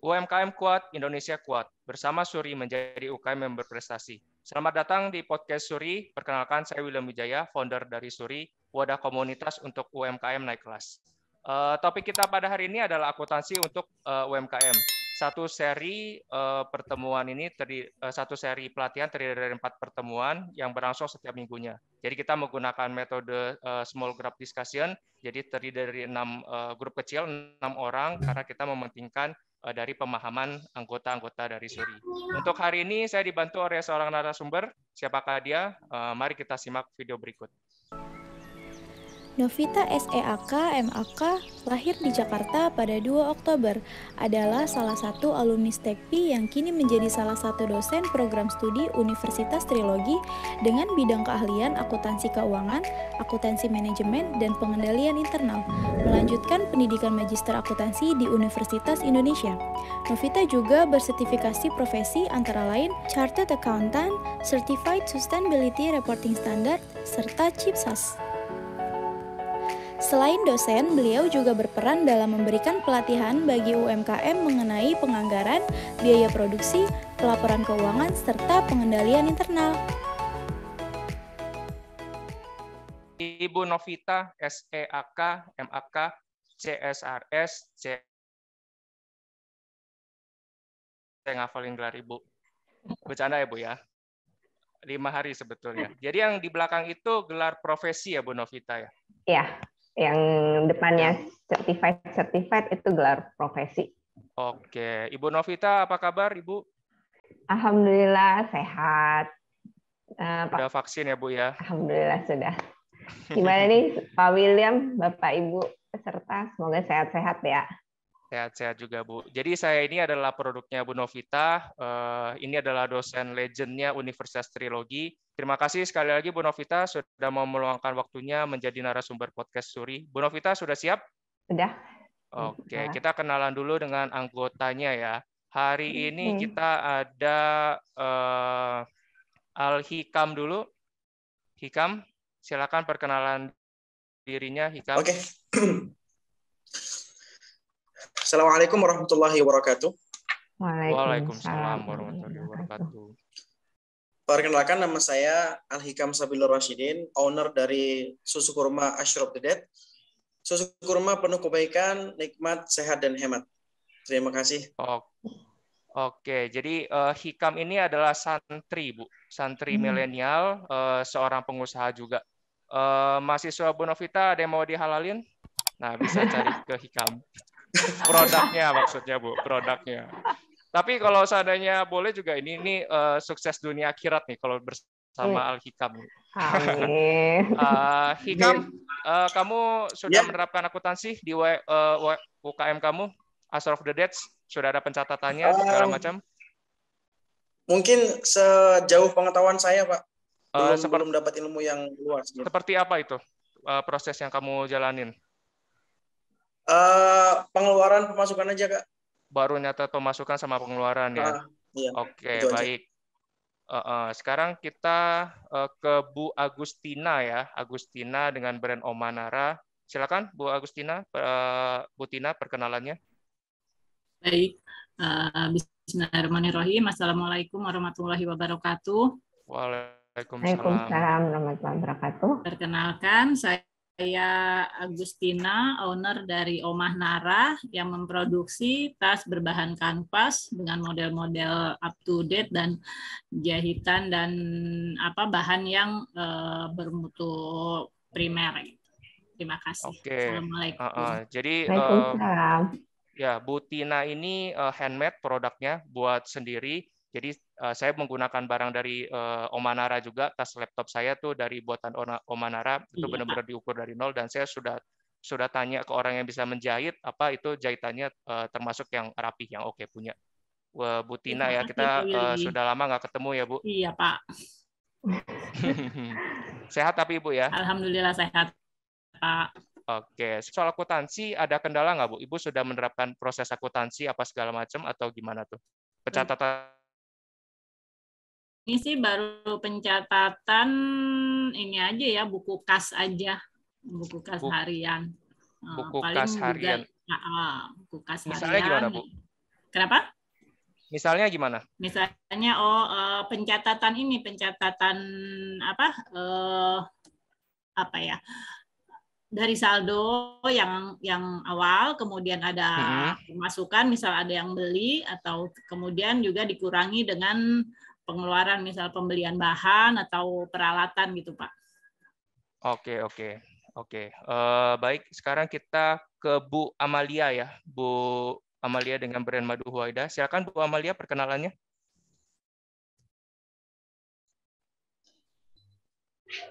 UMKM kuat, Indonesia kuat. Bersama Suri menjadi UKM yang berprestasi. Selamat datang di podcast Suri. Perkenalkan saya William Wijaya, founder dari Suri, wadah komunitas untuk UMKM naik kelas. Uh, topik kita pada hari ini adalah akuntansi untuk uh, eh, UMKM. Satu seri uh, pertemuan ini teri, uh, satu seri pelatihan terdiri dari empat pertemuan yang berlangsung setiap minggunya. Jadi kita menggunakan metode uh, small group discussion. Jadi terdiri dari enam uh, grup kecil, enam orang karena kita mementingkan Eh, dari pemahaman anggota-anggota dari iya. Suri. Untuk hari ini saya dibantu oleh seorang narasumber. Siapakah dia? Eh, mari kita simak video berikut. Novita SEAK MAK lahir di Jakarta pada 2 Oktober, adalah salah satu alumni STEPI yang kini menjadi salah satu dosen program studi Universitas Trilogi dengan bidang keahlian akuntansi keuangan, akuntansi manajemen, dan pengendalian internal, melanjutkan pendidikan magister akuntansi di Universitas Indonesia. Novita juga bersertifikasi profesi antara lain Chartered Accountant, Certified Sustainability Reporting Standard, serta CIPSAS. Selain dosen, beliau juga berperan dalam memberikan pelatihan bagi UMKM mengenai penganggaran, biaya produksi, pelaporan keuangan, serta pengendalian internal. Ibu Novita, SEAK, MAK, CSRS, C... Saya ngafalin gelar Ibu. Bercanda ya, Bu ya? Lima hari sebetulnya. Jadi yang di belakang itu gelar profesi ya, Bu Novita ya? Iya yang depannya iya. certified certified itu gelar profesi. Oke, Ibu Novita apa kabar Ibu? Alhamdulillah sehat. sudah eh, uh, vaksin ya Bu ya? Alhamdulillah sudah. Gimana nih Pak William, Bapak Ibu peserta semoga sehat-sehat ya. Sehat-sehat juga Bu. Jadi saya ini adalah produknya Bu Novita. Eh, ini adalah dosen legendnya Universitas Trilogi. Terima kasih sekali lagi Bu Novita sudah mau meluangkan waktunya menjadi narasumber podcast Suri. Bu Novita sudah siap? Sudah. Oke, okay, kita kenalan dulu dengan anggotanya ya. Hari ini kita ada uh, eh, Al Hikam dulu. Hikam, silakan perkenalan dirinya Hikam. Oke. Okay. Eh, Assalamualaikum warahmatullahi wabarakatuh. Waalaikumsalam warahmatullahi wabarakatuh. Perkenalkan nama saya Al-Hikam Sabilur Rashidin, owner dari Susu Kurma Ashraf the Dead. Susu kurma penuh kebaikan, nikmat, sehat, dan hemat. Terima kasih. Oh. Oke, jadi uh, Hikam ini adalah santri, Bu. Santri hmm. milenial, uh, seorang pengusaha juga. Uh, mahasiswa Bonovita ada yang mau dihalalin? Nah, bisa cari ke Hikam. produknya maksudnya Bu, produknya. Tapi kalau seandainya boleh juga ini ini uh, sukses dunia akhirat nih kalau bersama iya. Al eh, Hikam. Amin. uh, eh, Hikam, uh, kamu sudah yeah. menerapkan akuntansi di w, uh, UKM kamu, Asal of the Debts, sudah ada pencatatannya um, segala macam? Mungkin sejauh pengetahuan saya, Pak, belum, uh, seperti, belum dapat ilmu yang luas. Seperti apa itu uh, proses yang kamu jalanin? Uh, pengeluaran pemasukan aja kak. Baru nyata pemasukan sama pengeluaran ya. Ah, iya, Oke okay, baik. Uh, uh, sekarang kita uh, ke Bu Agustina ya, Agustina dengan brand Omanara. Silakan Bu Agustina, uh, Bu Tina perkenalannya. Baik, uh, Bismillahirrahmanirrahim. Assalamualaikum warahmatullahi wabarakatuh. Waalaikumsalam. Waalaikumsalam warahmatullahi wabarakatuh. Perkenalkan, saya saya Agustina, owner dari Omah Nara yang memproduksi tas berbahan kanvas dengan model-model up to date dan jahitan dan apa bahan yang uh, bermutu primer. Gitu. Terima kasih. Oke. Okay. Uh, uh, jadi uh, ya Butina ini uh, handmade produknya buat sendiri. Jadi Eh, saya menggunakan barang dari uh, Omanara juga tas laptop saya tuh dari buatan Omanara itu iya. benar-benar diukur dari nol dan saya sudah sudah tanya ke orang yang bisa menjahit apa itu jahitannya uh, termasuk yang rapi yang oke okay punya uh, Bu Tina ya, ya kita uh, sudah lama nggak ketemu ya Bu iya Pak sehat tapi Ibu ya Alhamdulillah sehat Pak Oke, soal akuntansi ada kendala nggak Bu? Ibu sudah menerapkan proses akuntansi apa segala macam atau gimana tuh? Pencatatan ini sih baru pencatatan ini aja ya buku kas aja, buku kas buku, harian. Ah, buku Paling kas juga, harian. uh, buku kas Misalnya harian. gimana bu? Kenapa? Misalnya gimana? Misalnya oh eh, pencatatan ini pencatatan apa? Eh, apa ya? dari saldo yang yang awal kemudian ada hmm. misal ada yang beli atau kemudian juga dikurangi dengan pengeluaran misal pembelian bahan atau peralatan gitu Pak. Oke oke oke uh, baik sekarang kita ke Bu Amalia ya Bu Amalia dengan brand Madu Huwaida. Silakan Bu Amalia perkenalannya.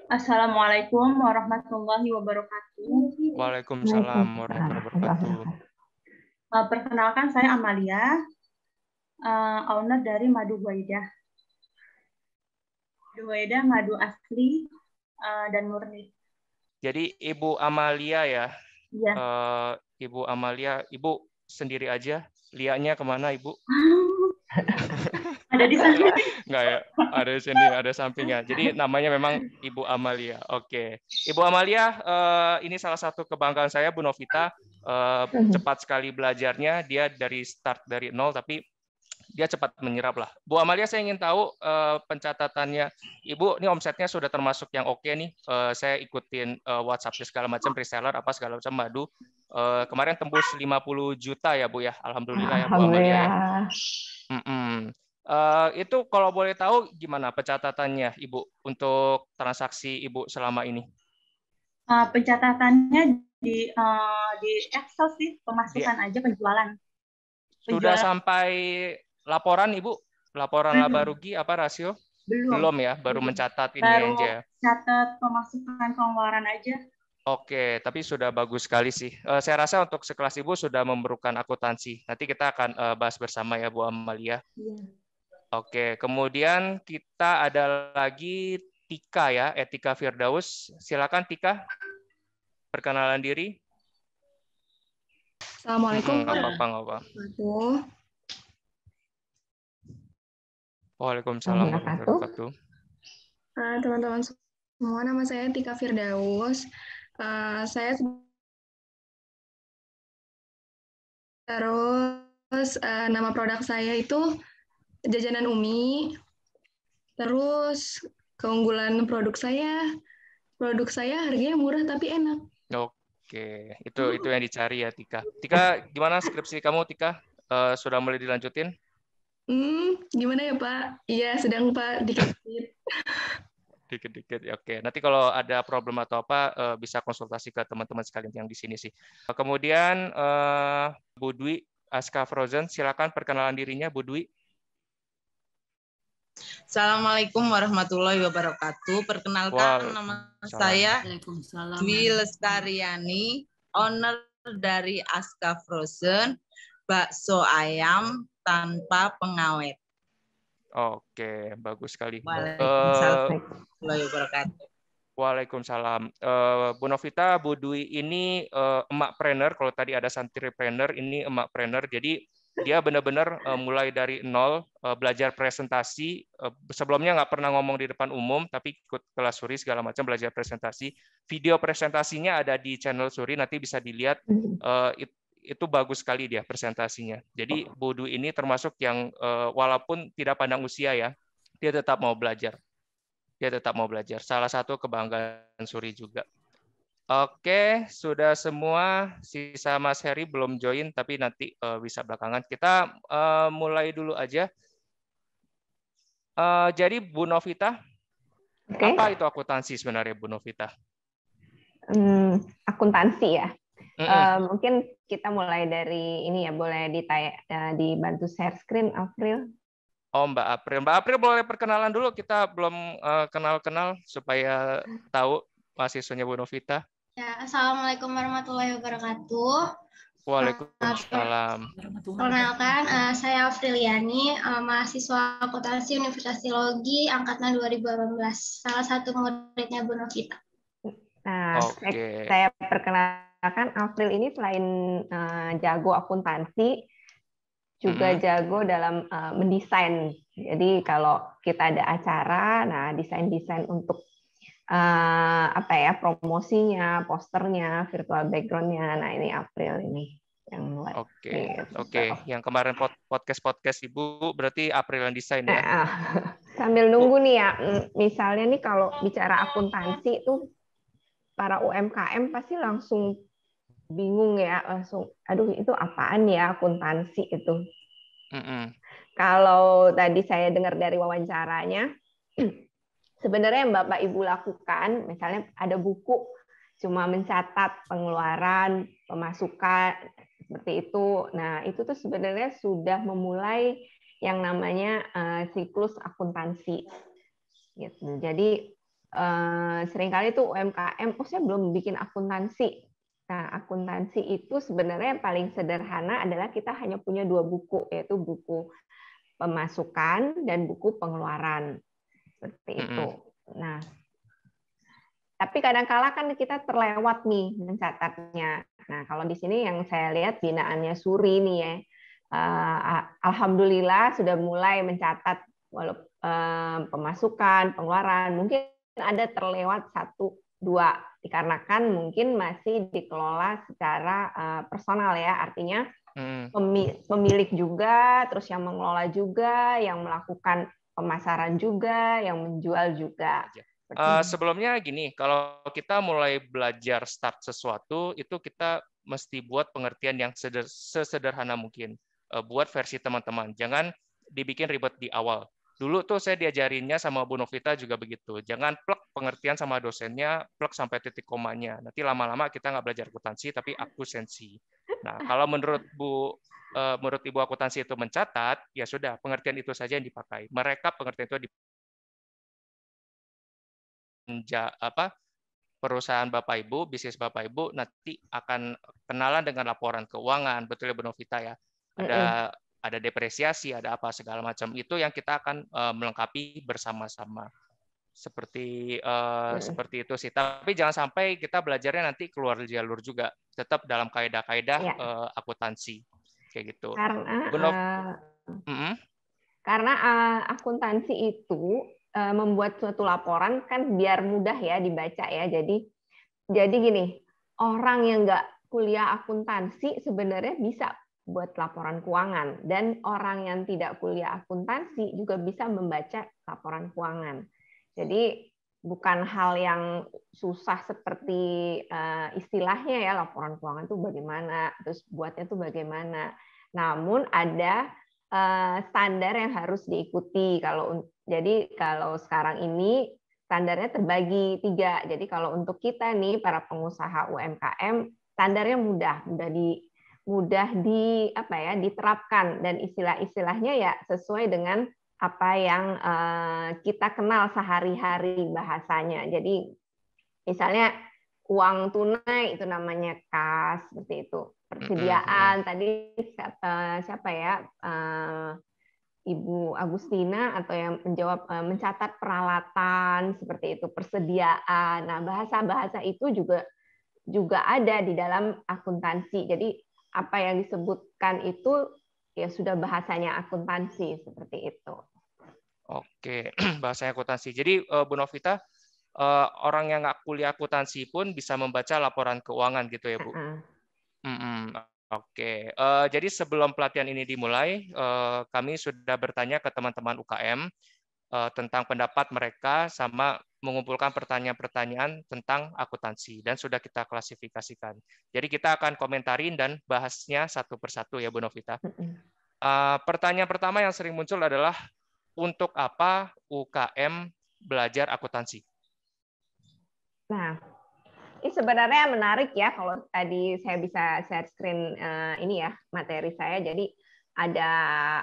Assalamualaikum warahmatullahi wabarakatuh. Waalaikumsalam warahmatullahi wabarakatuh. Eh, perkenalkan saya Amalia, uh, owner dari Madu Guaidah. Duweda madu asli uh, dan murni. Jadi Ibu Amalia ya. Iya. Uh, Ibu Amalia, Ibu sendiri aja. Lianya kemana Ibu? ada di sana. Enggak ya, ada di sini, ada sampingnya. Jadi namanya memang Ibu Amalia. Oke. Ibu Amalia, uh, ini salah satu kebanggaan saya Bu Novita uh, cepat sekali belajarnya. Dia dari start dari nol tapi dia cepat menyerap lah. Bu Amalia, saya ingin tahu uh, pencatatannya Ibu, ini omsetnya sudah termasuk yang oke okay nih. Uh, saya ikutin uh, eh, WhatsApp segala macam reseller apa segala macam madu. Uh, kemarin tembus 50 juta ya Bu ya, alhamdulillah ya Bu Amalia. Ya. Mm -mm. Uh, itu kalau boleh tahu gimana pencatatannya Ibu untuk transaksi Ibu selama ini? Uh, pencatatannya di uh, di Excel sih pemasukan yeah. aja penjualan. penjualan. Sudah sampai Laporan Ibu, laporan belum. laba rugi apa rasio? Belum. Belum ya, baru belum. mencatat ini baru aja. Catat pemasukan pengeluaran aja. Oke, tapi sudah bagus sekali sih. Eh, saya rasa untuk sekelas Ibu sudah memerlukan akuntansi. Nanti kita akan eh, bahas bersama ya Bu Amalia. Iya. Oke, kemudian kita ada lagi Tika ya, Etika eh, Firdaus. Silakan Tika, perkenalan diri. Assalamualaikum. Hmm, apa -apa, apa. Waalaikumsalam iya, warahmatullahi wabarakatuh. teman-teman semua, nama saya Tika Firdaus. Uh, saya terus uh, nama produk saya itu jajanan Umi. Terus keunggulan produk saya, produk saya harganya murah tapi enak. Oke, itu itu yang dicari ya Tika. Tika, gimana skripsi kamu Tika? Uh, sudah mulai dilanjutin? Hmm, gimana ya Pak? Iya sedang Pak, dikit-dikit. Dikit-dikit, ya, oke. Okay. Nanti kalau ada problem atau apa eh, bisa konsultasi ke teman-teman sekalian yang di sini sih. Kemudian eh, Bu Dwi Aska Frozen, silakan perkenalan dirinya Bu Dwi. Assalamualaikum warahmatullahi wabarakatuh. Perkenalkan wow. nama saya Dwi Lestariani, owner dari Aska Frozen, bakso ayam, tanpa pengawet. Oke, bagus sekali. Waalaikumsalam. Uh, Waalaikumsalam. Uh, Bu Novita, Bu Dwi ini uh, emak prener. Kalau tadi ada santri prener, ini emak prener. Jadi dia benar-benar uh, mulai dari nol uh, belajar presentasi. Uh, sebelumnya nggak pernah ngomong di depan umum, tapi ikut kelas suri segala macam belajar presentasi. Video presentasinya ada di channel suri. Nanti bisa dilihat. Uh, it, itu bagus sekali dia presentasinya. Jadi oh. Budu ini termasuk yang eh, walaupun tidak pandang usia ya, dia tetap mau belajar. Dia tetap mau belajar. Salah satu kebanggaan Suri juga. Oke, sudah semua. Sisa Mas Heri belum join, tapi nanti eh, bisa belakangan. Kita eh, mulai dulu aja. jadi Bu Novita, okay. apa itu akuntansi sebenarnya Bu Novita? Hmm, akuntansi ya. Mm -hmm. mungkin kita mulai dari ini ya, boleh ditanya, uh, dibantu share screen April. Oh Mbak April, Mbak April boleh perkenalan dulu. Kita belum eh, kenal-kenal uh, supaya tahu mahasiswanya Bu Novita. Ya, Assalamualaikum warahmatullahi wabarakatuh. Waalaikumsalam. Perkenalkan, uh, saya Afriliani, uh, mahasiswa akuntansi Universitas Teologi angkatan 2018, salah satu muridnya Bu Novita. Nah, okay. saya perkenalkan kan April ini selain uh, jago akuntansi juga hmm. jago dalam uh, mendesain. Jadi kalau kita ada acara, nah desain-desain untuk uh, apa ya promosinya, posternya, virtual backgroundnya, nah ini April ini yang mulai. Oke, okay. Gitu. oke. Okay. Yang kemarin podcast podcast ibu berarti April yang desain ya. sambil nunggu oh. nih ya, misalnya nih kalau bicara akuntansi itu para UMKM pasti langsung bingung ya langsung aduh itu apaan ya akuntansi itu mm -hmm. kalau tadi saya dengar dari wawancaranya sebenarnya yang bapak ibu lakukan misalnya ada buku cuma mencatat pengeluaran pemasukan seperti itu nah itu tuh sebenarnya sudah memulai yang namanya uh, siklus akuntansi gitu jadi uh, seringkali tuh UMKM oh saya belum bikin akuntansi Nah, akuntansi itu sebenarnya yang paling sederhana adalah kita hanya punya dua buku, yaitu buku pemasukan dan buku pengeluaran. Seperti itu. Nah, tapi kadangkala kan kita terlewat nih mencatatnya. Nah, kalau di sini yang saya lihat binaannya Suri nih ya. Eh, alhamdulillah sudah mulai mencatat walaupun eh, pemasukan, pengeluaran. Mungkin ada terlewat satu dua dikarenakan mungkin masih dikelola secara eh, personal ya artinya hmm. pemilik juga terus yang mengelola juga yang melakukan pemasaran juga yang menjual juga uh, sebelumnya gini kalau kita mulai belajar start sesuatu itu kita mesti buat pengertian yang seder sesederhana mungkin uh, buat versi teman-teman jangan dibikin ribet di awal Dulu tuh saya diajarinnya sama Bu Novita juga begitu. Jangan plek pengertian sama dosennya, plek sampai titik komanya. Nanti lama-lama kita nggak belajar akuntansi, tapi akusensi. Nah, kalau menurut Bu eh, menurut Ibu akuntansi itu mencatat, ya sudah, pengertian itu saja yang dipakai. Mereka pengertian itu di apa perusahaan Bapak Ibu, bisnis Bapak Ibu nanti akan kenalan dengan laporan keuangan, betul ya Bu Novita ya. Ada ada depresiasi, ada apa segala macam itu yang kita akan uh, melengkapi bersama-sama. Seperti uh, hmm. seperti itu sih. Tapi jangan sampai kita belajarnya nanti keluar jalur juga, tetap dalam kaidah-kaidah ya. uh, eh, akuntansi kayak gitu. Karena Benok, uh, mm -hmm. karena uh, akuntansi itu uh, membuat suatu laporan kan biar mudah ya dibaca ya. Jadi jadi gini, orang yang nggak kuliah akuntansi sebenarnya bisa buat laporan keuangan dan orang yang tidak kuliah akuntansi juga bisa membaca laporan keuangan. Jadi bukan hal yang susah seperti eh, istilahnya ya laporan keuangan itu bagaimana, terus buatnya itu bagaimana. Namun ada eh, standar yang harus diikuti kalau jadi kalau sekarang ini standarnya terbagi tiga. Jadi kalau untuk kita nih para pengusaha UMKM standarnya mudah, mudah di mudah di apa ya diterapkan dan istilah-istilahnya ya sesuai dengan apa yang eh, kita kenal sehari-hari bahasanya. Jadi misalnya uang tunai itu namanya kas seperti itu. Persediaan tadi eh, siapa ya eh, Ibu Agustina atau yang menjawab mencatat peralatan seperti itu persediaan. Nah, bahasa-bahasa itu juga juga ada di dalam akuntansi. Jadi apa yang disebutkan itu ya sudah bahasanya akuntansi seperti itu. Oke, bahasanya akuntansi. Jadi eh, Bu Novita, eh, orang yang nggak kuliah akuntansi pun bisa membaca laporan keuangan gitu ya Bu? Uh-uh. Oke, eh, jadi sebelum pelatihan ini dimulai, kami sudah bertanya ke teman-teman UKM tentang pendapat mereka sama mengumpulkan pertanyaan-pertanyaan tentang akuntansi dan sudah kita klasifikasikan. Jadi kita akan komentarin dan bahasnya satu persatu ya Bu Novita. Uh, pertanyaan pertama yang sering muncul adalah untuk apa UKM belajar akuntansi? Nah, ini sebenarnya menarik ya kalau tadi saya bisa share screen uh, ini ya materi saya. Jadi ada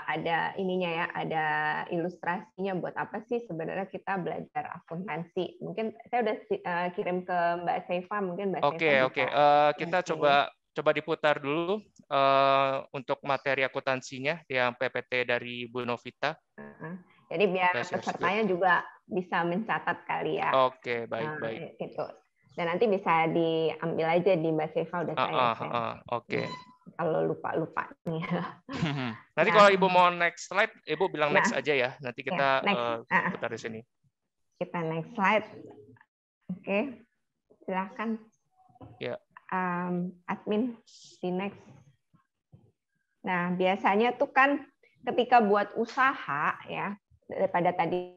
ada ininya ya, ada ilustrasinya buat apa sih sebenarnya kita belajar akuntansi. Mungkin saya udah uh, kirim ke Mbak Seifa, mungkin Mbak Oke, okay, oke. Okay. Uh, eh, kita coba coba diputar dulu uh, untuk materi akuntansinya yang PPT dari Bu Novita. Uh -huh. Jadi biar Mbak pesertanya juga bisa mencatat kali ya. Oke, okay, baik, uh, baik. Gitu. Dan nanti bisa diambil aja di Mbak Seifa udah uh, saya. Uh, uh, Oke. Okay. Hmm kalau lupa-lupa nih. Hmm, nanti nah, kalau Ibu mau next slide, Ibu bilang nah, next aja ya. Nanti ya, kita ya, uh, putar di sini. Kita next slide. Oke, okay. silakan. Ya. Um, admin di next. Nah, biasanya tuh kan ketika buat usaha ya, daripada tadi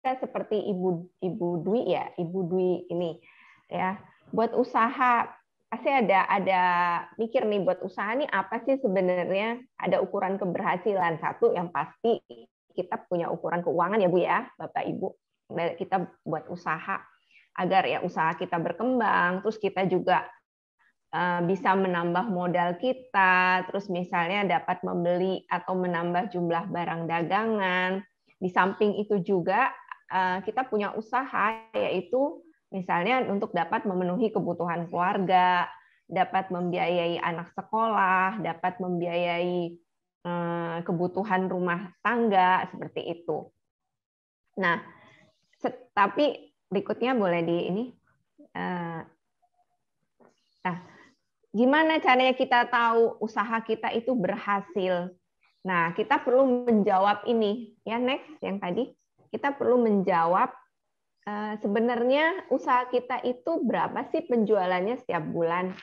kan seperti Ibu Ibu Dwi ya, Ibu Dwi ini ya, buat usaha pasti ada ada mikir nih buat usaha nih apa sih sebenarnya ada ukuran keberhasilan satu yang pasti kita punya ukuran keuangan ya Bu ya Bapak Ibu nah, kita buat usaha agar ya usaha kita berkembang terus kita juga eh, bisa menambah modal kita, terus misalnya dapat membeli atau menambah jumlah barang dagangan. Di samping itu juga eh, kita punya usaha yaitu Misalnya untuk dapat memenuhi kebutuhan keluarga, dapat membiayai anak sekolah, dapat membiayai eh, kebutuhan rumah tangga seperti itu. Nah, tapi berikutnya boleh di ini. Eh, nah, gimana caranya kita tahu usaha kita itu berhasil? Nah, kita perlu menjawab ini. Ya, next yang tadi. Kita perlu menjawab Eh, sebenarnya usaha kita itu berapa sih penjualannya setiap bulan?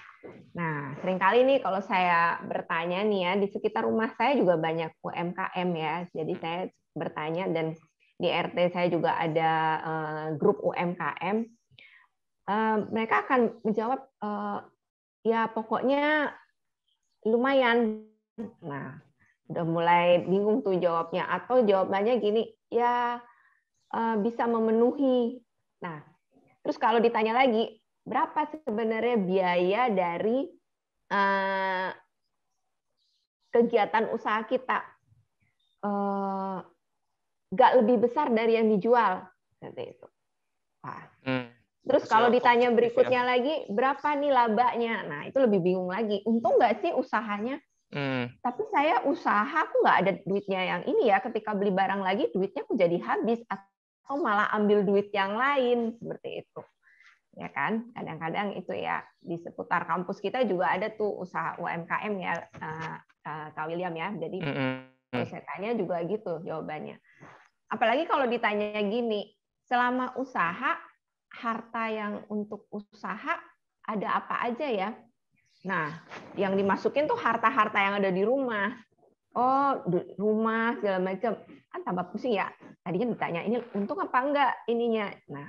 Nah, seringkali nih kalau saya bertanya nih ya, di sekitar rumah saya juga banyak UMKM ya. Jadi hmm. saya bertanya dan di RT saya juga ada uh, grup UMKM. Uh, eh, mereka akan menjawab uh, ya pokoknya lumayan. Nah, udah mulai bingung tuh jawabnya atau jawabannya gini, ya bisa memenuhi Nah, terus kalau ditanya lagi, berapa sebenarnya biaya dari uh, kegiatan usaha kita? Uh, gak lebih besar dari yang dijual, seperti itu. Wah. Hmm. Terus kalau ditanya ya. berikutnya lagi, berapa nih labanya? Nah, itu lebih bingung lagi. Untung nggak sih usahanya? Hmm. Tapi saya usaha, aku nggak ada duitnya yang ini ya. Ketika beli barang lagi, duitnya aku jadi habis oh malah ambil duit yang lain seperti itu ya kan kadang-kadang itu ya di seputar kampus kita juga ada tuh usaha UMKM ya eh, eh, Kak William ya jadi saya tanya juga gitu jawabannya apalagi kalau ditanya gini selama usaha harta yang untuk usaha ada apa aja ya nah yang dimasukin tuh harta-harta yang ada di rumah oh rumah segala macam kan ah, tambah pusing ya tadinya kan ditanya ini untung apa enggak ininya nah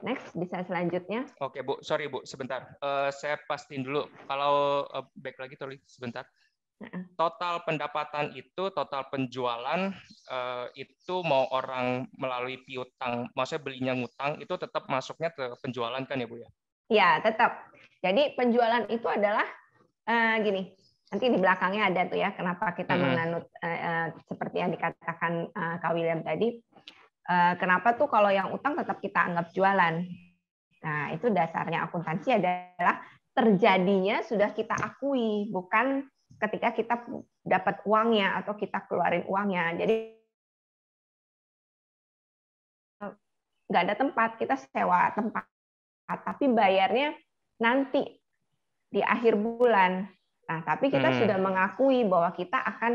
next bisa selanjutnya oke bu sorry bu sebentar uh, saya pastiin dulu kalau uh, back lagi tolong sebentar Total pendapatan itu, total penjualan uh, itu mau orang melalui piutang, maksudnya belinya ngutang, itu tetap masuknya ke penjualan kan ya Bu ya? Ya, tetap. Jadi penjualan itu adalah uh, gini, nanti di belakangnya ada tuh ya kenapa kita hmm. menganut uh, uh, seperti yang dikatakan uh, Kak William tadi uh, kenapa tuh kalau yang utang tetap kita anggap jualan nah itu dasarnya akuntansi adalah terjadinya sudah kita akui bukan ketika kita dapat uangnya atau kita keluarin uangnya jadi nggak ada tempat kita sewa tempat tapi bayarnya nanti di akhir bulan Nah, tapi kita hmm. sudah mengakui bahwa kita akan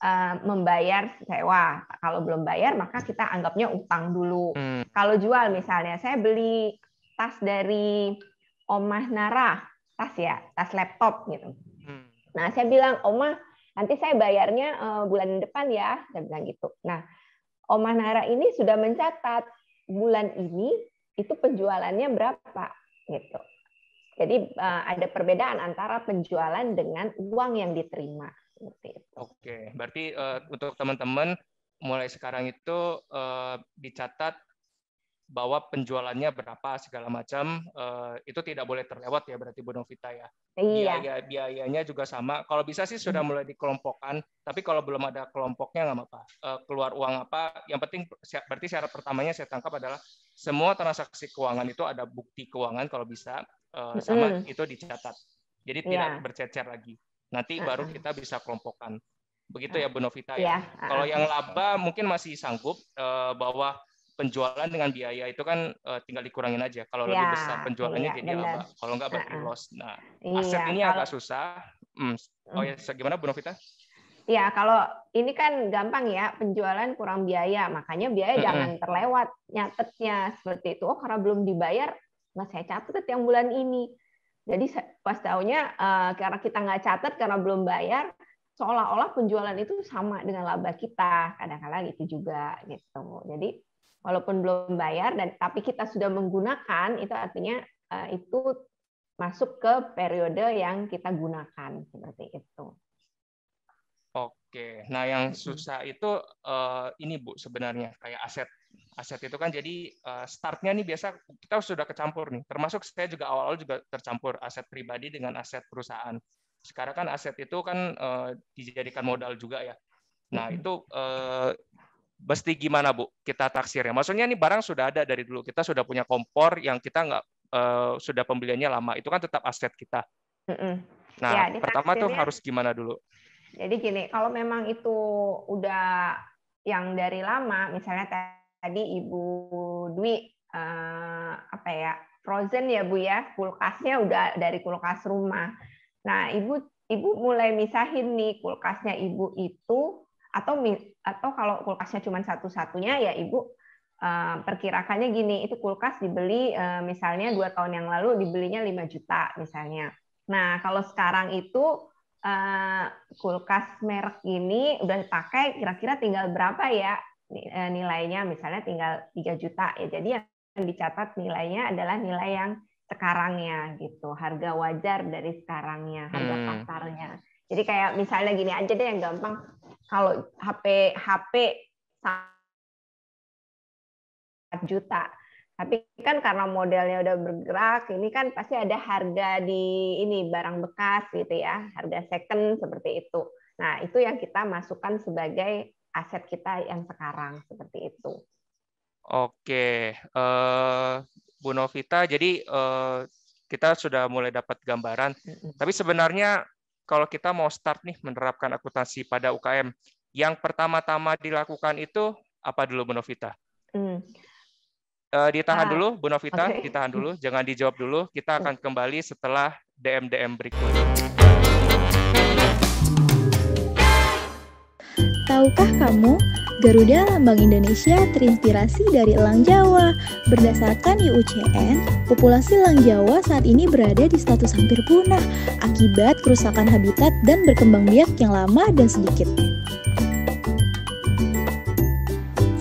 uh, membayar sewa. Kalau belum bayar, maka kita anggapnya utang dulu. Hmm. Kalau jual misalnya, saya beli tas dari Omah Nara, tas ya, tas laptop gitu. Hmm. Nah, saya bilang, Omah, nanti saya bayarnya uh, bulan depan ya, saya bilang gitu. Nah, Omah Nara ini sudah mencatat bulan ini itu penjualannya berapa gitu. Jadi eh, ada perbedaan antara penjualan dengan uang yang diterima. Oke, berarti uh, untuk teman-teman mulai sekarang itu uh, dicatat bahwa penjualannya berapa segala macam uh, itu tidak boleh terlewat ya berarti Bu Novita ya. Iya. Biaya, biayanya juga sama. Kalau bisa sih sudah hmm. mulai dikelompokkan, tapi kalau belum ada kelompoknya nggak apa-apa. Uh, keluar uang apa? Yang penting berarti syarat pertamanya saya tangkap adalah semua transaksi keuangan itu ada bukti keuangan kalau bisa uh, sama mm. itu dicatat. Jadi yeah. tidak bercecer lagi. Nanti uh-huh. baru kita bisa kelompokkan. Begitu uh-huh. ya Bu Novita yeah. ya. Uh-huh. Kalau yang laba mungkin masih sanggup uh, bahwa penjualan dengan biaya itu kan uh, tinggal dikurangin aja. Kalau yeah. lebih iya, besar penjualannya yeah, jadi bener. laba. Kalau nggak berarti uh-huh. loss. Nah, yeah. aset ini Kalo... agak susah. Hmm. Oh ya, mm. gimana Bu Novita? Ya, kalau ini kan gampang ya, penjualan kurang biaya, makanya biaya jangan terlewat nyatetnya seperti itu. Oh, karena belum dibayar, nggak saya catat yang bulan ini. Jadi pas tahunya eh, karena kita nggak catat karena belum bayar, seolah-olah penjualan itu sama dengan laba kita kadang-kadang gitu juga gitu jadi walaupun belum bayar dan tapi kita sudah menggunakan itu artinya eh, itu masuk ke periode yang kita gunakan seperti itu oke nah yang susah itu eh, ini bu sebenarnya kayak aset aset itu kan jadi uh, startnya nih biasa kita sudah kecampur nih termasuk saya juga awal-awal juga tercampur aset pribadi dengan aset perusahaan sekarang kan aset itu kan uh, dijadikan modal juga ya nah itu uh, gimana bu kita taksirnya maksudnya nih barang sudah ada dari dulu kita sudah punya kompor yang kita nggak uh, sudah pembeliannya lama itu kan tetap aset kita nah ya, pertama tuh harus gimana dulu jadi gini kalau memang itu udah yang dari lama misalnya tadi Ibu Dwi uh, apa ya frozen ya Bu ya kulkasnya udah dari kulkas rumah. Nah Ibu Ibu mulai misahin nih kulkasnya Ibu itu atau atau kalau kulkasnya cuma satu-satunya ya Ibu Uh, perkirakannya gini, itu kulkas dibeli uh, misalnya dua tahun yang lalu dibelinya 5 juta misalnya. Nah kalau sekarang itu uh, kulkas merek ini udah dipakai kira-kira tinggal berapa ya Eh, nilainya misalnya tinggal 3 juta ya jadi yang dicatat nilainya adalah nilai yang sekarangnya gitu harga wajar dari sekarangnya harga hmm. pasarnya jadi kayak misalnya gini aja deh yang gampang kalau HP HP 4 juta tapi kan karena modelnya udah bergerak, ini kan pasti ada harga di ini barang bekas gitu ya, harga second seperti itu. Nah, itu yang kita masukkan sebagai aset kita yang sekarang seperti itu. Oke, uh, Bu Novita, jadi uh, kita sudah mulai dapat gambaran. Mm-hmm. Tapi sebenarnya kalau kita mau start nih menerapkan akuntansi pada UKM, yang pertama-tama dilakukan itu apa dulu Bu Novita? Mm. Uh, ditahan ah, dulu, Bu Novita, okay. ditahan dulu, jangan dijawab dulu. Kita akan iya. kembali setelah DM-DM berikutnya. Tahukah kamu, Garuda Lambang Indonesia terinspirasi dari elang Jawa. Berdasarkan IUCN, populasi elang Jawa saat ini berada di status hampir punah akibat kerusakan habitat dan berkembang biak yang lama dan sedikit.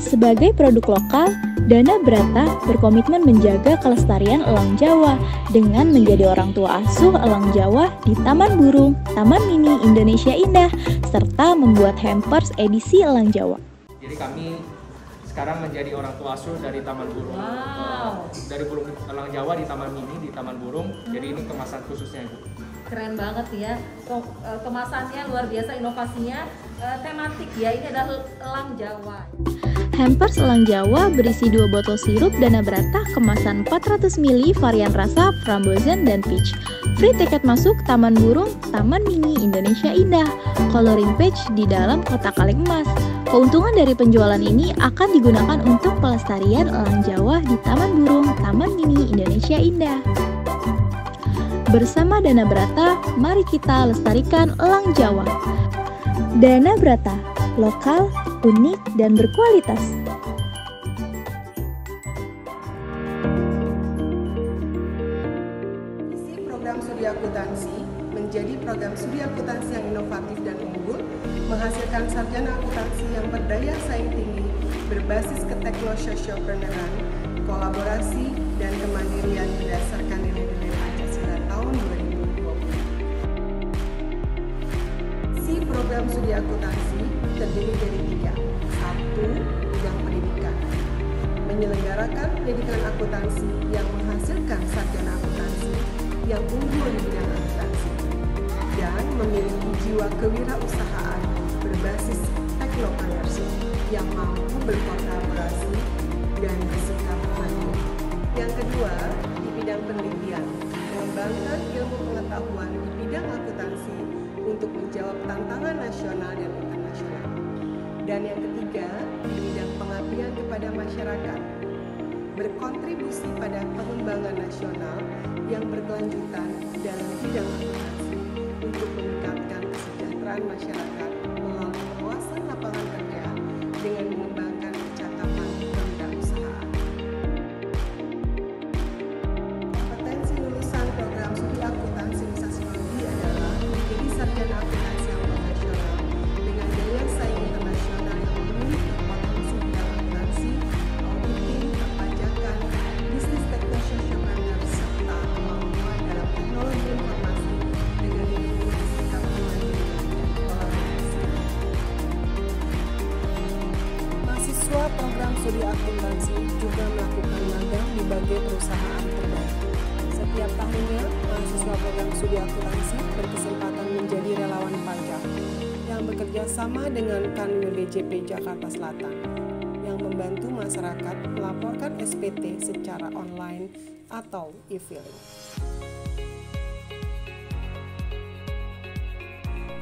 Sebagai produk lokal, Dana Brata berkomitmen menjaga kelestarian elang Jawa dengan menjadi orang tua asuh elang Jawa di Taman Burung, Taman Mini Indonesia Indah, serta membuat hampers edisi elang Jawa. Jadi kami sekarang menjadi orang tua asuh dari Taman Burung. Wow. dari burung elang Jawa di Taman Mini di Taman Burung. Jadi ini kemasan khususnya, Bu keren banget ya e, kemasannya luar biasa inovasinya e, tematik ya ini adalah elang Jawa Hampers elang Jawa berisi dua botol sirup Dana berata kemasan 400 ml varian rasa frambozen dan peach. Free tiket masuk Taman Burung, Taman Mini Indonesia Indah. Coloring page di dalam kotak kaleng emas. Keuntungan dari penjualan ini akan digunakan untuk pelestarian elang Jawa di Taman Burung, Taman Mini Indonesia Indah. Bersama Dana Brata, mari kita lestarikan elang Jawa. Dana Brata, lokal, unik, dan berkualitas. Isi program studi akuntansi menjadi program studi akuntansi yang inovatif dan unggul, menghasilkan sarjana akuntansi yang berdaya saing tinggi, berbasis ke teknologi kolaborasi, dan kemandirian berdasarkan akuntansi terdiri dari tiga. Satu, bidang pendidikan. Menyelenggarakan pendidikan akuntansi yang menghasilkan sarjana akuntansi yang unggul di bidang akuntansi dan memiliki jiwa kewirausahaan berbasis teknokomersil yang mampu berkolaborasi dan bersikap mandiri. Yang kedua, di bidang penelitian, mengembangkan ilmu pengetahuan di bidang akuntansi untuk menjawab tantangan nasional dan internasional. Dan yang ketiga, bidang pengabdian kepada masyarakat berkontribusi pada pengembangan nasional yang berkelanjutan dan tidak aplikasi untuk meningkatkan kesejahteraan masyarakat JP Jakarta Selatan yang membantu masyarakat melaporkan SPT secara online atau e-filing.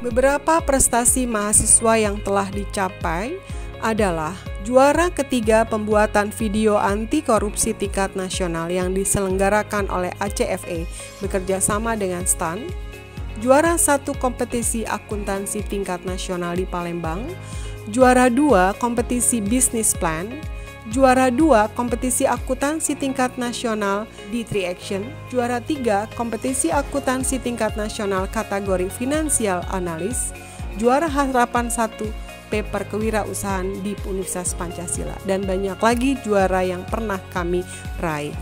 Beberapa prestasi mahasiswa yang telah dicapai adalah juara ketiga pembuatan video anti korupsi tingkat nasional yang diselenggarakan oleh ACFE bekerja sama dengan STAN, juara satu kompetisi akuntansi tingkat nasional di Palembang, juara dua kompetisi bisnis plan, juara dua kompetisi akuntansi tingkat nasional D3 Action, juara tiga kompetisi akuntansi tingkat nasional kategori finansial analis, juara harapan satu paper kewirausahaan di Universitas Pancasila dan banyak lagi juara yang pernah kami raih.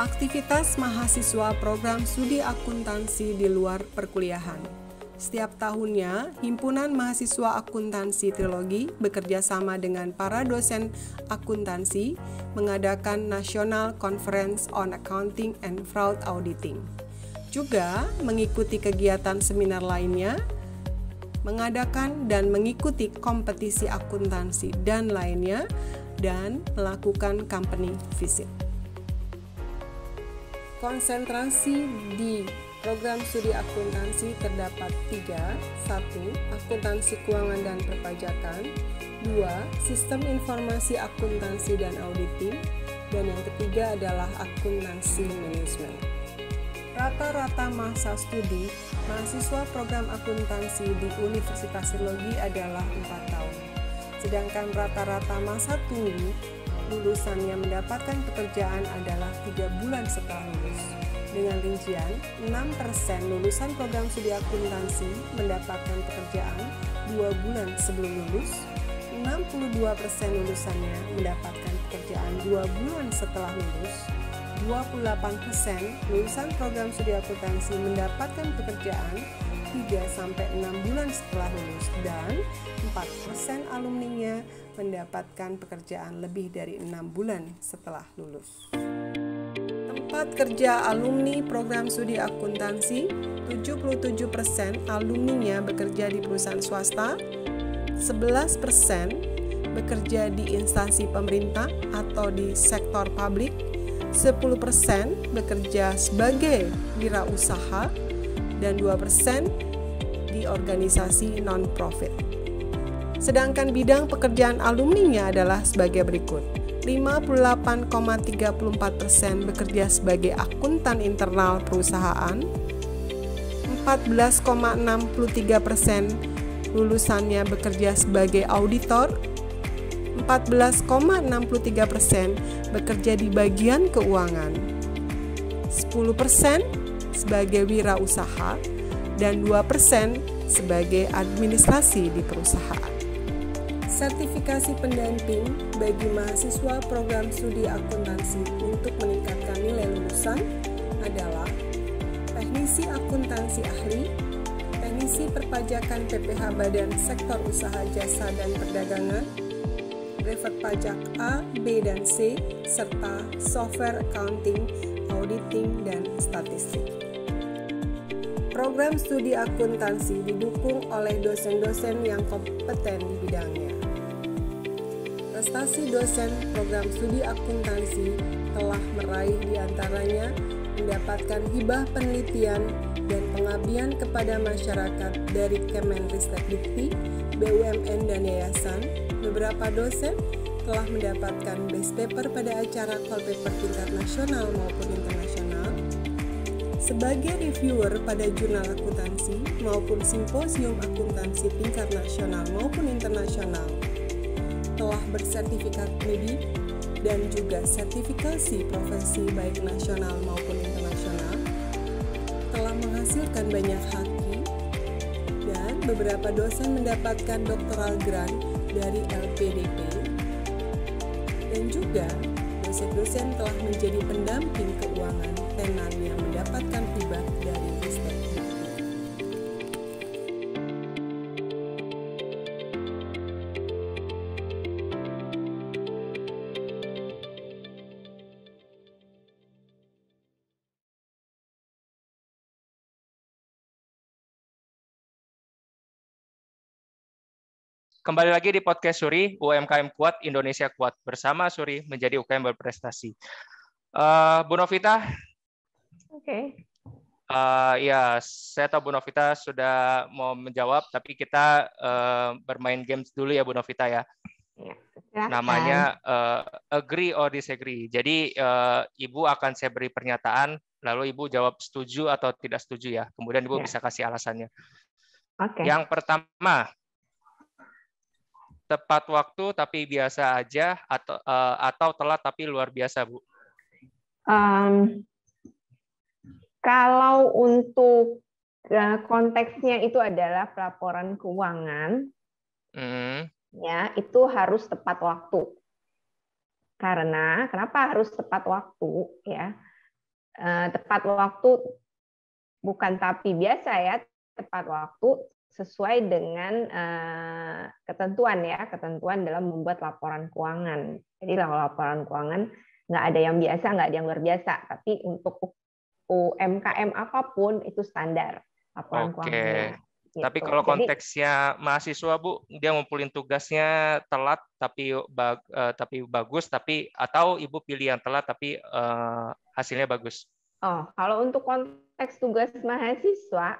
Aktivitas mahasiswa program studi akuntansi di luar perkuliahan. Setiap tahunnya, Himpunan Mahasiswa Akuntansi Trilogi bekerja sama dengan para dosen akuntansi mengadakan National Conference on Accounting and Fraud Auditing. Juga mengikuti kegiatan seminar lainnya, mengadakan dan mengikuti kompetisi akuntansi dan lainnya, dan melakukan company visit konsentrasi di Program studi akuntansi terdapat tiga, satu Akuntansi keuangan dan perpajakan, dua Sistem informasi akuntansi dan auditing, dan yang ketiga adalah akuntansi manajemen. Rata-rata masa studi, mahasiswa program akuntansi di Universitas Logi adalah empat tahun. Sedangkan rata-rata masa tunggu, lulusannya mendapatkan pekerjaan adalah tiga bulan setelah lulus. Dengan rincian, 6% lulusan program studi akuntansi mendapatkan pekerjaan 2 bulan sebelum lulus, 62% lulusannya mendapatkan pekerjaan 2 bulan setelah lulus, 28% lulusan program studi akuntansi mendapatkan pekerjaan 3-6 bulan setelah lulus dan 4% alumninya mendapatkan pekerjaan lebih dari 6 bulan setelah lulus. Tempat kerja alumni program studi akuntansi, 77% alumninya bekerja di perusahaan swasta, 11% bekerja di instansi pemerintah atau di sektor publik, 10% bekerja sebagai wirausaha, dan 2% di organisasi non-profit. Sedangkan bidang pekerjaan alumninya adalah sebagai berikut. 58,34% bekerja sebagai akuntan internal perusahaan, 14,63% lulusannya bekerja sebagai auditor, 14,63% bekerja di bagian keuangan, 10% sebagai wirausaha, dan 2% sebagai administrasi di perusahaan sertifikasi pendamping bagi mahasiswa program studi akuntansi untuk meningkatkan nilai lulusan adalah teknisi akuntansi ahli, teknisi perpajakan PPH Badan Sektor Usaha Jasa dan Perdagangan, revert pajak A, B, dan C, serta software accounting, auditing, dan statistik. Program studi akuntansi didukung oleh dosen-dosen yang kompeten di bidangnya prestasi dosen program studi akuntansi telah meraih diantaranya mendapatkan hibah penelitian dan pengabdian kepada masyarakat dari Kemenristek Dikti, BUMN dan yayasan, beberapa dosen telah mendapatkan best paper pada acara call paper tingkat nasional maupun internasional. Sebagai reviewer pada jurnal akuntansi maupun simposium akuntansi tingkat nasional maupun internasional, telah bersertifikat MIDI dan juga sertifikasi profesi baik nasional maupun internasional telah menghasilkan banyak haki dan beberapa dosen mendapatkan doktoral grant dari LPDP dan juga dosen-dosen telah menjadi pendamping keuangan tenan yang mendapatkan Kembali lagi di podcast Suri, UMKM Kuat, Indonesia Kuat. Bersama Suri menjadi UKM berprestasi. Uh, Bu Novita. Oke. Okay. Uh, eh, ya, saya tahu Bu Novita sudah mau menjawab, tapi kita uh, bermain games dulu ya Bu Novita ya. Iya, Silahkan. Namanya uh, agree or disagree. Jadi uh, Ibu akan saya beri pernyataan, lalu Ibu jawab setuju atau tidak setuju ya. Kemudian Ibu yeah. bisa kasih alasannya. Okay. Yang pertama, tepat waktu tapi biasa aja atau uh, atau telat tapi luar biasa bu? Um, kalau untuk uh, konteksnya itu adalah pelaporan keuangan, mm. ya itu harus tepat waktu. Karena kenapa harus tepat waktu ya? Uh, tepat waktu bukan tapi biasa ya tepat waktu sesuai dengan eh, ketentuan ya, ketentuan dalam membuat laporan keuangan. Jadi kalau laporan keuangan nggak ada yang biasa, nggak ada yang luar biasa, tapi untuk UMKM apapun itu standar laporan Oke. keuangannya. Gitu. Tapi kalau konteksnya Jadi, mahasiswa Bu, dia ngumpulin tugasnya telat tapi bag, eh, tapi bagus tapi atau Ibu pilih yang telat tapi uh, hasilnya bagus. Oh, kalau untuk konteks tugas mahasiswa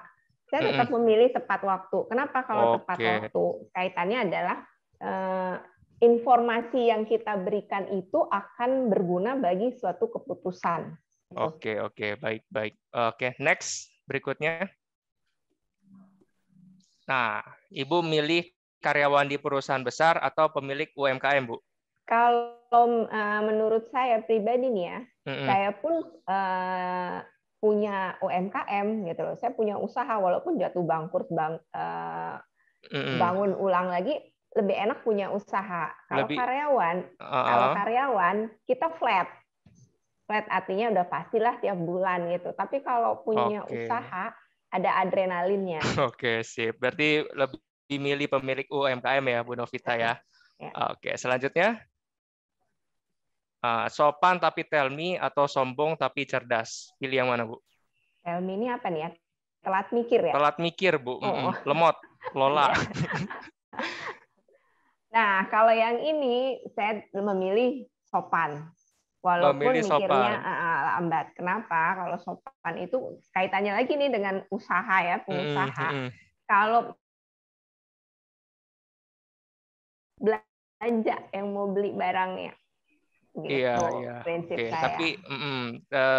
saya tetap memilih tepat waktu. Kenapa kalau okay. tepat waktu? Kaitannya adalah uh, informasi yang kita berikan itu akan berguna bagi suatu keputusan. Oke, okay, oke, okay. baik, baik. Oke, okay, next berikutnya. Nah, Ibu milih karyawan di perusahaan besar atau pemilik UMKM, Bu? Kalau eh, menurut saya pribadi nih ya, mm -hmm. saya pun eh, punya UMKM gitu loh. Saya punya usaha walaupun jatuh bangkrut bang eh, bangun ulang lagi lebih enak punya usaha. Kalau lebih, karyawan, uh -uh. kalau karyawan kita flat. Flat artinya udah pastilah tiap bulan gitu. Tapi kalau punya okay. usaha ada adrenalinnya. Oke, okay, sip. Berarti lebih milih pemilik UMKM ya Bu Novita ya. Yeah. Oke, okay, selanjutnya Ah, sopan tapi tell me atau sombong tapi cerdas. Pilih yang mana, Bu? Tell me ini apa nih ya? Telat mikir ya? Telat mikir, Bu. Oh. oh. Lemot, lola. Iya. nah, kalau yang ini saya memilih sopan. Walaupun memilih mikirnya ah, ah, lambat. Kenapa? Kalau sopan itu kaitannya lagi nih dengan usaha ya, pengusaha. Mm -hmm. Kalau belanja yang mau beli barangnya Iya, gitu, iya, iya. Prinsip okay. saya. Tapi mm, mm,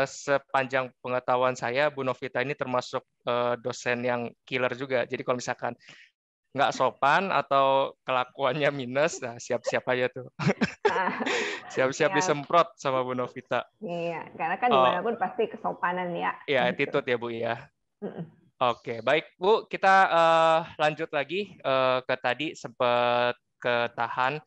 sepanjang pengetahuan saya, Bu Novita ini termasuk eh, dosen yang killer juga. Jadi kalau misalkan nggak sopan atau kelakuannya minus, nah siap-siap aja tuh. Siap-siap disemprot sama Bu Novita. Iya, karena kan oh. dimanapun pasti kesopanan ya. Iya, attitude ya Bu ya. Mm-mm. Oke, baik Bu, kita uh, lanjut lagi uh, ke tadi sempat ketahan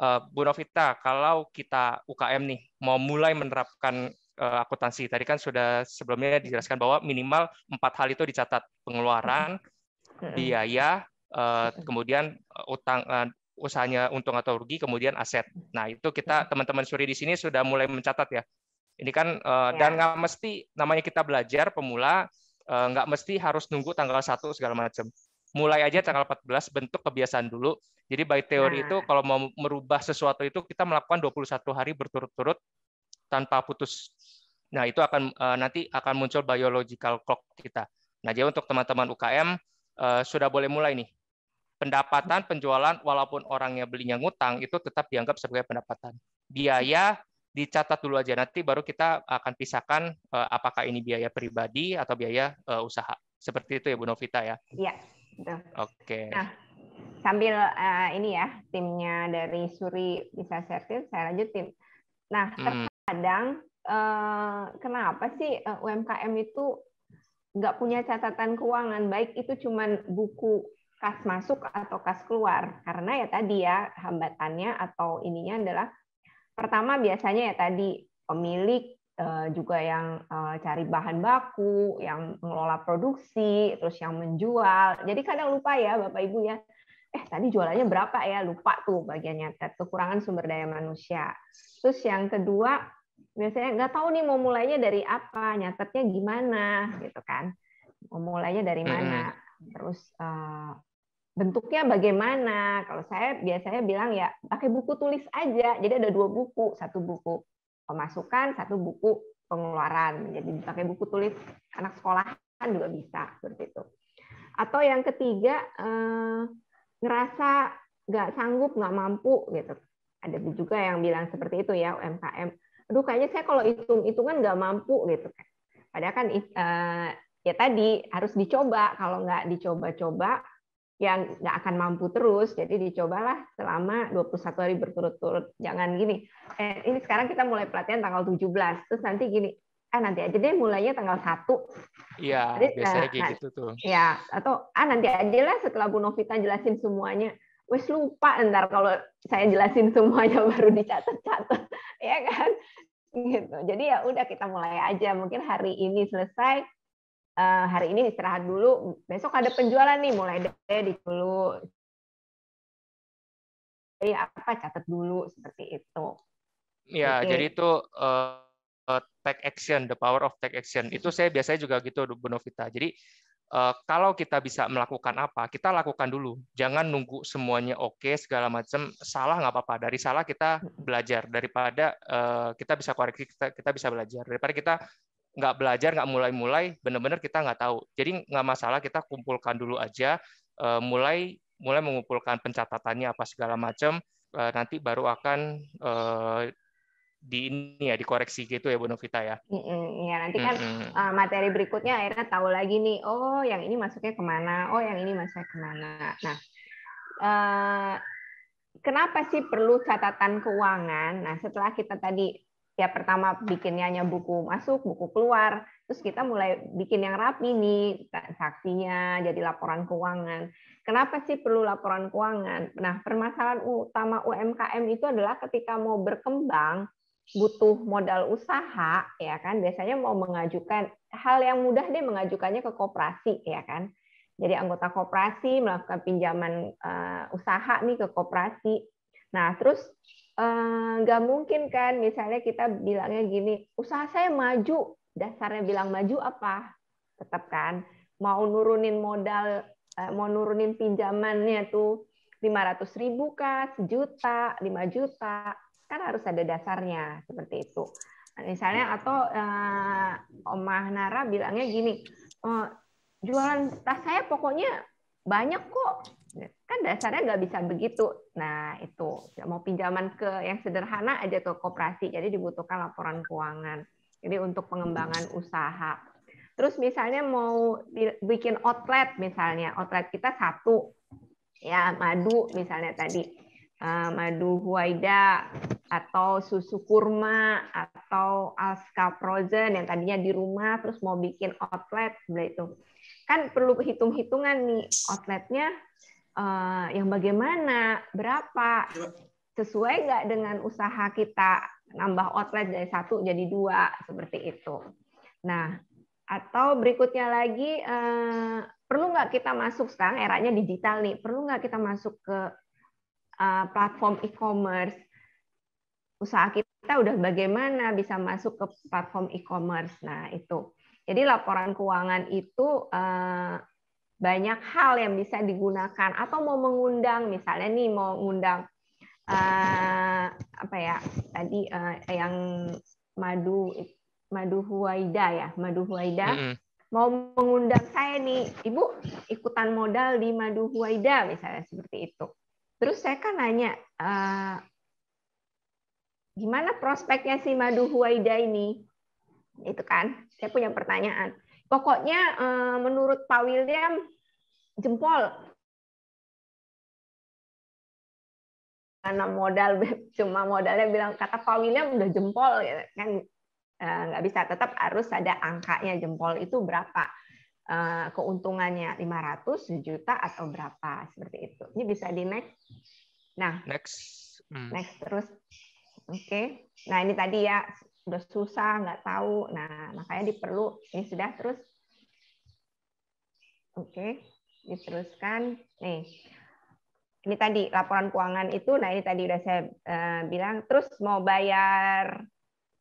Uh, Bu Novita, kalau kita UKM nih mau mulai menerapkan eh, akuntansi, tadi kan sudah sebelumnya dijelaskan bahwa minimal empat hal itu dicatat pengeluaran, biaya, eh, kemudian utang usahanya untung atau rugi, kemudian aset. Nah itu kita teman-teman suri di sini sudah mulai mencatat ya. Ini kan ya. dan nggak mesti namanya kita belajar pemula nggak mesti harus nunggu tanggal satu segala macam mulai aja tanggal 14 bentuk kebiasaan dulu. Jadi by teori nah. itu kalau mau merubah sesuatu itu kita melakukan 21 hari berturut-turut tanpa putus. Nah, itu akan uh, nanti akan muncul biological clock kita. Nah, jadi untuk teman-teman UKM uh, eh, sudah boleh mulai nih. Pendapatan penjualan walaupun orangnya belinya ngutang itu tetap dianggap sebagai pendapatan. Biaya dicatat dulu aja nanti baru kita akan pisahkan uh, apakah ini biaya pribadi atau biaya usaha. Seperti itu ya Bu Novita ya. Iya. Gitu. Oke. Okay. Nah, sambil uh, ini ya timnya dari Suri bisa sertif, saya lanjut tim. Nah, hmm. terkadang hmm. uh, kenapa sih eh, UMKM itu nggak punya catatan keuangan baik itu cuma buku kas masuk atau kas keluar karena ya tadi ya hambatannya atau ininya adalah pertama biasanya ya tadi pemilik Eh, juga yang eh, cari bahan baku, yang mengelola produksi, terus yang menjual. Jadi kadang lupa ya Bapak Ibu ya, eh tadi jualannya berapa ya? Lupa tuh bagiannya, kekurangan sumber daya manusia. Terus yang kedua, biasanya nggak tahu nih mau mulainya dari apa, nyatetnya gimana gitu kan. Mau mulainya dari mana, terus eh, bentuknya bagaimana. Kalau saya biasanya bilang ya pakai buku tulis aja, jadi ada dua buku, satu buku pemasukan, satu buku pengeluaran. Jadi pakai buku tulis anak sekolah kan juga bisa seperti itu. Atau yang ketiga eh, ngerasa nggak sanggup, nggak mampu gitu. Ada juga yang bilang seperti itu ya UMKM. Aduh kayaknya saya kalau hitung kan nggak mampu gitu kan. Padahal kan eh, ya tadi harus dicoba. Kalau nggak dicoba-coba yang nggak akan mampu terus. Jadi dicobalah selama 21 hari berturut-turut. Jangan gini. Eh, ini sekarang kita mulai pelatihan tanggal 17. Terus nanti gini, ah nanti aja deh mulainya tanggal 1. Iya, eh, biasanya kayak nah, gitu tuh. Iya atau ah nanti aja lah setelah Bu Novita jelasin semuanya. Wes lupa ntar kalau saya jelasin semuanya baru dicatat-catat. ya kan? Gitu. Jadi ya udah kita mulai aja. Mungkin hari ini selesai, Eh, hari ini istirahat dulu, besok ada penjualan nih, mulai dari dulu. Jadi apa catat dulu seperti itu. Ya, okay. jadi itu uh, eh, take action, the power of take action. Itu saya biasanya juga gitu, Bu Novita. Jadi uh, kalau kita bisa melakukan apa, kita lakukan dulu. Jangan nunggu semuanya oke okay, segala macam. Salah nggak apa-apa. Dari salah kita belajar. Daripada uh, kita bisa koreksi, kita, kita bisa belajar. Daripada kita nggak belajar, nggak mulai-mulai, benar-benar kita nggak tahu. Jadi nggak masalah kita kumpulkan dulu aja, eh, mulai mulai mengumpulkan pencatatannya apa segala macam, eh, nanti baru akan eh, di ini ya dikoreksi gitu ya Bu Novita ya. Iya nanti kan mm hmm materi berikutnya akhirnya tahu lagi nih, oh yang ini masuknya kemana, oh yang ini masuknya kemana. Nah, kenapa sih perlu catatan keuangan? Nah, setelah kita tadi ya pertama bikinnya hanya buku masuk, buku keluar, terus kita mulai bikin yang rapi nih transaksinya, jadi laporan keuangan. Kenapa sih perlu laporan keuangan? Nah, permasalahan utama UMKM itu adalah ketika mau berkembang butuh modal usaha ya kan biasanya mau mengajukan hal yang mudah deh mengajukannya ke koperasi ya kan jadi anggota koperasi melakukan pinjaman eh, usaha nih ke koperasi nah terus Eh, nggak uh, mungkin kan misalnya kita bilangnya gini usaha saya maju dasarnya bilang maju apa tetap kan mau nurunin modal uh, mau nurunin pinjamannya tuh lima ratus ribu kah sejuta lima juta kan harus ada dasarnya seperti itu nah, misalnya atau uh, Omah Nara bilangnya gini uh, jualan tas saya pokoknya banyak kok kan dasarnya nggak bisa begitu. Nah, itu mau pinjaman ke yang sederhana aja ke koperasi, jadi dibutuhkan laporan keuangan. Jadi untuk pengembangan usaha. Terus misalnya mau bikin outlet misalnya, outlet kita satu, ya madu misalnya tadi, eh, madu Huaida atau susu kurma atau aska Frozen yang tadinya di rumah terus mau bikin outlet, itu kan perlu hitung-hitungan nih outletnya Eh, yang bagaimana, berapa, sesuai nggak dengan usaha kita nambah outlet dari satu jadi dua seperti itu. Nah, atau berikutnya lagi eh, perlu nggak kita masuk sekarang eranya digital nih, perlu nggak kita masuk ke eh, platform e-commerce? Usaha kita udah bagaimana bisa masuk ke platform e-commerce? Nah, itu. Jadi laporan keuangan itu uh, banyak hal yang bisa digunakan atau mau mengundang misalnya nih mau mengundang uh, eh, apa ya tadi uh, yang madu madu huwaida ya madu huwaida mm -hmm. mau mengundang saya nih ibu ikutan modal di madu huwaida misalnya seperti itu terus saya kan nanya uh, gimana prospeknya si madu huwaida ini itu kan saya punya pertanyaan Pokoknya eh, menurut Pak William jempol karena modal cuma modalnya bilang kata Pak William udah jempol ya kan eh, nggak bisa tetap harus ada angkanya jempol itu berapa eh, keuntungannya 500 juta atau berapa seperti itu ini bisa di next nah next hmm. next terus oke okay. nah ini tadi ya udah susah nggak tahu nah makanya diperlu ini sudah terus oke okay. diteruskan nih ini tadi laporan keuangan itu nah ini tadi udah saya uh, bilang terus mau bayar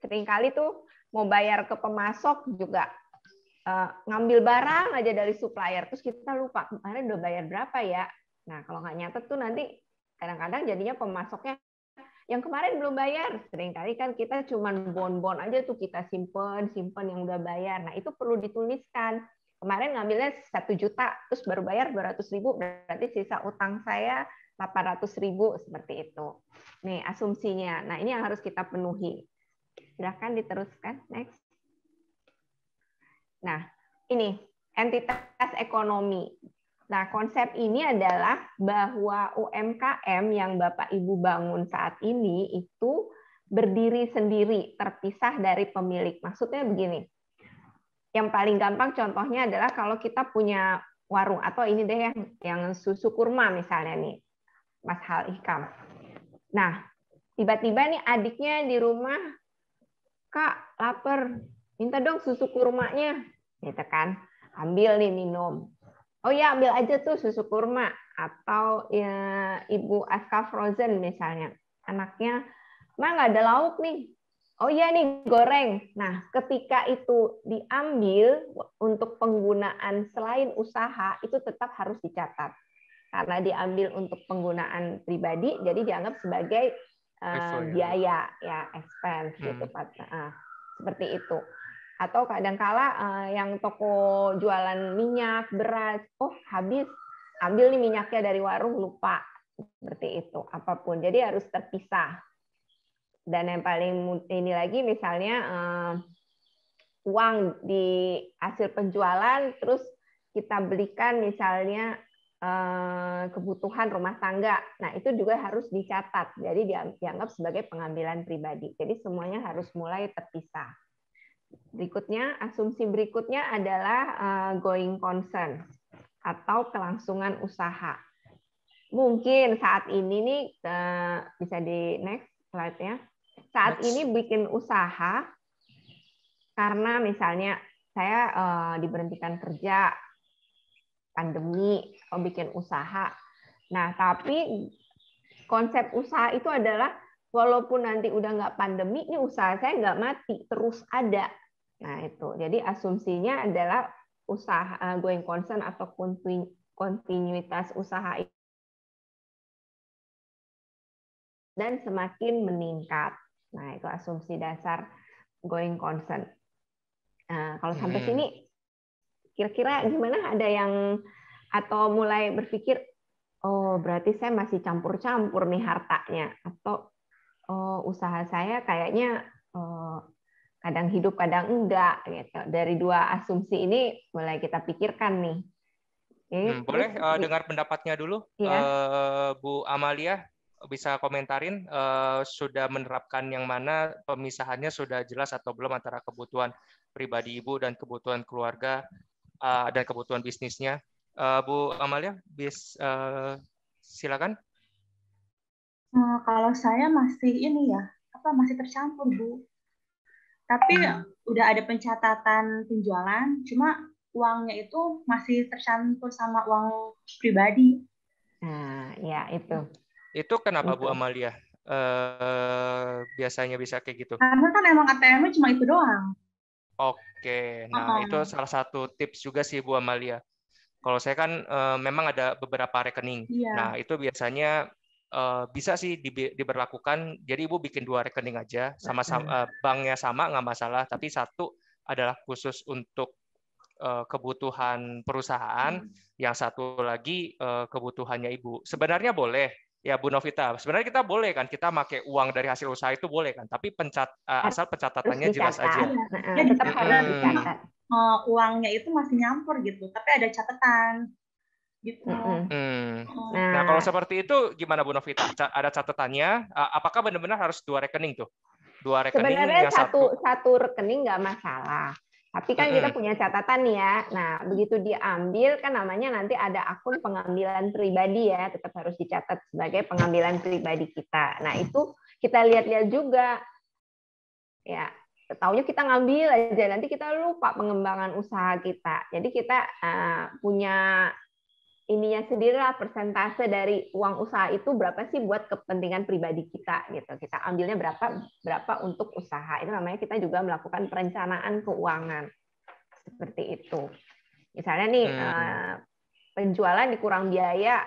seringkali tuh mau bayar ke pemasok juga uh, ngambil barang aja dari supplier terus kita lupa kemarin udah bayar berapa ya nah kalau nggak nyata tuh nanti kadang-kadang jadinya pemasoknya yang kemarin belum bayar. Seringkali kan kita cuman bon-bon aja tuh kita simpen, simpen yang udah bayar. Nah, itu perlu dituliskan. Kemarin ngambilnya satu juta, terus baru bayar ratus ribu, berarti sisa utang saya delapan ratus ribu, seperti itu. Nih, asumsinya. Nah, ini yang harus kita penuhi. Silahkan diteruskan. Next. Nah, ini entitas ekonomi. Nah, konsep ini adalah bahwa UMKM yang Bapak Ibu bangun saat ini itu berdiri sendiri, terpisah dari pemilik. Maksudnya begini. Yang paling gampang contohnya adalah kalau kita punya warung atau ini deh yang yang susu kurma misalnya nih. Mas Hal Ikam. Nah, tiba-tiba nih adiknya di rumah, "Kak, lapar. Minta dong susu kurmanya." Gitu kan. Ambil nih minum oh ya ambil aja tuh susu kurma atau ya, ibu aska frozen misalnya anaknya mah nggak ada lauk nih oh ya nih goreng nah ketika itu diambil untuk penggunaan selain usaha itu tetap harus dicatat karena diambil untuk penggunaan pribadi jadi dianggap sebagai uh, biaya ya expense gitu hmm. Pak. Nah, seperti itu atau kadangkala uh, yang toko jualan minyak beras oh habis ambil nih minyaknya dari warung lupa seperti itu apapun jadi harus terpisah dan yang paling ini lagi misalnya uh, uang di hasil penjualan terus kita belikan misalnya eh, kebutuhan rumah tangga nah itu juga harus dicatat jadi dianggap sebagai pengambilan pribadi jadi semuanya harus mulai terpisah Berikutnya, asumsi berikutnya adalah eh, going concern atau kelangsungan usaha. Mungkin saat ini nih eh, bisa di next slide ya. Saat next. ini bikin usaha karena misalnya saya eh, diberhentikan kerja pandemi, bikin usaha. Nah, tapi konsep usaha itu adalah walaupun nanti udah nggak pandemi, ini usaha saya nggak mati, terus ada. Nah itu, jadi asumsinya adalah usaha eh, going concern atau kontinuitas usaha itu dan semakin meningkat. Nah itu asumsi dasar going concern. Nah, kalau sampai sini, kira-kira gimana? Ada yang atau mulai berpikir, oh berarti saya masih campur-campur nih hartanya, atau oh, usaha saya kayaknya oh, kadang hidup kadang enggak gitu. Dari dua asumsi ini mulai kita pikirkan nih. Hmm, boleh uh, dengar pendapatnya dulu, ya. uh, Bu Amalia bisa komentarin uh, sudah menerapkan yang mana pemisahannya sudah jelas atau belum antara kebutuhan pribadi ibu dan kebutuhan keluarga uh, dan kebutuhan bisnisnya. Uh, Bu Amalia, bis, uh, silakan. Nah, kalau saya masih ini ya, apa masih tercampur bu. Tapi hmm. udah ada pencatatan penjualan, cuma uangnya itu masih tercampur sama uang pribadi. Nah, ya itu. Itu kenapa itu. Bu gitu. Amalia? Uh, biasanya bisa kayak gitu. Karena kan emang ATM-nya cuma itu doang. Oke, nah uh -huh. itu salah satu tips juga sih Bu Amalia. Kalau saya kan uh, memang ada beberapa rekening. Iya. Nah itu biasanya Uh, bisa sih di, diberlakukan. Jadi ibu bikin dua rekening aja, sama-sama uh, banknya sama nggak masalah. Tapi satu adalah khusus untuk uh, kebutuhan perusahaan, hmm. yang satu lagi uh, kebutuhannya ibu. Sebenarnya boleh ya Bu Novita. Sebenarnya kita boleh kan kita pakai uang dari hasil usaha itu boleh kan. Tapi pencat asal pencatatannya jelas aja. Ya, tetap hmm. harus Uh, uangnya itu masih nyampur gitu, tapi ada catatan gitu. Hmm. Nah. nah, kalau seperti itu gimana Bu Novita? Ada catatannya? Apakah benar-benar harus dua rekening tuh? Dua rekening Sebenarnya satu satu, satu rekening nggak masalah. Tapi kan mm -hmm. kita punya catatan ya. Nah, begitu diambil kan namanya nanti ada akun pengambilan pribadi ya, tetap harus dicatat sebagai pengambilan pribadi kita. Nah, itu kita lihat-lihat juga. Ya, tahunya kita ngambil aja nanti kita lupa pengembangan usaha kita. Jadi kita uh, punya ininya sendiri lah persentase dari uang usaha itu berapa sih buat kepentingan pribadi kita gitu. Kita ambilnya berapa berapa untuk usaha. Itu namanya kita juga melakukan perencanaan keuangan. Seperti itu. Misalnya nih hmm. Eh, penjualan dikurang biaya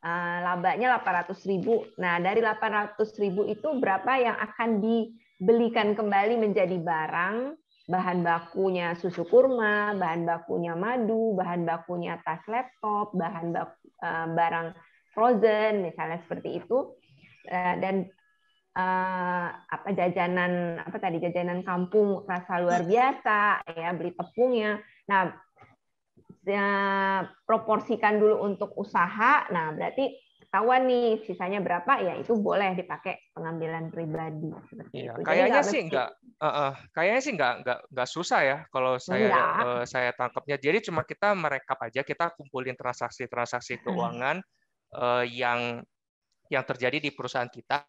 eh, labanya 800 ribu Nah, dari 800 ribu itu berapa yang akan dibelikan kembali menjadi barang bahan bakunya susu kurma, bahan bakunya madu, bahan bakunya tas laptop, bahan baku, eh, barang frozen misalnya seperti itu eh, dan eh, apa jajanan apa tadi jajanan kampung rasa luar biasa ya beli tepungnya. Nah, ya, proporsikan dulu untuk usaha. Nah, berarti ketahuan nih sisanya berapa ya itu boleh dipakai pengambilan pribadi seperti iya, itu. Kayaknya sih enggak uh, uh, kayaknya sih enggak enggak enggak susah ya kalau saya uh, saya tangkapnya. Jadi cuma kita merekap aja kita kumpulin transaksi-transaksi hmm. keuangan uh, yang yang terjadi di perusahaan kita.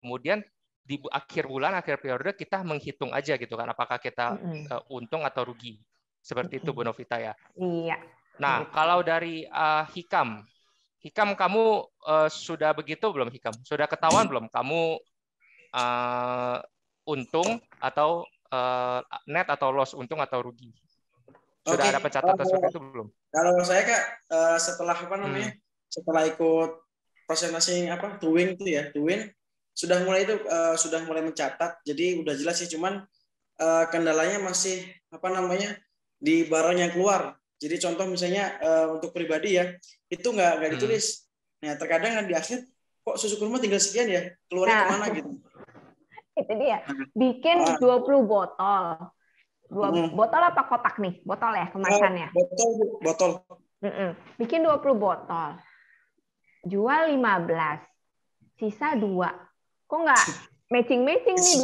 Kemudian di akhir bulan, akhir periode kita menghitung aja gitu kan, apakah kita uh, untung atau rugi. Seperti itu hmm. Bu Novita ya. Iya. Nah, kalau dari uh, Hikam, Hikam kamu uh, sudah begitu belum Hikam? Sudah ketahuan belum kamu uh, untung atau uh, net atau loss, untung atau rugi? Sudah okay. ada pencatatan seperti itu belum? Kalau saya kak uh, setelah apa hmm. namanya? Hmm. Setelah ikut presentasi apa Twin itu ya, Twin sudah mulai itu uh, sudah mulai mencatat. Jadi udah jelas sih cuman uh, kendalanya masih apa namanya? di barang yang keluar jadi contoh misalnya uh, untuk pribadi ya, itu nggak nggak hmm. ditulis. Hmm. Nah terkadang kan di akhir kok susu kurma tinggal sekian ya, keluarnya nah, kemana gitu. Itu dia, nah. bikin ah. 20 botol. Dua hmm. botol apa kotak nih? Botol ya kemasannya. Eh, botol, botol. Mm -mm. Bikin 20 botol. Jual 15. Sisa dua. Kok nggak matching-matching nih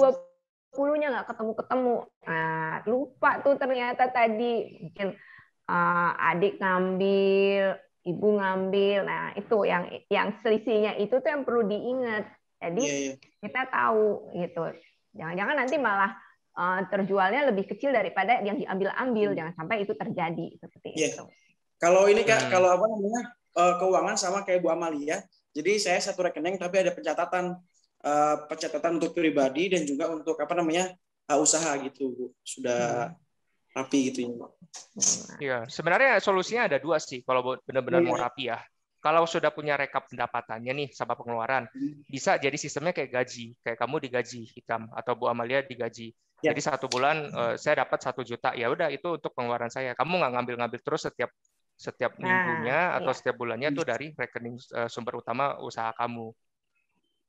20 nya nggak ketemu-ketemu. Nah, lupa tuh ternyata tadi bikin uh, adik ngambil, ibu ngambil. Nah, itu yang yang selisihnya itu tuh yang perlu diingat. Jadi yeah, yeah. kita tahu gitu. Jangan-jangan nanti malah uh, terjualnya lebih kecil daripada yang diambil-ambil. Jangan sampai itu terjadi seperti yeah. itu. Kalau ini Kak, hmm. kalau apa namanya? Eh, keuangan sama kayak Bu Amalia. Jadi saya satu rekening tapi ada pencatatan uh, pencatatan untuk pribadi dan juga untuk apa namanya? Uh, usaha gitu, Bu. Sudah hmm rapi gitu ya. Nah. Iya, sebenarnya solusinya ada dua sih kalau benar-benar mau iya. rapi ya. Kalau sudah punya rekap pendapatannya nih sama pengeluaran, hmm. bisa jadi sistemnya kayak gaji, kayak kamu digaji hitam atau Bu Amalia digaji. Ya. Jadi satu bulan uh, saya dapat satu juta, ya udah itu untuk pengeluaran saya. Kamu nggak ngambil-ngambil terus setiap setiap nah, minggunya atau iya. setiap bulannya itu dari rekening uh, sumber utama usaha kamu.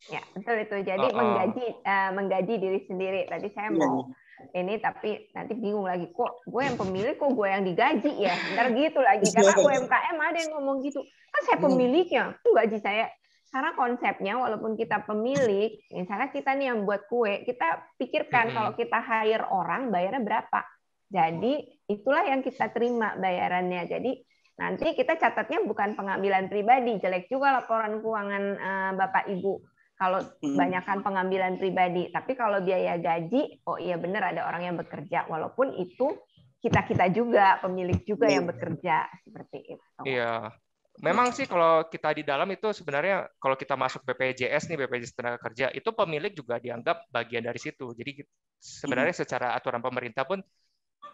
Ya betul itu. Jadi uh, uh. menggaji uh, menggaji diri sendiri. Tadi saya iya, mau ini tapi nanti bingung lagi kok gue yang pemilik kok gue yang digaji ya ntar gitu lagi iya, karena iya. UMKM ada yang ngomong gitu kan saya hmm. pemiliknya tuh gaji saya karena konsepnya walaupun kita pemilik misalnya kita nih yang buat kue kita pikirkan hmm. kalau kita hire orang bayarnya berapa jadi itulah yang kita terima bayarannya jadi nanti kita catatnya bukan pengambilan pribadi jelek juga laporan keuangan eh, bapak ibu kalau hmm. banyakkan pengambilan pribadi. Tapi kalau biaya gaji, oh iya benar ada orang yang bekerja walaupun itu kita-kita juga pemilik juga yang iya. bekerja seperti itu. Iya. Memang iya. sih kalau kita di dalam itu sebenarnya kalau kita masuk BPJS nih BPJS tenaga kerja itu pemilik juga dianggap bagian dari situ. Jadi iya. sebenarnya secara aturan pemerintah pun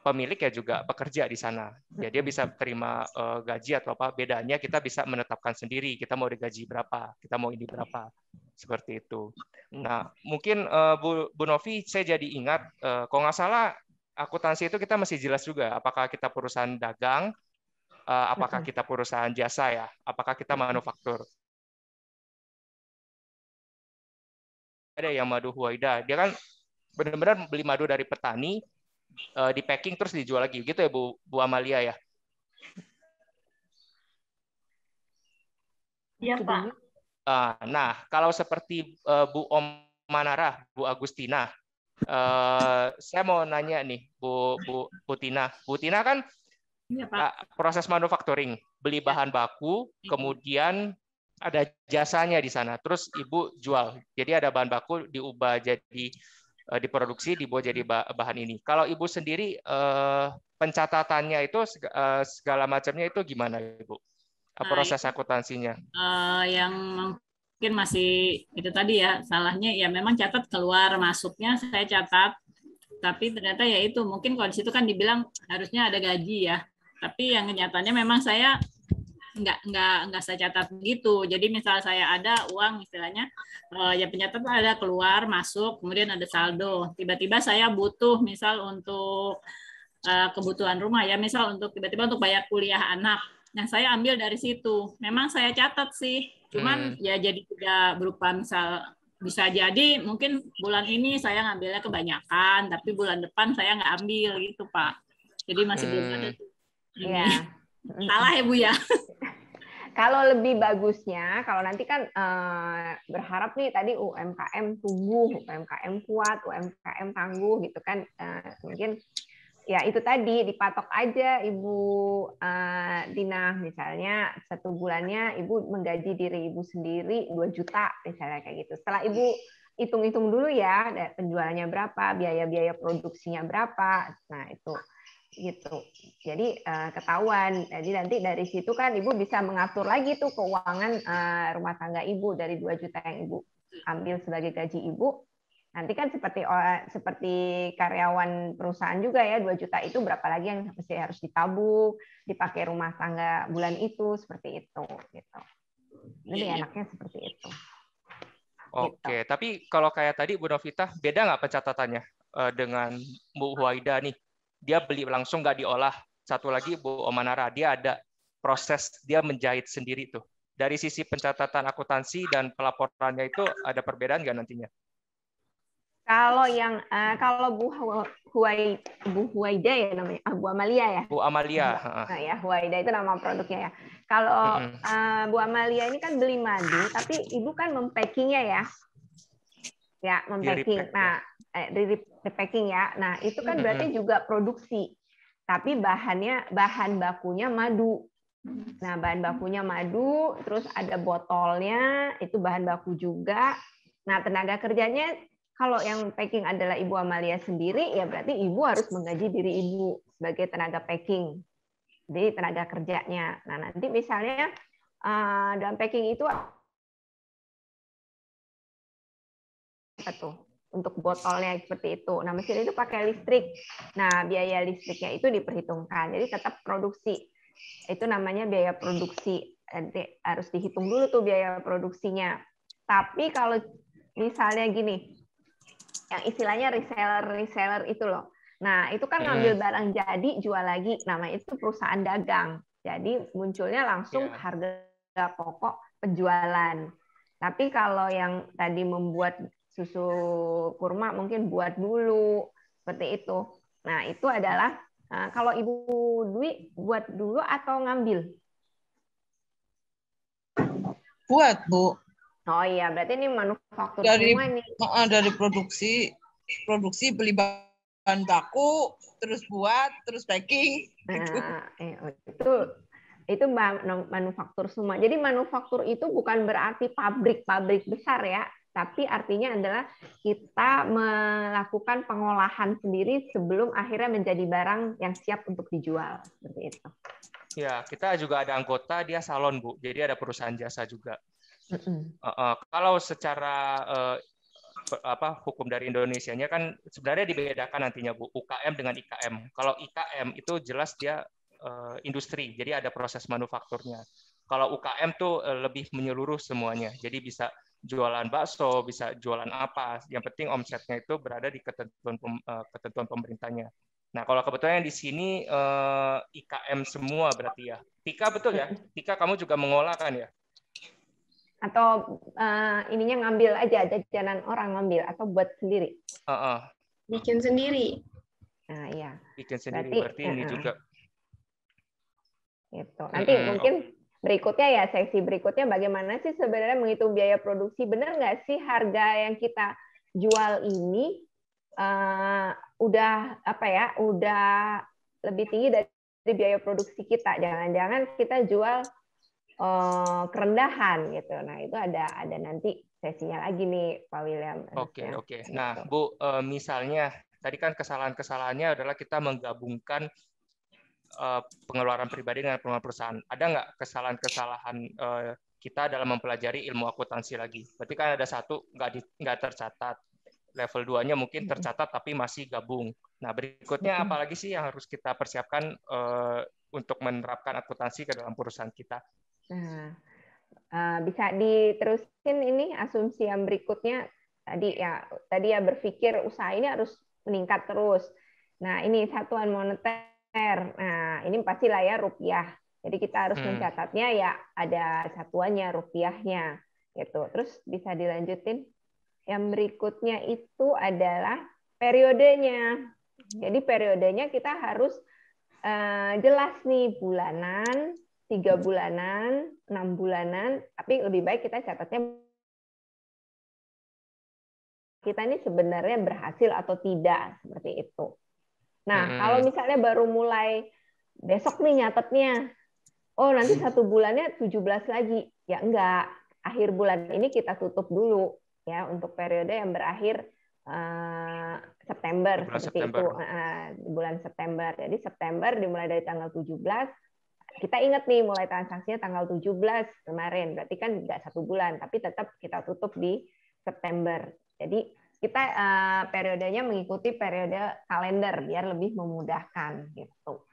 pemilik ya juga pekerja di sana. jadi ya, dia bisa terima uh, gaji atau apa. Bedanya kita bisa menetapkan sendiri kita mau digaji berapa, kita mau ini berapa. Seperti itu. Nah, mungkin uh, Bu, Bu Novi saya jadi ingat uh, kalau nggak salah akuntansi itu kita masih jelas juga apakah kita perusahaan dagang, uh, apakah kita perusahaan jasa ya, apakah kita manufaktur. Ada yang madu Huwaida, dia kan benar-benar beli madu dari petani, uh, di packing terus dijual lagi gitu ya Bu Bu Amalia ya. Iya Pak. Uh, nah kalau seperti uh, Bu Om Manara, Bu Agustina, uh, saya mau nanya nih Bu Bu Putina, Putina kan ya, Pak. Uh, proses manufacturing, beli iya. bahan baku, kemudian ada jasanya di sana, terus ibu jual. Jadi ada bahan baku diubah jadi Eh, diproduksi dibuat jadi hmm. bahan ini. Kalau ibu sendiri eh, pencatatannya itu eh, segala macamnya itu gimana ibu? Nah, Proses akuntansinya? yang mungkin masih itu tadi ya salahnya ya memang catat keluar masuknya saya catat tapi ternyata ya itu mungkin kalau di situ kan dibilang harusnya ada gaji ya tapi yang kenyataannya memang saya nggak nggak nggak saya catat gitu jadi misal saya ada uang istilahnya uh, ya pencatatan ada keluar masuk kemudian ada saldo tiba-tiba saya butuh misal untuk uh, kebutuhan rumah ya misal untuk tiba-tiba untuk bayar kuliah anak nah saya ambil dari situ memang saya catat sih cuman hmm. ya jadi tidak berupa misal bisa jadi mungkin bulan ini saya ngambilnya kebanyakan tapi bulan depan saya nggak ambil gitu pak jadi masih hmm. belum ada hmm. tuh. Iya. Salah ya Bu ya kalau lebih bagusnya, kalau nanti kan eh, berharap nih tadi UMKM tumbuh, UMKM kuat, UMKM tangguh gitu kan, eh, mungkin ya itu tadi dipatok aja ibu uh, Dina misalnya satu bulannya ibu menggaji diri ibu sendiri 2 juta misalnya kayak gitu setelah ibu hitung-hitung dulu ya penjualannya berapa biaya-biaya produksinya berapa nah itu gitu. Jadi uh, ketahuan. Jadi nanti dari situ kan ibu bisa mengatur lagi tuh keuangan uh, rumah tangga ibu dari 2 juta yang ibu ambil sebagai gaji ibu. Nanti kan seperti eh, seperti karyawan perusahaan juga ya 2 juta itu berapa lagi yang mesti harus ditabung, dipakai rumah tangga bulan itu seperti itu gitu. Lebih iya, iya. enaknya seperti itu. Oke, okay. gitu. tapi kalau kayak tadi Bu Novita beda nggak pencatatannya dengan Bu Huaida nih? dia beli langsung nggak diolah. Satu lagi Bu Omanara, dia ada proses dia menjahit sendiri tuh. Dari sisi pencatatan akuntansi dan pelaporannya itu ada perbedaan nggak nantinya? Kalau yang uh, kalau Bu Huai Bu Huaida ya namanya, ah, Bu Amalia ya. Bu Amalia. Iya. Nah, ya Huaida itu nama produknya ya. Kalau uh, Bu Amalia ini kan beli madu, tapi ibu kan mempackingnya ya. Ya mempacking. Ya. Nah, eh, the packing ya. Nah, itu kan berarti juga produksi. Tapi bahannya bahan bakunya madu. Nah, bahan bakunya madu, terus ada botolnya, itu bahan baku juga. Nah, tenaga kerjanya kalau yang packing adalah Ibu Amalia sendiri, ya berarti Ibu harus menggaji diri Ibu sebagai tenaga packing. Jadi tenaga kerjanya. Nah, nanti misalnya eh, dalam packing itu apa untuk botolnya seperti itu. Nah, mesin itu pakai listrik. Nah, biaya listriknya itu diperhitungkan. Jadi tetap produksi. Itu namanya biaya produksi. Nanti harus dihitung dulu tuh biaya produksinya. Tapi kalau misalnya gini, yang istilahnya reseller-reseller itu loh. Nah, itu kan ngambil barang jadi, jual lagi. Nama itu perusahaan dagang. Jadi munculnya langsung yeah. harga pokok penjualan. Tapi kalau yang tadi membuat susu kurma mungkin buat dulu seperti itu. Nah itu adalah eh, kalau Ibu Dwi buat dulu atau ngambil? Buat Bu. Oh iya berarti ini manufaktur dari, semua nih. Dari produksi produksi beli bahan baku terus buat terus packing. Nah, gitu. Nah, itu itu manufaktur semua. Jadi manufaktur itu bukan berarti pabrik-pabrik besar ya, tapi artinya adalah kita melakukan pengolahan sendiri sebelum akhirnya menjadi barang yang siap untuk dijual seperti itu. Ya, kita juga ada anggota dia salon bu, jadi ada perusahaan jasa juga. Mm -hmm. uh, uh, kalau secara uh, apa hukum dari Indonesia-nya kan sebenarnya dibedakan nantinya bu UKM dengan IKM. Kalau IKM itu jelas dia uh, industri, jadi ada proses manufakturnya. Kalau UKM tuh eh, lebih menyeluruh semuanya, jadi bisa jualan bakso, bisa jualan apa. Yang penting omsetnya itu berada di ketentuan eh, ketentuan pemerintahnya. Nah, kalau kebetulan yang di sini uh, eh, IKM semua berarti ya. Tika betul ya? Tika kamu juga mengolah kan ya? Atau uh, ininya ngambil aja jajanan orang ngambil atau buat sendiri? Uh -uh. Bikin sendiri. Nah, iya. Bikin sendiri berarti, berarti uh -uh. ini juga. Gitu. Nanti mungkin berikutnya ya seksi berikutnya bagaimana sih sebenarnya menghitung biaya produksi benar nggak sih harga yang kita jual ini uh, udah apa ya udah lebih tinggi dari biaya produksi kita jangan-jangan kita jual uh, kerendahan gitu nah itu ada ada nanti sesinya lagi nih Pak William oke okay, nah, oke okay. Gitu. nah Bu uh, misalnya tadi kan kesalahan-kesalahannya adalah kita menggabungkan Eh, pengeluaran pribadi dengan pengeluaran perusahaan. Ada nggak kesalahan-kesalahan eh, kita dalam mempelajari ilmu akuntansi lagi? Berarti kan ada satu nggak di, nggak tercatat, level 2-nya mungkin tercatat tapi masih gabung. Nah berikutnya apalagi sih yang harus kita persiapkan eh, untuk menerapkan akuntansi ke dalam perusahaan kita? Nah, bisa diterusin ini asumsi yang berikutnya tadi ya tadi ya berpikir usaha ini harus meningkat terus. Nah ini satuan moneter R. Nah, ini pastilah ya rupiah. Jadi kita harus hmm. mencatatnya ya ada satuannya rupiahnya gitu. Terus bisa dilanjutin. Yang berikutnya itu adalah periodenya. Hmm. Jadi periodenya kita harus uh, jelas nih bulanan, tiga hmm. bulanan, enam bulanan. Tapi lebih baik kita catatnya kita ini sebenarnya berhasil atau tidak seperti itu. Nah, hmm. kalau misalnya baru mulai besok nih nyatetnya, oh nanti hmm. satu bulannya 17 lagi. Ya enggak, akhir bulan ini kita tutup dulu ya untuk periode yang berakhir uh, September bulan seperti September. itu uh, bulan September. Jadi September dimulai dari tanggal 17 kita ingat nih mulai transaksinya tanggal 17 kemarin. Berarti kan enggak satu bulan, tapi tetap kita tutup di September. Jadi kita uh, periodenya mengikuti periode kalender biar lebih memudahkan gitu.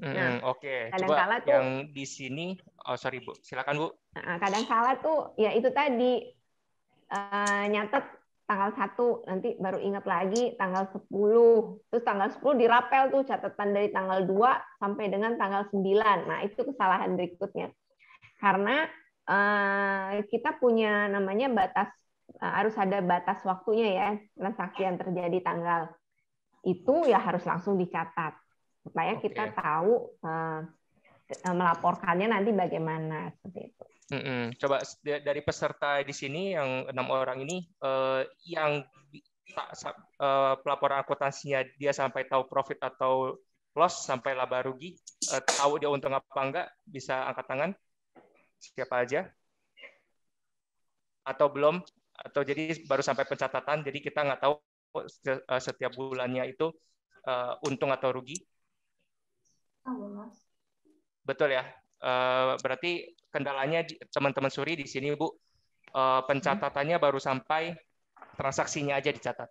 Hmm, nah, oke. Okay. Kadang Coba kala tuh yang di sini oh sorry Bu, silakan Bu. kadang kala tuh ya itu tadi uh, nyatet tanggal satu nanti baru ingat lagi tanggal 10. Terus tanggal 10 dirapel tuh catatan dari tanggal 2 sampai dengan tanggal 9. Nah, itu kesalahan berikutnya. Karena uh, kita punya namanya batas Eh, harus ada batas waktunya ya transaksi yang terjadi tanggal itu ya harus langsung dicatat supaya okay. kita tahu eh, eh, melaporkannya nanti bagaimana seperti itu. Mm -hmm. Coba dari peserta di sini yang enam orang ini yang pelaporan akuntansinya dia sampai tahu profit atau loss sampai laba rugi, tahu dia untung apa enggak, bisa angkat tangan siapa aja atau belum? atau jadi baru sampai pencatatan jadi kita nggak tahu eh, setiap bulannya itu uh, untung atau rugi ah, iya, betul ya uh, berarti kendalanya teman-teman suri di sini bu uh, pencatatannya baru sampai transaksinya aja dicatat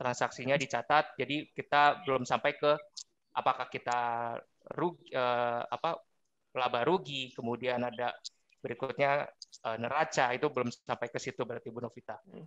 transaksinya dicatat jadi kita belum sampai ke apakah kita rugi, uh, apa laba rugi kemudian ada berikutnya uh, neraca itu belum sampai ke situ berarti Bu Novita. Hmm.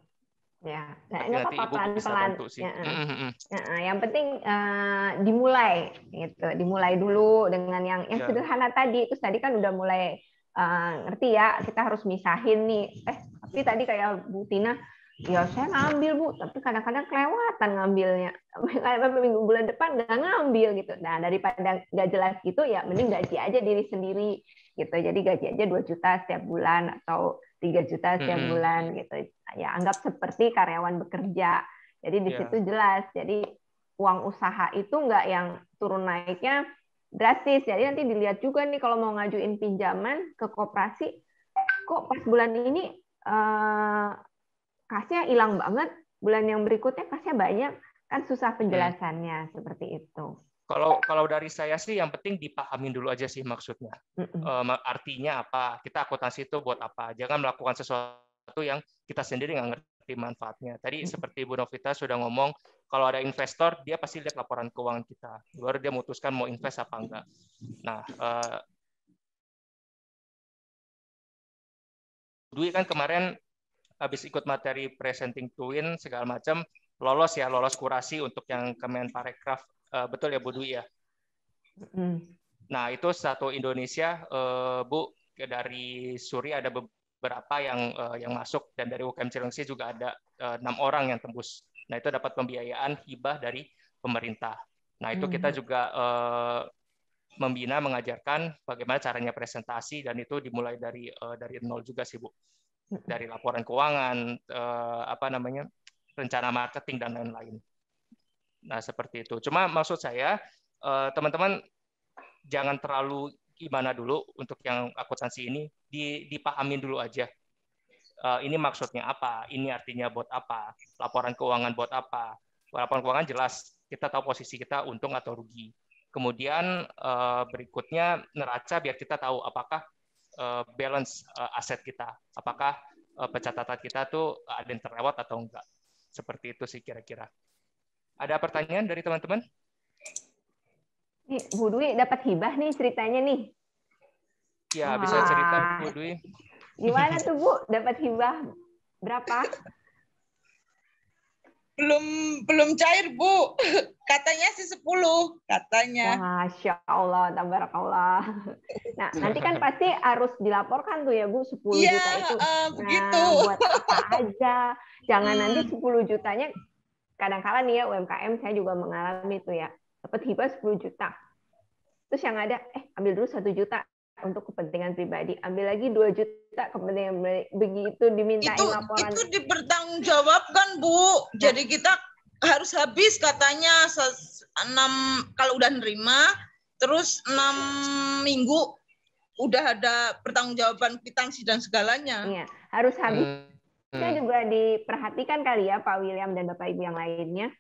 Ya, nah, ini apa pelan-pelan. Ya. Ya. ya, yang penting uh, dimulai, gitu, dimulai dulu dengan yang yang ya. sederhana tadi. Terus tadi kan udah mulai uh, ngerti ya, kita harus misahin nih. Eh, tapi tadi kayak Bu Tina, ya saya ngambil bu, tapi kadang-kadang kelewatan ngambilnya. Minggu bulan depan nggak ngambil gitu. Nah daripada nggak jelas gitu, ya mending gaji aja diri sendiri gitu jadi gaji aja 2 juta setiap bulan atau 3 juta setiap -hmm. bulan gitu ya anggap seperti karyawan bekerja jadi di yeah. situ jelas jadi uang usaha itu nggak yang turun naiknya drastis jadi nanti dilihat juga nih kalau mau ngajuin pinjaman ke koperasi kok pas bulan ini eh, kasnya hilang banget bulan yang berikutnya kasnya banyak kan susah ya. penjelasannya hmm. seperti itu. Kalau kalau dari saya sih yang penting dipahamin dulu aja sih maksudnya. mm artinya apa? Kita akuntansi itu buat apa? Jangan melakukan sesuatu yang kita sendiri nggak ngerti manfaatnya. Tadi seperti Bu Novita sudah ngomong, kalau ada investor dia pasti lihat laporan keuangan kita baru dia memutuskan mau invest apa enggak nah uh, Dwi kan kemarin habis ikut materi presenting twin segala macam lolos ya lolos kurasi untuk yang Kemenparekraf Uh, betul ya Bu Dwi ya? Mm. Nah itu satu Indonesia uh, Bu dari Suri ada beberapa yang uh, yang masuk dan dari UKM Cilengsi juga ada enam uh, orang yang tembus. Nah itu dapat pembiayaan hibah dari pemerintah. Nah itu mm. kita hmm. juga uh, membina mengajarkan bagaimana caranya presentasi dan itu dimulai dari uh, dari nol juga sih bu hmm. dari laporan keuangan uh, apa namanya rencana marketing dan lain-lain Nah, seperti itu. Cuma maksud saya, eh, teman-teman jangan terlalu gimana dulu untuk yang akuntansi ini, dipahamin dulu aja. Eh, ini maksudnya apa, ini artinya buat apa, laporan keuangan buat apa. Laporan keuangan jelas, kita tahu posisi kita untung atau rugi. Kemudian eh, berikutnya neraca biar kita tahu apakah balance aset kita, apakah pencatatan kita tuh ada yang terlewat atau enggak. Seperti itu sih kira-kira. Ada pertanyaan dari teman-teman? Bu Dwi dapat hibah nih ceritanya nih. Ya, bisa cerita Bu Dwi. Gimana tuh Bu, dapat hibah berapa? belum belum cair bu katanya sih 10 katanya Masya Allah tabarakallah nah nanti kan pasti harus dilaporkan tuh ya bu 10 ya, juta itu uh, begitu. nah, buat apa aja jangan hmm. nanti 10 jutanya kadang-kala nih ya UMKM saya juga mengalami itu ya dapat hibah 10 juta terus yang ada eh ambil dulu satu juta untuk kepentingan pribadi ambil lagi 2 juta kepentingan pribadi. begitu diminta itu, laporan itu dipertanggungjawabkan Bu nah. jadi kita harus habis katanya 6 kalau udah nerima terus 6 minggu udah ada pertanggungjawaban kita dan segalanya. Iya, harus habis hmm saya hmm. juga diperhatikan kali ya Pak William dan Bapak Ibu yang lainnya.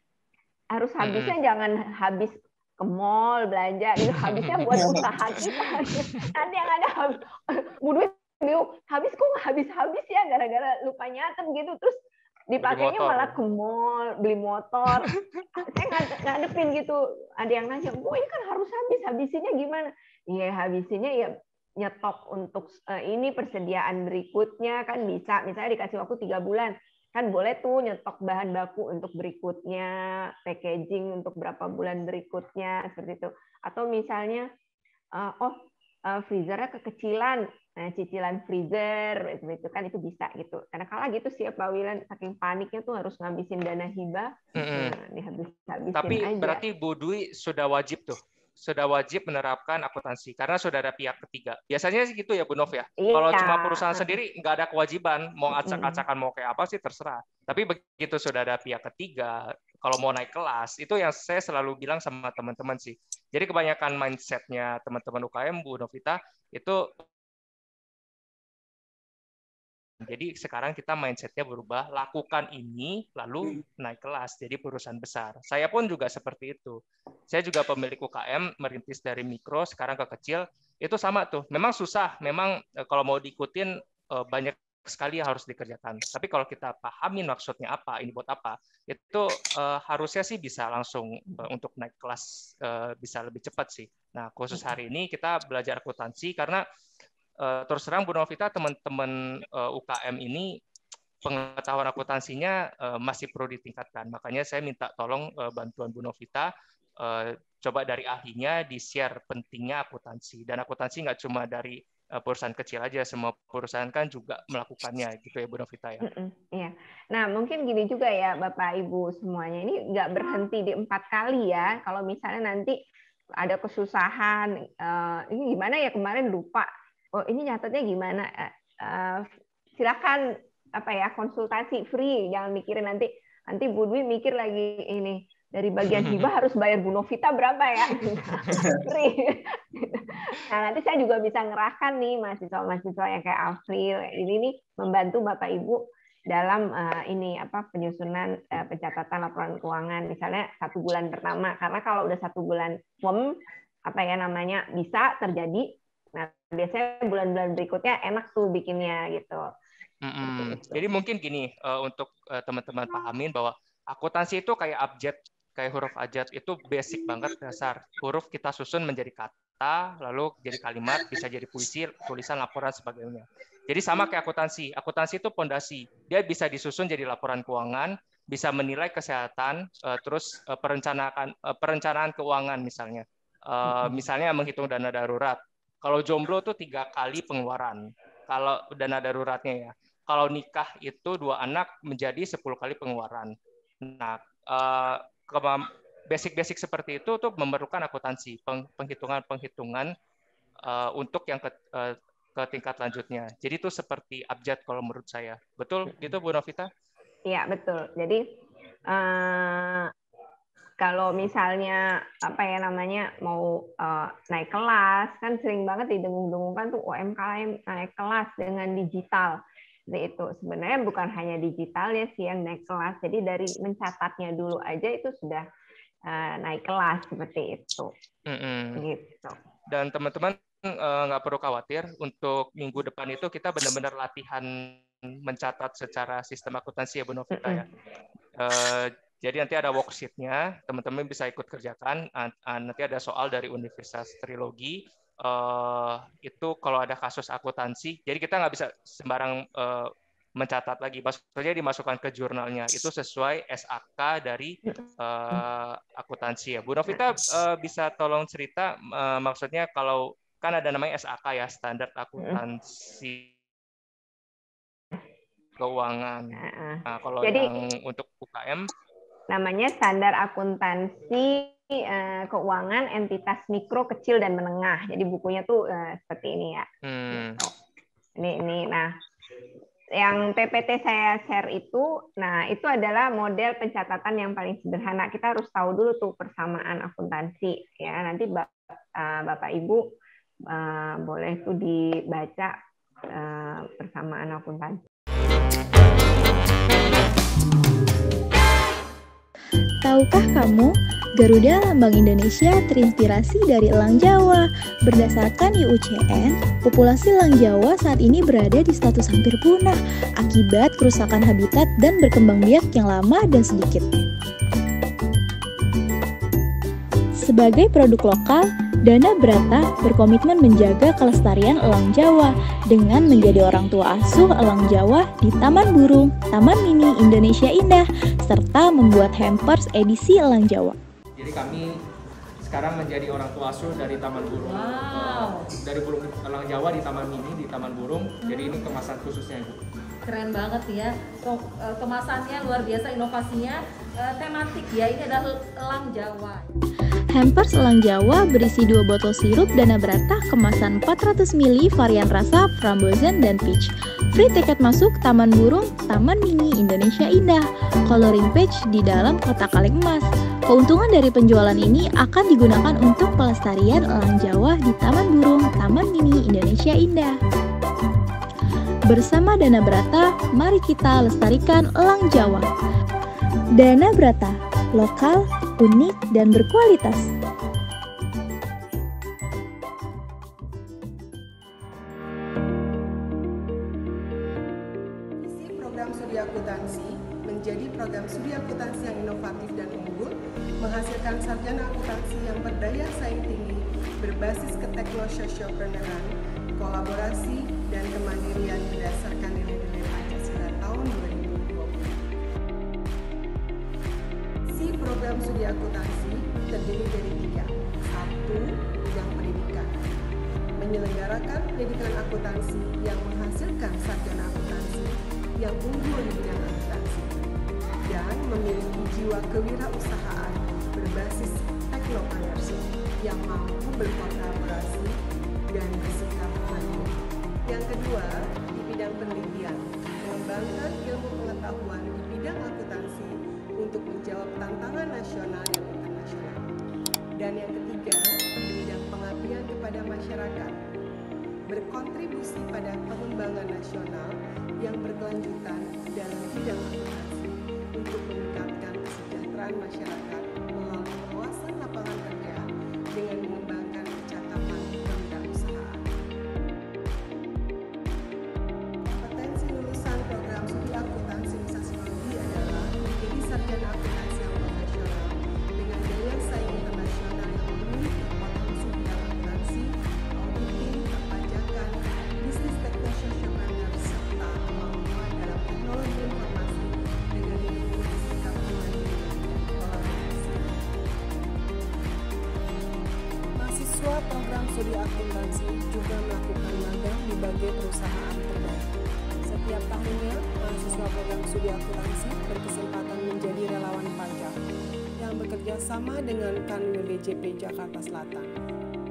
Harus hmm. habisnya hmm. jangan habis ke mall belanja itu habisnya buat usaha kita nanti yang ada habis bu duit habis kok habis habis ya gara-gara lupa nyatem gitu terus dipakainya malah ke mall beli motor saya ngadepin gitu ada yang nanya bu ini kan harus habis habisinya gimana iya habisinya ya nyetok untuk uh, ini persediaan berikutnya kan bisa misalnya dikasih waktu tiga bulan kan boleh tuh nyetok bahan baku untuk berikutnya packaging untuk berapa bulan berikutnya seperti itu atau misalnya uh, oh uh, freezernya kekecilan nah, cicilan freezer seperti itu kan itu bisa gitu karena kalau gitu siapa bawilan Wilan saking paniknya tuh harus ngabisin dana hibah mm -hmm. nah, habis tapi aja. berarti Bu Dwi sudah wajib tuh sudah wajib menerapkan akuntansi karena sudah ada pihak ketiga. Biasanya sih gitu ya Bu Nov ya. Iya. Kalau cuma perusahaan sendiri nggak ada kewajiban mau acak-acakan mau kayak apa sih terserah. Tapi begitu sudah ada pihak ketiga, kalau mau naik kelas itu yang saya selalu bilang sama teman-teman sih. Jadi kebanyakan mindsetnya teman-teman UKM Bu Novita itu jadi sekarang kita mindsetnya berubah, lakukan ini lalu hmm. naik kelas jadi perusahaan besar. Saya pun juga seperti itu. Saya juga pemilik UKM merintis dari mikro sekarang ke kecil. Itu sama tuh. Memang susah, memang eh, kalau mau diikutin eh, banyak sekali yang harus dikerjakan. Tapi kalau kita pahami maksudnya apa, ini buat apa, itu eh, harusnya sih bisa langsung untuk naik kelas bisa lebih cepat sih. Nah, khusus hmm. hari ini kita belajar akuntansi karena uh, terus terang Bu Novita teman-teman uh, eh, UKM ini pengetahuan akuntansinya uh, masih perlu ditingkatkan. Makanya saya minta tolong uh, bantuan Bu Novita uh, coba dari ahlinya di-share pentingnya akuntansi. Dan akuntansi nggak cuma dari perusahaan kecil aja, semua perusahaan kan juga melakukannya gitu ya Bu Novita ya. iya. Nah mungkin gini juga ya Bapak Ibu semuanya, ini nggak berhenti di empat kali ya. Kalau misalnya nanti ada kesusahan, ini gimana ya kemarin lupa oh ini nyatanya gimana uh, silakan apa ya konsultasi free jangan mikirin nanti nanti Bu Dwi mikir lagi ini dari bagian hibah harus bayar Bu Novita berapa ya free nah nanti saya juga bisa ngerahkan nih mahasiswa-mahasiswa yang kayak April ini nih membantu Bapak Ibu dalam uh, ini apa penyusunan uh, pencatatan laporan keuangan misalnya satu bulan pertama karena kalau udah satu bulan firm apa ya namanya bisa terjadi Nah, biasanya bulan-bulan berikutnya enak tuh bikinnya gitu. Mm-hmm. Jadi mungkin gini uh, untuk uh, teman-teman pahamin bahwa akuntansi itu kayak abjad, kayak huruf abjad itu basic banget dasar. Huruf kita susun menjadi kata, lalu jadi kalimat, bisa jadi puisi, tulisan, laporan sebagainya. Jadi sama kayak akuntansi. Akuntansi itu pondasi. Dia bisa disusun jadi laporan keuangan, bisa menilai kesehatan, uh, terus uh, perencanaan uh, perencanaan keuangan misalnya. Uh, misalnya menghitung dana darurat, kalau jomblo tuh tiga kali pengeluaran. Kalau dana daruratnya ya. Kalau nikah itu dua anak menjadi sepuluh kali pengeluaran. Nah, eh, basic-basic seperti itu tuh memerlukan akuntansi, penghitungan-penghitungan uh, untuk yang ke, uh, ke tingkat lanjutnya. Jadi itu seperti abjad kalau menurut saya. Betul hmm. gitu Bu Novita? Iya, betul. Jadi uh, kalau misalnya apa ya namanya mau uh, naik kelas kan sering banget didengung-dengungkan tuh UMKM naik kelas dengan digital itu sebenarnya bukan hanya digital ya sih yang naik kelas jadi dari mencatatnya dulu aja itu sudah uh, naik kelas seperti itu mm-hmm. gitu dan teman-teman eh, nggak perlu khawatir untuk minggu depan itu kita benar-benar latihan mencatat secara sistem akuntansi ya Bu Novita mm-hmm. ya. Uh, jadi nanti ada worksheet-nya, teman-teman bisa ikut kerjakan. Nanti ada soal dari Universitas Trilogi. Eh, itu kalau ada kasus akuntansi, jadi kita nggak bisa sembarang eh, mencatat lagi. Maksudnya dimasukkan ke jurnalnya itu sesuai SAK dari eh, akuntansi ya. Bu Novita bisa tolong cerita maksudnya kalau kan ada namanya SAK ya standar akuntansi keuangan. Nah, kalau Jadi, yang untuk UKM namanya standar akuntansi eh, keuangan entitas mikro, kecil dan menengah. Jadi bukunya tuh eh, seperti ini ya. Hmm. Gitu. Ini ini nah yang PPT saya share itu, nah itu adalah model pencatatan yang paling sederhana. Kita harus tahu dulu tuh persamaan akuntansi ya. Nanti eh, Bapak Ibu boleh tuh dibaca persamaan akuntansi. Tahukah kamu, Garuda Lambang Indonesia terinspirasi dari elang Jawa. Berdasarkan IUCN, populasi elang Jawa saat ini berada di status hampir punah akibat kerusakan habitat dan berkembang biak yang lama dan sedikit. Sebagai produk lokal, Dana Brata berkomitmen menjaga kelestarian elang Jawa dengan menjadi orang tua asuh elang Jawa di Taman Burung, Taman Mini Indonesia Indah, serta membuat hampers edisi elang Jawa. Jadi kami sekarang menjadi orang tua asuh dari Taman Burung. Wow. Dari burung elang Jawa di Taman Mini di Taman Burung. Jadi ini kemasan khususnya, Bu keren banget ya eh, kemasannya luar biasa inovasinya eh, tematik ya ini adalah elang Jawa Hampers elang Jawa berisi dua botol sirup Dana berata kemasan 400 ml varian rasa frambozen dan peach. Free tiket masuk Taman Burung, Taman Mini Indonesia Indah. Coloring page di dalam kotak kaleng emas. Keuntungan dari penjualan ini akan digunakan untuk pelestarian elang Jawa di Taman Burung, Taman Mini Indonesia Indah. Bersama Dana Brata, mari kita lestarikan elang Jawa. Dana Brata, lokal, unik, dan berkualitas. Isi program studi akuntansi menjadi program studi akuntansi yang inovatif dan unggul, menghasilkan sarjana akuntansi yang berdaya saing tinggi, berbasis ke teknologi kolaborasi, dan Kemandirian berdasarkan nilai-nilai Pancasila tahun 2020. Si program studi akuntansi terdiri dari tiga. Satu, bidang pendidikan. Menyelenggarakan pendidikan akuntansi yang menghasilkan sarjana akuntansi yang unggul di bidang akuntansi dan memiliki jiwa kewirausahaan berbasis teknopreneurship yang mampu berkolaborasi dan bersikap yang kedua, di bidang penelitian, mengembangkan bersama dengan Kanwil DJP Jakarta Selatan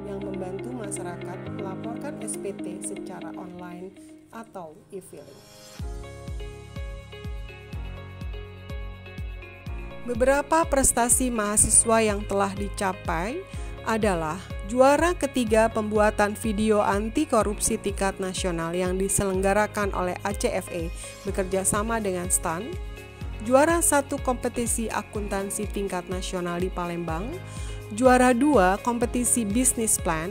yang membantu masyarakat melaporkan SPT secara online atau e-filing. Beberapa prestasi mahasiswa yang telah dicapai adalah juara ketiga pembuatan video anti korupsi tingkat nasional yang diselenggarakan oleh ACFE bekerja sama dengan STAN, juara satu kompetisi akuntansi tingkat nasional di Palembang, juara dua kompetisi bisnis plan,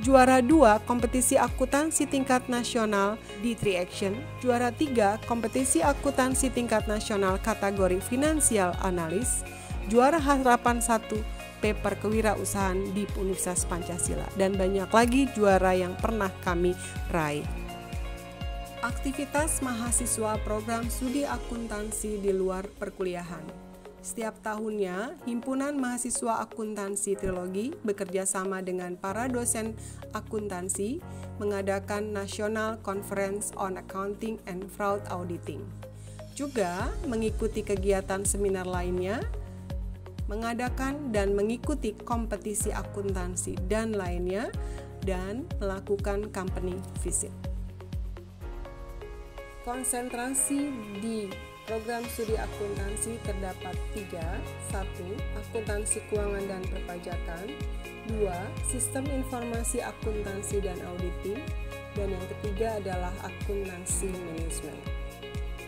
juara dua kompetisi akuntansi tingkat nasional di Tri Action, juara tiga kompetisi akuntansi tingkat nasional kategori finansial analis, juara harapan satu paper kewirausahaan di Universitas Pancasila dan banyak lagi juara yang pernah kami raih. Aktivitas mahasiswa program studi akuntansi di luar perkuliahan. Setiap tahunnya, Himpunan Mahasiswa Akuntansi Trilogi bekerja sama dengan para dosen akuntansi mengadakan National Conference on Accounting and Fraud Auditing. Juga mengikuti kegiatan seminar lainnya, mengadakan dan mengikuti kompetisi akuntansi dan lainnya, dan melakukan company visit konsentrasi di program studi akuntansi terdapat tiga, satu, Akuntansi keuangan dan perpajakan dua, Sistem informasi akuntansi dan auditing dan yang ketiga adalah akuntansi manajemen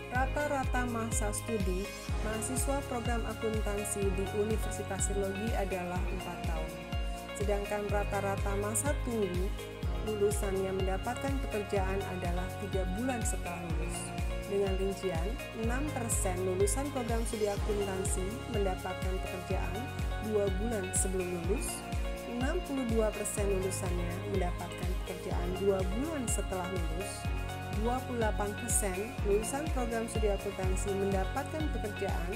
Rata-rata masa studi, mahasiswa program akuntansi di Universitas Silogi adalah empat tahun. Sedangkan rata-rata masa tunggu lulusannya mendapatkan pekerjaan adalah tiga bulan setelah lulus. Dengan rincian, 6% lulusan program studi akuntansi mendapatkan pekerjaan dua bulan sebelum lulus, 62% lulusannya mendapatkan pekerjaan dua bulan setelah lulus, 28% lulusan program studi akuntansi mendapatkan pekerjaan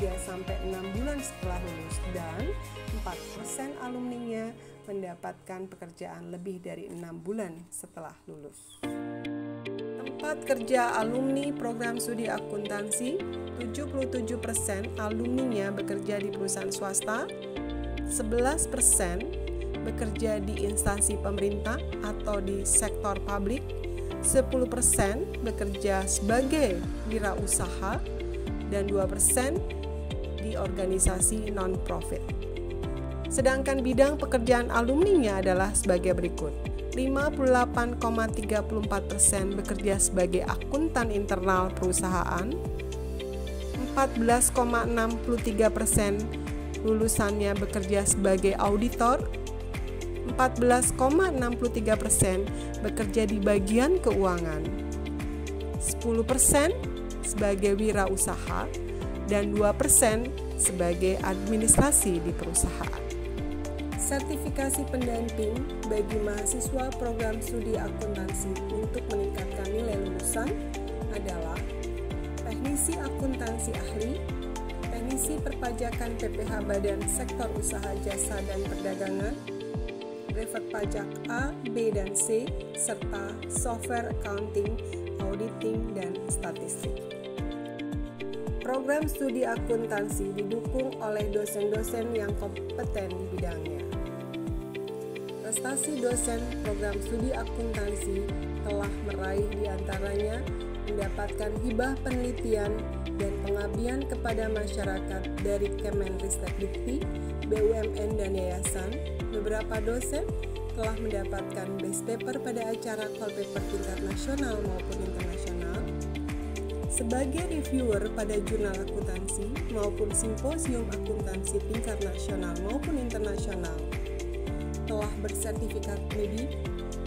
3 sampai 6 bulan setelah lulus dan 4% alumninya mendapatkan pekerjaan lebih dari 6 bulan setelah lulus. Tempat kerja alumni program studi akuntansi, 77% alumninya bekerja di perusahaan swasta, 11% bekerja di instansi pemerintah atau di sektor publik, 10% bekerja sebagai wirausaha, dan 2% di organisasi non-profit. Sedangkan bidang pekerjaan alumni-nya adalah sebagai berikut. 58,34% bekerja sebagai akuntan internal perusahaan, 14,63% lulusannya bekerja sebagai auditor, 14,63% bekerja di bagian keuangan, 10% sebagai wirausaha dan 2% sebagai administrasi di perusahaan. Sertifikasi pendamping bagi mahasiswa program studi akuntansi untuk meningkatkan nilai lulusan adalah teknisi akuntansi ahli, teknisi perpajakan PPH Badan Sektor Usaha Jasa dan Perdagangan, revert pajak A, B, dan C, serta software accounting, auditing, dan statistik. Program studi akuntansi didukung oleh dosen-dosen yang kompeten di bidangnya. Prestasi dosen program studi akuntansi telah meraih diantaranya mendapatkan hibah penelitian dan pengabdian kepada masyarakat dari Kemenristek Dikti, BUMN dan yayasan, beberapa dosen telah mendapatkan best paper pada acara call paper tingkat nasional maupun internasional sebagai reviewer pada jurnal akuntansi maupun simposium akuntansi tingkat nasional maupun internasional. Telah bersertifikat MIDI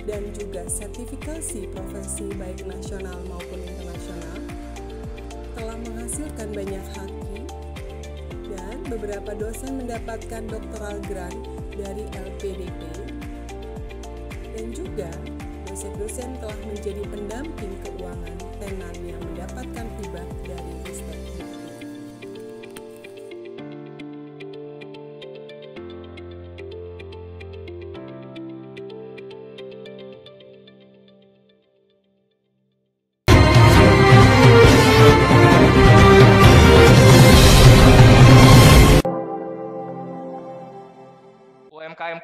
dan juga sertifikasi profesi baik nasional maupun internasional. Telah menghasilkan banyak haki dan beberapa dosen mendapatkan doktoral grant dari LPDP dan juga dosen-dosen telah menjadi pendamping keuangan tenan yang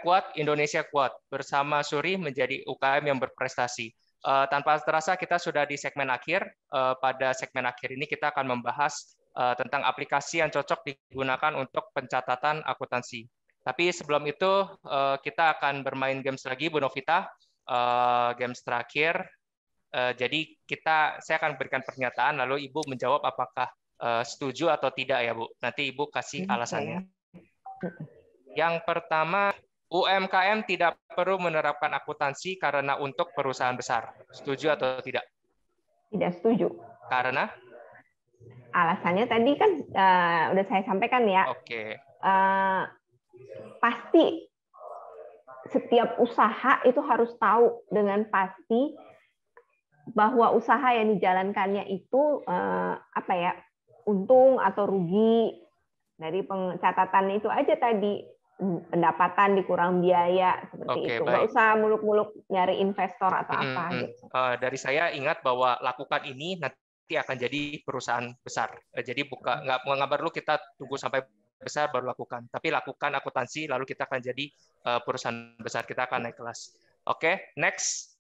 kuat, Indonesia kuat. Bersama Suri menjadi UKM yang berprestasi. Uh, tanpa terasa kita sudah di segmen akhir. Uh, pada segmen akhir ini kita akan membahas uh, tentang aplikasi yang cocok digunakan untuk pencatatan akuntansi. Tapi sebelum itu uh, kita akan bermain games lagi, Bu Novita. Uh, games terakhir. Uh, jadi kita, saya akan berikan pernyataan, lalu Ibu menjawab apakah uh, setuju atau tidak ya Bu. Nanti Ibu kasih alasannya. Yang pertama, UMKM tidak perlu menerapkan akuntansi karena untuk perusahaan besar. Setuju atau tidak? Tidak setuju. Karena? Alasannya tadi kan uh, udah saya sampaikan ya. Oke. Okay. Uh, eh, pasti setiap usaha itu harus tahu dengan pasti bahwa usaha yang dijalankannya itu uh, apa ya untung atau rugi dari pencatatannya itu aja tadi pendapatan dikurang biaya seperti okay, itu. Baik. Nggak usah muluk-muluk nyari investor atau hmm, apa. Gitu. Uh, dari saya ingat bahwa lakukan ini nanti akan jadi perusahaan besar. Uh, jadi buka nggak nggak perlu kita tunggu sampai besar baru lakukan. Tapi lakukan akuntansi lalu kita akan jadi uh, perusahaan besar. Kita akan naik kelas. Oke, okay, next.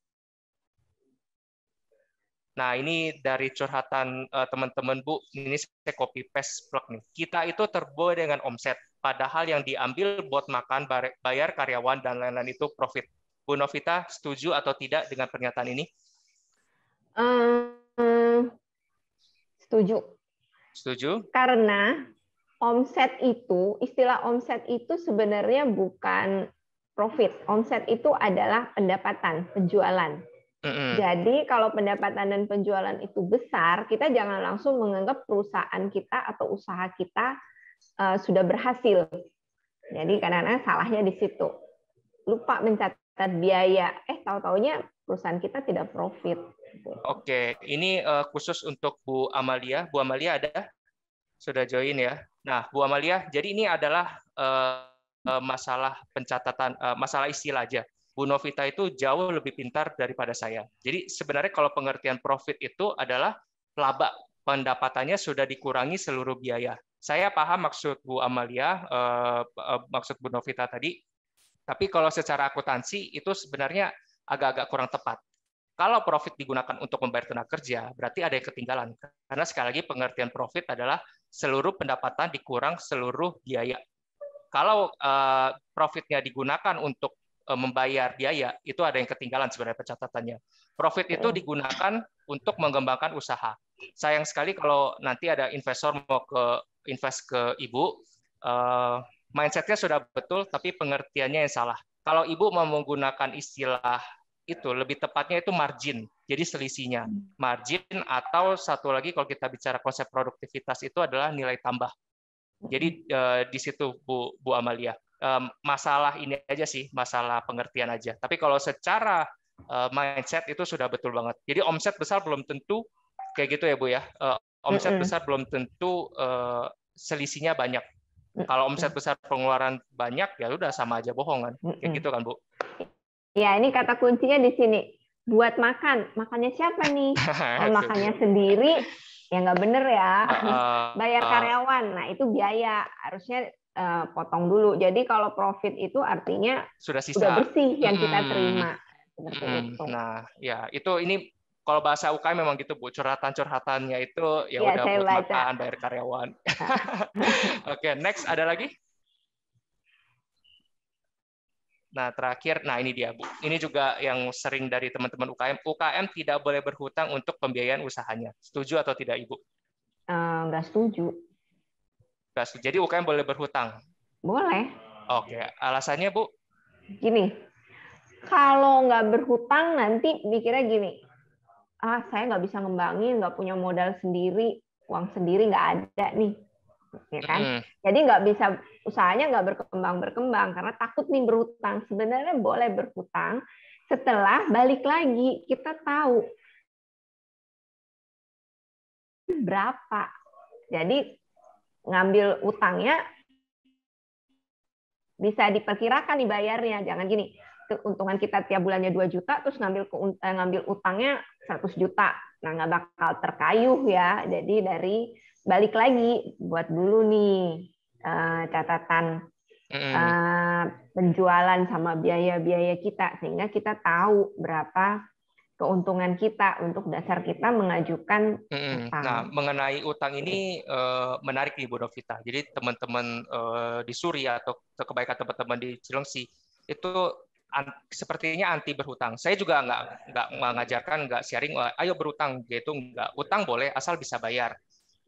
Nah, ini dari curhatan eh, teman-teman Bu, ini saya copy paste plug nih. Kita itu terbuat dengan omset, padahal yang diambil buat makan, bayar karyawan, dan lain-lain itu profit. Bu Novita, setuju atau tidak dengan pernyataan ini? um, setuju. Setuju? Karena omset itu, istilah omset itu sebenarnya bukan profit. Omset itu adalah pendapatan, penjualan. Jadi kalau pendapatan dan penjualan itu besar, kita jangan langsung menganggap perusahaan kita atau usaha kita uh, sudah berhasil. Jadi kadang salahnya di situ. Lupa mencatat biaya, eh tahu-taunya perusahaan kita tidak profit. Oke, ini uh, khusus untuk Bu Amalia. Bu Amalia ada? Sudah join ya. Nah, Bu Amalia, jadi ini adalah uh, masalah pencatatan, uh, masalah istilah aja Bu Novita itu jauh lebih pintar daripada saya. Jadi sebenarnya kalau pengertian profit itu adalah laba pendapatannya sudah dikurangi seluruh biaya. Saya paham maksud Bu Amalia, uh, maksud Bu Novita tadi, tapi kalau secara akuntansi itu sebenarnya agak-agak kurang tepat. Kalau profit digunakan untuk membayar tenaga kerja, berarti ada yang ketinggalan. Karena sekali lagi pengertian profit adalah seluruh pendapatan dikurang seluruh biaya. Kalau uh, profitnya digunakan untuk Eh, membayar biaya itu ada yang ketinggalan sebenarnya pencatatannya. Profit itu oh. digunakan untuk mengembangkan usaha. Sayang sekali kalau nanti ada investor mau ke invest ke ibu, eh, mindsetnya sudah betul tapi pengertiannya yang salah. Kalau ibu mau menggunakan istilah itu lebih tepatnya itu margin. Jadi selisihnya margin atau satu lagi kalau kita bicara konsep produktivitas itu adalah nilai tambah. Jadi eh, di situ Bu Bu Amalia masalah ini aja sih, masalah pengertian aja. Tapi kalau secara eh, mindset itu sudah betul banget. Jadi omset besar belum tentu kayak gitu ya Bu ya. Eh, omset mm -hmm. besar belum tentu eh, selisihnya banyak. Kalau omset besar pengeluaran banyak ya udah sama aja bohongan. Kayak gitu kan Bu. Ya, ini kata kuncinya di sini. Buat makan, makannya siapa nih? Kalau makannya sendiri, ya nggak bener ya. Bayar karyawan, nah itu biaya. Harusnya Eh, potong dulu. Jadi kalau profit itu artinya sudah sisa sudah bersih yang hmm. kita terima. hmm. itu. Nah, ya itu ini kalau bahasa UKM memang gitu Bu, curhatan-curhatannya itu ya, ya udah buat makan, bayar karyawan. Nah. Oke, okay, next ada lagi? Nah, terakhir, nah ini dia Bu. Ini juga yang sering dari teman-teman UKM. UKM tidak boleh berhutang untuk pembiayaan usahanya. Setuju atau tidak Ibu? Enggak eh, uh, setuju. Gak Jadi UKM boleh berhutang? Boleh. Oke, okay. alasannya Bu? Gini, kalau nggak berhutang nanti mikirnya gini, ah saya nggak bisa ngembangin, nggak punya modal sendiri, uang sendiri nggak ada nih, ya kan? Mm. Jadi nggak bisa usahanya nggak berkembang berkembang karena takut nih berhutang. Sebenarnya boleh berhutang setelah balik lagi kita tahu berapa. Jadi ngambil utangnya bisa diperkirakan dibayarnya. Jangan gini, keuntungan kita tiap bulannya 2 juta terus ngambil eh, ngambil utangnya 100 juta. Nah, nggak bakal terkayuh ya. Jadi dari balik lagi buat dulu nih eh, catatan eh, penjualan sama biaya-biaya kita sehingga kita tahu berapa keuntungan kita untuk dasar kita mengajukan hmm utang. Nah, mengenai utang ini uh, menarik nih Bu Novita. Jadi teman-teman uh, di Suri atau kebaikan teman-teman di Cilengsi itu an- sepertinya anti berhutang. Saya juga nggak nggak mengajarkan, nggak sharing. Ayo berutang, gitu nggak. Utang boleh asal bisa bayar.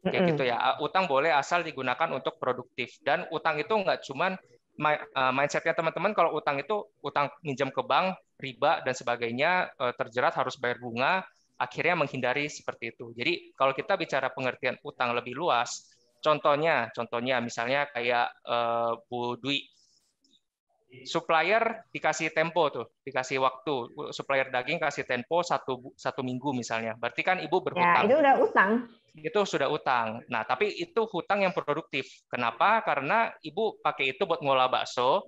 Kayak gitu ya. Utang boleh asal digunakan untuk produktif. Dan utang itu nggak cuman Eh, mindsetnya teman-teman kalau utang itu utang minjam ke bank, riba dan sebagainya eh, terjerat harus bayar bunga, akhirnya menghindari seperti itu. Jadi kalau kita bicara pengertian utang lebih luas, contohnya, contohnya misalnya kayak eh, Bu Dwi supplier dikasih tempo tuh, dikasih waktu. Supplier daging kasih tempo satu satu minggu misalnya. Berarti kan ibu ya, berhutang. Ya, itu udah utang. Itu sudah utang. Nah, tapi itu hutang yang produktif. Kenapa? Karena ibu pakai itu buat ngolah bakso.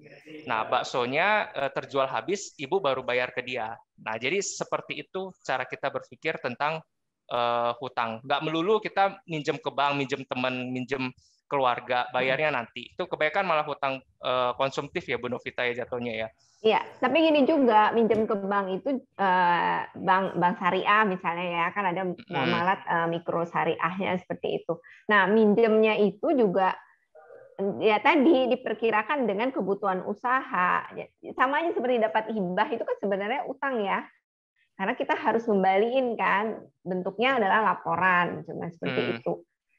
Nah, baksonya e, terjual habis, ibu baru bayar ke dia. Nah, jadi seperti itu cara kita berpikir tentang uh, hutang. Nggak melulu kita minjem ke bank, minjem teman, minjem keluarga hmm. bayarnya nanti itu kebanyakan malah hutang uh, konsumtif ya Bu Novita ya jatuhnya ya iya tapi gini juga minjem ke bank itu uh, bank bank syariah misalnya ya kan ada muamalat hmm. uh, mikro syariahnya seperti itu nah minjemnya itu juga ya tadi diperkirakan dengan kebutuhan usaha ya, sama aja seperti dapat hibah itu kan sebenarnya utang ya karena kita harus membalikin kan bentuknya adalah laporan cuma seperti hmm. itu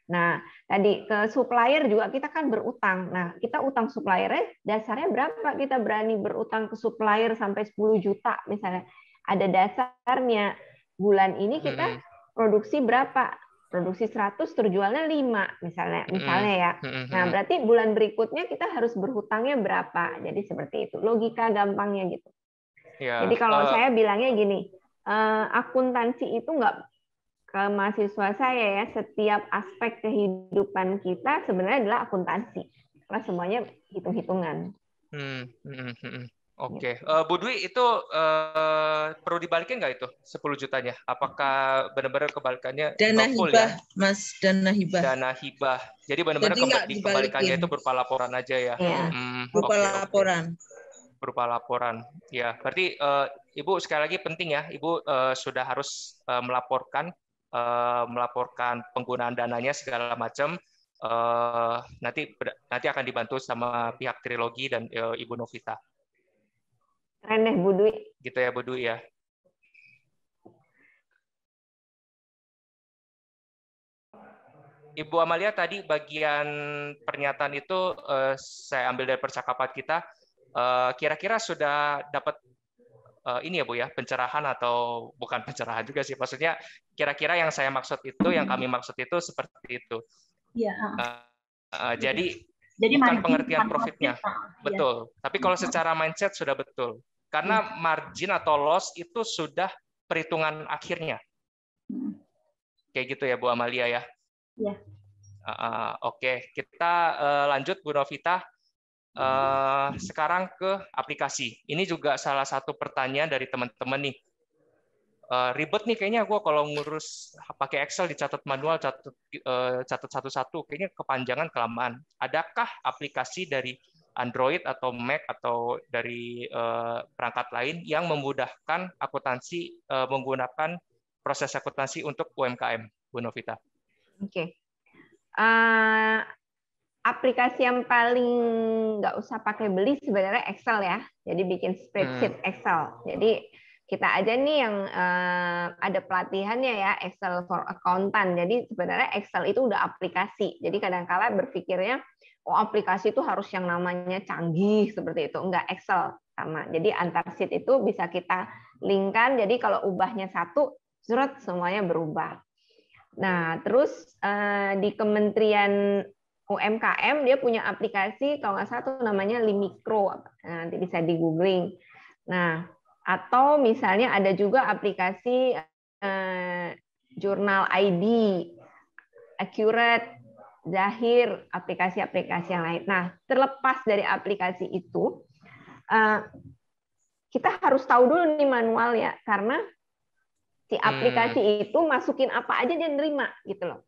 Nah, tadi ke supplier juga kita kan berutang. Nah, kita utang suppliernya dasarnya berapa kita berani berutang ke supplier sampai 10 juta misalnya. Ada dasarnya. Bulan ini kita produksi berapa? Produksi 100 terjualnya 5 misalnya, misalnya ya. Nah, berarti bulan berikutnya kita harus berhutangnya berapa. Jadi seperti itu. Logika gampangnya gitu. Ya, Jadi kalau uh, saya bilangnya gini, uh, akuntansi itu nggak ke mahasiswa saya ya, setiap aspek kehidupan kita sebenarnya adalah akuntansi. Karena semuanya hitung-hitungan. Hmm, hmm, hmm, hmm. Oke, okay. Gitu. uh, eh, Bu Dwi itu uh, perlu dibalikin nggak itu 10 jutanya? Apakah benar-benar kebalikannya? Dana full, hibah, ya? Mas, dana hibah. Dana hibah. Jadi benar-benar kebalikannya itu berupa laporan aja ya? ya. Hmm, berupa okay, laporan. Okay. Berupa laporan. Ya, berarti uh, Ibu sekali lagi penting ya, Ibu uh, sudah harus uh, melaporkan Eh, melaporkan penggunaan dananya segala macam eh, nanti nanti akan dibantu sama pihak Trilogi dan eh, Ibu Novita. Keren deh Bu Dwi. Gitu ya Bu Dwi ya. Ibu Amalia tadi bagian pernyataan itu saya ambil dari percakapan kita. kira -kira sudah dapat uh, ini ya Bu ya, pencerahan atau bukan pencerahan juga sih. Maksudnya kira-kira yang saya maksud itu, yang kami maksud itu seperti itu. Iya. Uh, uh, jadi jadi bukan pengertian profitnya, profit, iya. betul. Tapi kalau iya. secara mindset sudah betul, karena iya. margin atau loss itu sudah perhitungan akhirnya. Hmm. Kayak gitu ya Bu Amalia ya. Iya. Uh, Oke, okay. kita uh, lanjut Bu Novita. Uh, sekarang ke aplikasi. Ini juga salah satu pertanyaan dari teman-teman nih. Uh, ribet nih kayaknya gue kalau ngurus pakai Excel dicatat manual, catat uh, catat satu-satu, kayaknya kepanjangan kelamaan. Adakah aplikasi dari Android atau Mac atau dari uh, perangkat lain yang memudahkan akuntansi uh, menggunakan proses akuntansi untuk UMKM, Bu Novita? Oke. Okay. Uh, aplikasi yang paling nggak usah pakai beli sebenarnya Excel ya. Jadi bikin spreadsheet hmm. Excel. Jadi kita aja nih yang uh, ada pelatihannya ya Excel for accountant. Jadi sebenarnya Excel itu udah aplikasi. Jadi kadang-kala -kadang berpikirnya oh aplikasi itu harus yang namanya canggih seperti itu. Enggak Excel sama. Jadi antar sheet itu bisa kita linkkan. Jadi kalau ubahnya satu, surat semuanya berubah. Nah, terus eh, di Kementerian UMKM dia punya aplikasi kalau nggak satu namanya Limikro nah, nanti bisa di googling. Nah atau misalnya ada juga aplikasi eh, jurnal ID, accurate, zahir, aplikasi-aplikasi yang lain. Nah terlepas dari aplikasi itu eh, kita harus tahu dulu nih manual ya karena si hmm. aplikasi hmm. itu masukin apa aja dia nerima gitu loh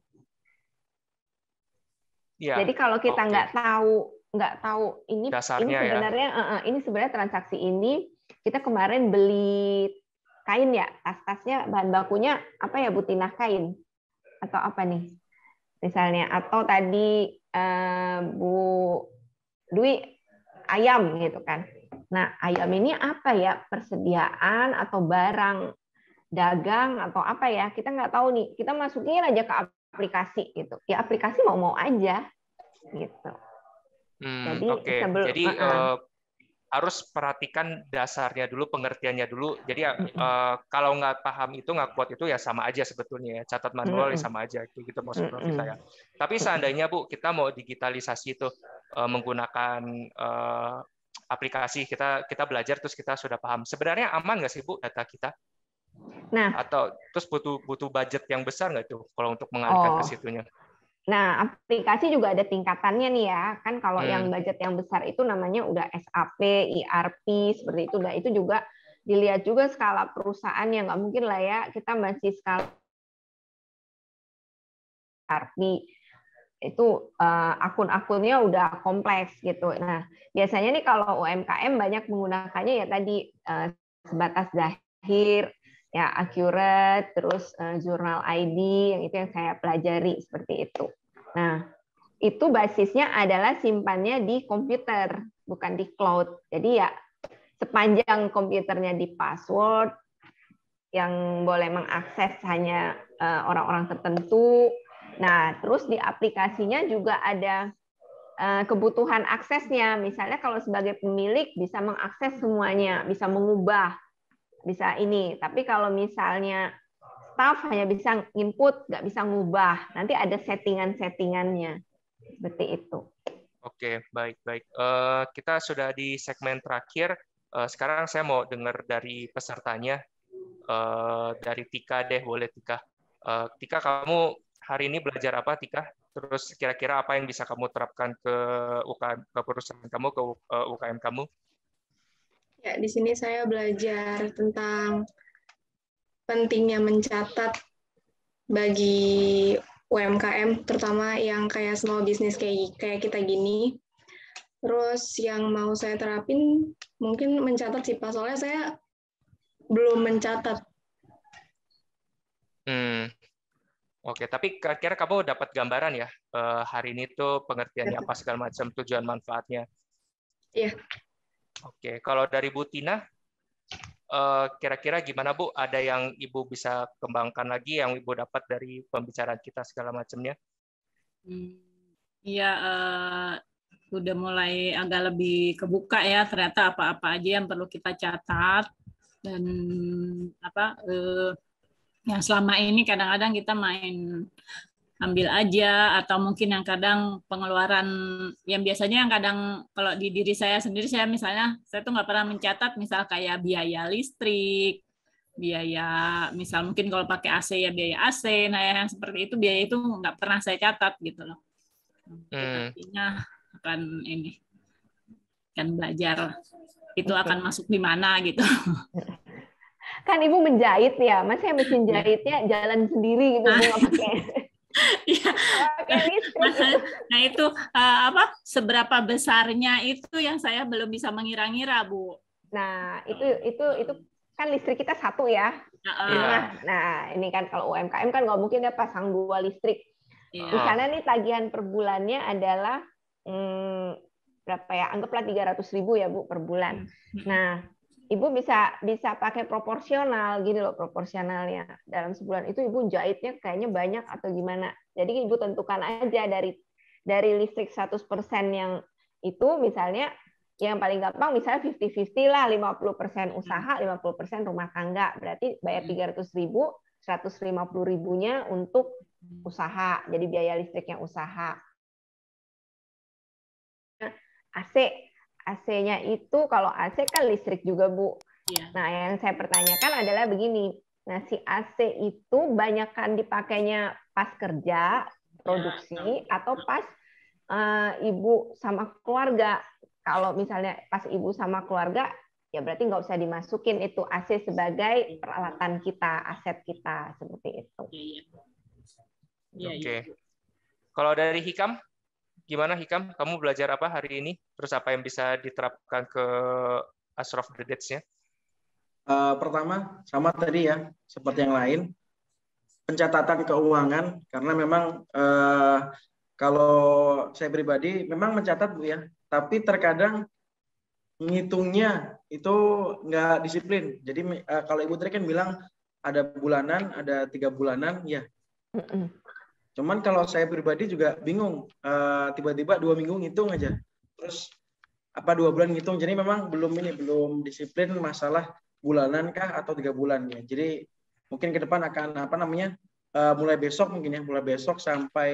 Ya. Jadi kalau kita okay. nggak tahu nggak tahu ini Dasarnya ini ya. sebenarnya ya. ini sebenarnya transaksi ini kita kemarin beli kain ya tas-tasnya bahan bakunya apa ya butinah kain atau apa nih misalnya atau tadi uh, Bu Dwi ayam gitu kan. Nah ayam ini apa ya persediaan atau barang dagang atau apa ya kita nggak tahu nih kita masukin aja ke aplikasi gitu. Ya aplikasi mau-mau aja gitu. Hmm, jadi okay. sebelum jadi, uh, uh, harus perhatikan dasarnya dulu, pengertiannya dulu. Jadi uh, uh, kalau nggak paham itu nggak kuat itu ya sama aja sebetulnya ya. Catat manual uh, ya sama aja itu gitu maksud uh, kita ya. Tapi seandainya Bu kita mau digitalisasi itu uh, menggunakan uh, aplikasi kita kita belajar terus kita sudah paham. Sebenarnya aman nggak sih Bu data kita? Nah, atau terus butuh butuh budget yang besar nggak tuh kalau untuk mengalihkan oh. ke situnya? Nah, aplikasi juga ada tingkatannya nih ya. Kan kalau hmm. yang budget yang besar itu namanya udah SAP, ERP, seperti itu. Nah, itu juga dilihat juga skala perusahaan yang nggak mungkin lah ya. Kita masih skala ERP. Itu uh, akun-akunnya udah kompleks gitu. Nah, biasanya nih kalau UMKM banyak menggunakannya ya tadi uh, sebatas dahir, ya akurat, terus uh, jurnal ID yang itu yang saya pelajari seperti itu. Nah, itu basisnya adalah simpannya di komputer, bukan di cloud. Jadi ya sepanjang komputernya di password yang boleh mengakses hanya eh, orang-orang tertentu. Nah, terus di aplikasinya juga ada eh, kebutuhan aksesnya. Misalnya kalau sebagai pemilik bisa mengakses semuanya, bisa mengubah bisa ini. Tapi kalau misalnya staff hanya bisa input, nggak bisa ngubah. Nanti ada settingan-settingannya. Seperti itu. Oke, baik-baik. Uh, eh, kita sudah di segmen terakhir. Eh, sekarang saya mau dengar dari pesertanya. Eh, dari Tika deh, boleh Tika. Tika, kamu hari ini belajar apa, Tika? Terus kira-kira apa yang bisa kamu terapkan ke UKM, ke perusahaan kamu, ke UKM kamu? Ya, di sini saya belajar tentang pentingnya mencatat bagi UMKM, terutama yang kayak small business kayak, kayak kita gini. Terus yang mau saya terapin mungkin mencatat sih, Pak. Soalnya saya belum mencatat. Hmm. Oke, tapi kira-kira kamu dapat gambaran ya eh, hari ini tuh pengertiannya apa segala macam, tujuan manfaatnya. Iya. Oke, kalau dari Bu Tina, eh, kira-kira gimana Bu? Ada yang Ibu bisa kembangkan lagi yang Ibu dapat dari pembicaraan kita segala macamnya? Hmm, iya, uh, udah mulai agak lebih kebuka ya ternyata apa-apa aja yang perlu kita catat dan apa uh, yang selama ini kadang-kadang kita main ambil aja atau mungkin yang kadang pengeluaran yang biasanya yang kadang kalau di diri saya sendiri saya misalnya saya tuh nggak pernah mencatat misal kayak biaya listrik biaya misal mungkin kalau pakai AC ya biaya AC nah yang seperti itu biaya itu nggak pernah saya catat gitu loh hmm. akan ini akan belajar itu akan masuk di mana gitu kan ibu menjahit ya mas saya mesin jahitnya jalan sendiri gitu nggak pakai Iya. nah itu uh, apa seberapa besarnya itu yang saya belum bisa mengira-ngira bu. Nah itu itu itu kan listrik kita satu ya. Uh-uh. Nah, nah ini kan kalau UMKM kan nggak mungkin dia ya pasang dua listrik. Yeah. Di nih tagihan per bulannya adalah hmm, berapa ya? Anggaplah tiga ribu ya bu per bulan. Hmm. Nah ibu bisa bisa pakai proporsional gini loh proporsionalnya dalam sebulan itu ibu jahitnya kayaknya banyak atau gimana jadi ibu tentukan aja dari dari listrik 100% yang itu misalnya yang paling gampang misalnya 50-50 lah 50% usaha 50% hmm. rumah tangga berarti bayar 300 hmm. ribu 150 ribunya untuk hmm. usaha jadi biaya listriknya usaha AC AC-nya itu kalau AC kan listrik juga, Bu. Yeah. Nah, yang saya pertanyakan adalah begini. Nah, si AC itu banyakkan dipakainya pas kerja, ya, produksi, atau pas uh, ibu sama keluarga. Kalau misalnya pas ibu sama keluarga, ya berarti nggak usah dimasukin itu AC sebagai iya. peralatan kita, aset kita, seperti itu. Iya, iya. Oke. Okay. Kalau dari Hikam, Gimana Hikam, kamu belajar apa hari ini? Terus apa yang bisa diterapkan ke Ashraf the dates ya? Uh, eh, pertama, sama tadi ya, seperti yang lain, pencatatan keuangan, karena memang uh, kalau saya pribadi memang mencatat Bu ya, tapi terkadang ngitungnya itu nggak disiplin. Jadi uh, kalau Ibu tadi kan bilang ada bulanan, ada tiga bulanan, ya. Cuman kalau saya pribadi juga bingung, eh, tiba-tiba uh, dua minggu ngitung aja, terus apa dua bulan ngitung. Jadi memang belum ini belum disiplin masalah bulanan kah atau tiga bulan ya. Jadi mungkin ke depan akan apa namanya uh, mulai besok mungkin ya mulai besok sampai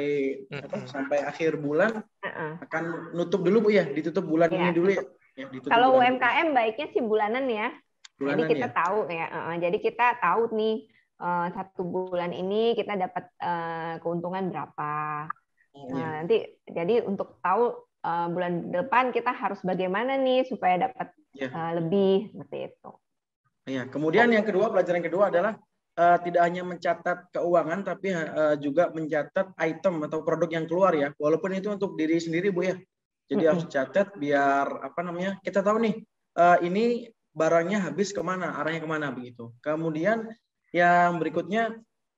uh -uh. apa, sampai akhir bulan uh -uh. akan nutup dulu bu ya ditutup bulan ya. ini iya. dulu ya, ya ditutup kalau bulan. UMKM baiknya sih bulanan ya bulanan, jadi kita ya. tahu ya uh, jadi kita tahu nih Eh, satu bulan ini kita dapat eh, keuntungan berapa. Iya. Nah, nanti jadi untuk tahu eh, bulan depan kita harus bagaimana nih supaya dapat ya. lebih seperti itu. Ya kemudian yang kedua pelajaran kedua adalah uh, tidak hanya mencatat keuangan tapi uh, juga mencatat item atau produk yang keluar ya. Walaupun itu untuk diri sendiri Bu ya. Jadi harus catat biar apa namanya? Kita tahu nih uh, ini barangnya habis kemana, arahnya kemana begitu. Kemudian yang berikutnya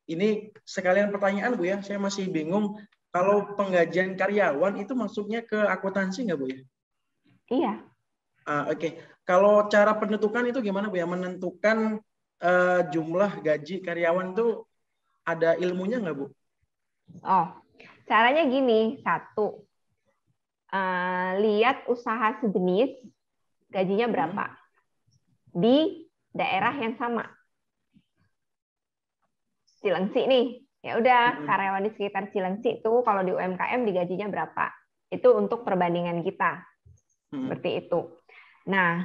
ini sekalian pertanyaan Bu ya, saya masih bingung kalau penggajian karyawan itu masuknya ke akuntansi nggak Bu ya? Iya. Ah, Oke, okay. kalau cara penentukan itu gimana Bu ya? Menentukan uh, jumlah gaji karyawan itu ada ilmunya nggak Bu? Oh, caranya gini, satu, uh, lihat usaha sejenis gajinya berapa hmm. di daerah yang sama Cilengsi nih. Ya udah, karyawan di sekitar Cilengsi itu kalau di UMKM digajinya berapa? Itu untuk perbandingan kita. Seperti itu. Nah,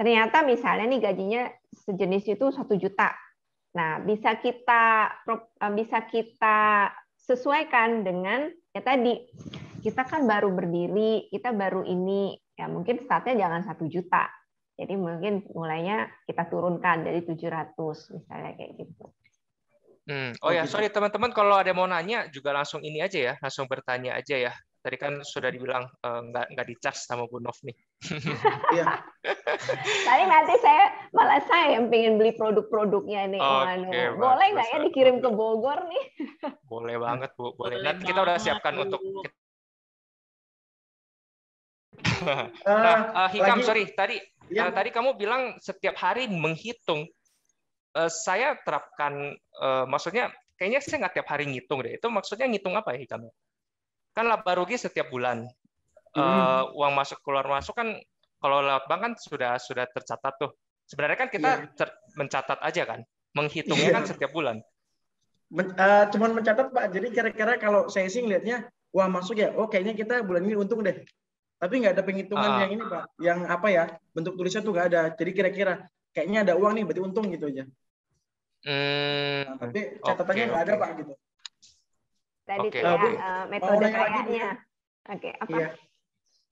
ternyata misalnya nih gajinya sejenis itu satu juta. Nah, bisa kita eh, bisa kita sesuaikan dengan ya tadi kita kan baru berdiri, kita baru ini ya mungkin startnya jangan satu juta. Jadi mungkin mulainya kita turunkan dari 700 misalnya kayak gitu. Hmm. Oh, oh ya, gitu. sorry teman-teman kalau ada mau nanya juga langsung ini aja ya, langsung bertanya aja ya. Tadi kan sudah dibilang uh, nggak nggak dicas sama Bu Nov nih. Iya. Tapi nanti saya malah saya yang pengen beli produk-produknya nih, okay, Boleh nggak ya dikirim ke Bogor nih? boleh banget Bu, boleh. Nanti Dan kita udah siapkan untuk eh, nah, uh, Hikam, lagi, sorry tadi ya. uh, tadi kamu bilang setiap hari menghitung Eh, saya terapkan, eh, maksudnya kayaknya saya nggak tiap hari ngitung deh. Itu maksudnya ngitung apa ya kamu? Kan laba rugi setiap bulan. Eh, hmm. uang masuk keluar masuk kan kalau lewat bank kan sudah sudah tercatat tuh. Sebenarnya kan kita yeah. Iya. mencatat aja kan, menghitungnya yeah. kan setiap bulan. Men, uh, cuman mencatat Pak. Jadi kira-kira kalau saya sih ngelihatnya, uang masuk ya. Oh kayaknya kita bulan ini untung deh. Tapi nggak ada penghitungan uh, yang ini Pak. Yang apa ya? Bentuk tulisnya tuh nggak ada. Jadi kira-kira kayaknya ada uang nih berarti untung gitu aja hmm, nah, tapi catatannya nggak okay, okay. ada pak gitu tadi okay. kayak uh, eh, metode kayaknya ya? oke okay, iya.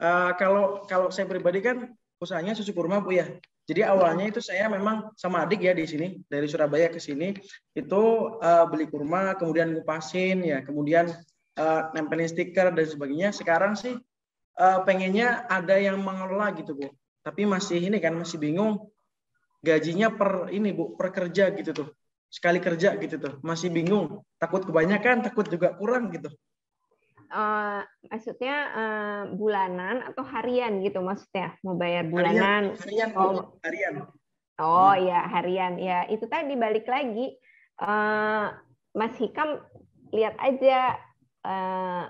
uh, kalau kalau saya pribadi kan usahanya susu kurma bu ya jadi awalnya itu saya memang sama adik ya di sini dari Surabaya ke sini itu uh, beli kurma kemudian ngupasin ya kemudian uh, nempelin stiker dan sebagainya. Sekarang sih uh, pengennya ada yang mengelola gitu bu. Tapi masih ini kan masih bingung gajinya per ini bu per kerja gitu tuh sekali kerja gitu tuh masih bingung takut kebanyakan takut juga kurang gitu uh, maksudnya uh, bulanan atau harian gitu maksudnya mau bayar bulanan harian harian oh, harian. oh hmm. ya harian ya itu tadi balik lagi uh, Mas Hikam lihat aja uh,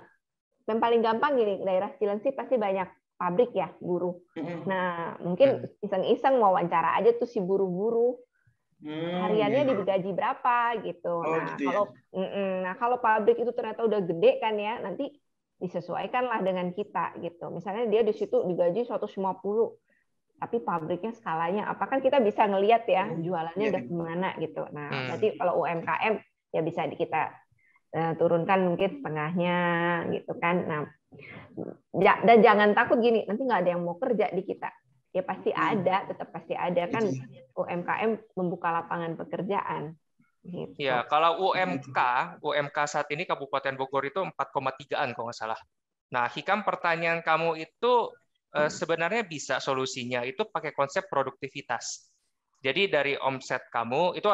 yang paling gampang gini daerah Cilengsi pasti banyak pabrik ya buruh. Nah mungkin iseng-iseng mau wawancara aja tuh si buruh-buruh Hmm, hariannya gitu. Iya. digaji berapa gitu. Oh, nah, gitu ya. kalau ya? mm nah kalau pabrik itu ternyata udah gede kan ya, nanti disesuaikanlah dengan kita gitu. Misalnya dia di situ digaji 150 tapi pabriknya skalanya apa kan kita bisa ngelihat ya jualannya iya udah gimana kan? gitu. Nah, hmm. berarti kalau UMKM ya bisa kita uh, turunkan mungkin setengahnya gitu kan. Nah, Ya, dan jangan takut gini, nanti nggak ada yang mau kerja di kita. Ya pasti hmm. ada, tetap pasti ada kan iya. UMKM membuka lapangan pekerjaan. Gitu. Ya, kalau UMK, UMK saat ini Kabupaten Bogor itu 4,3-an kalau nggak salah. Nah, Hikam pertanyaan kamu itu eh, hmm. sebenarnya bisa solusinya itu pakai konsep produktivitas. Jadi dari omset kamu itu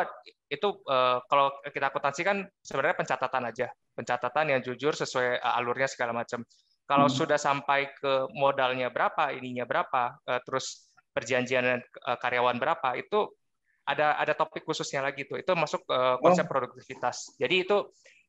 itu eh, kalau kita akuntansi kan sebenarnya pencatatan aja pencatatan yang jujur sesuai eh, alurnya segala macam. Kalau hmm. sudah sampai ke modalnya berapa, ininya berapa, eh, terus perjanjian eh, karyawan berapa, itu ada ada topik khususnya lagi tuh. Itu masuk konsep oh. produktivitas. Jadi itu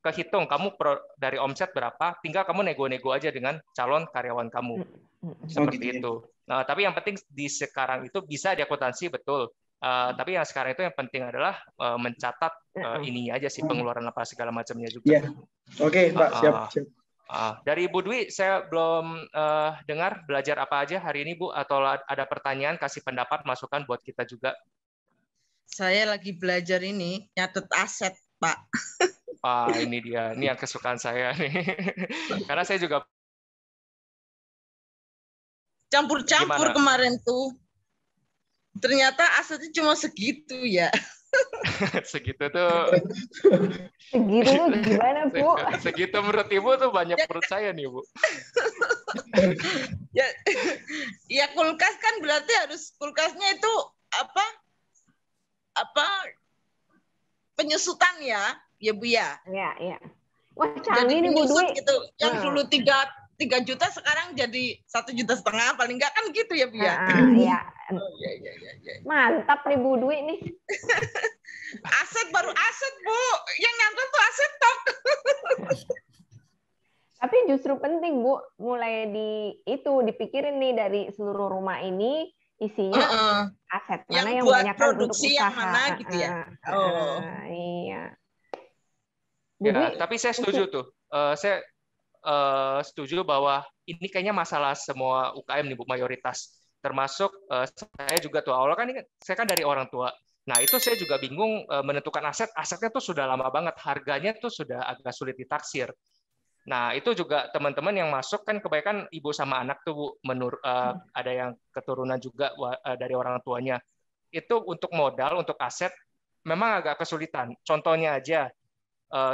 kehitung kamu pro, dari omset berapa, tinggal kamu nego-nego aja dengan calon karyawan kamu. Hmm. Hmm. Seperti oh, gitu. Ya. itu. Nah, tapi yang penting di sekarang itu bisa diakuntansi betul, Eh, hmm. tapi yang sekarang itu yang penting adalah uh, mencatat uh, ini aja sih hmm. pengeluaran apa segala macamnya juga. Yeah. Oke, okay, Pak, siap. siap. Uh, dari Bu Dwi, saya belum uh, dengar belajar apa aja hari ini, Bu, atau ada pertanyaan, kasih pendapat, masukan buat kita juga. Saya lagi belajar ini, nyatet aset, Pak. Wah, ini dia, ini yang kesukaan saya nih. Karena saya juga campur-campur kemarin tuh ternyata asetnya cuma segitu ya segitu tuh segitu gimana bu segitu menurut ibu tuh banyak ya, perut saya nih bu ya ya kulkas kan berarti harus kulkasnya itu apa apa penyusutan ya ya bu ya ya ya wah canggih nih bu Dwi gitu yang nah. dulu tiga tiga juta sekarang jadi satu juta setengah paling enggak kan gitu ya Bia? Ya, iya. Oh, iya, iya, iya. iya, iya. Mantap nih Bu Dwi nih. aset baru aset Bu, yang nyangkut tuh aset top. Tapi justru penting Bu, mulai di itu dipikirin nih dari seluruh rumah ini isinya uh -uh. aset mana yang, yang banyak produksi untuk usaha. yang mana gitu ya. oh. Uh, iya. ya, tapi saya setuju tuh. Uh, saya uh, setuju bahwa ini kayaknya masalah semua UKM nih Bu mayoritas. Termasuk uh, saya juga tuh awalnya kan ini saya kan dari orang tua. Nah, itu saya juga bingung uh, menentukan aset. Asetnya tuh sudah lama banget, harganya tuh sudah agak sulit ditaksir. Nah, itu juga teman-teman yang masuk kan kebaikan ibu sama anak tuh Bu menur uh, ada yang keturunan juga uh, dari orang tuanya. Itu untuk modal, untuk aset memang agak kesulitan. Contohnya aja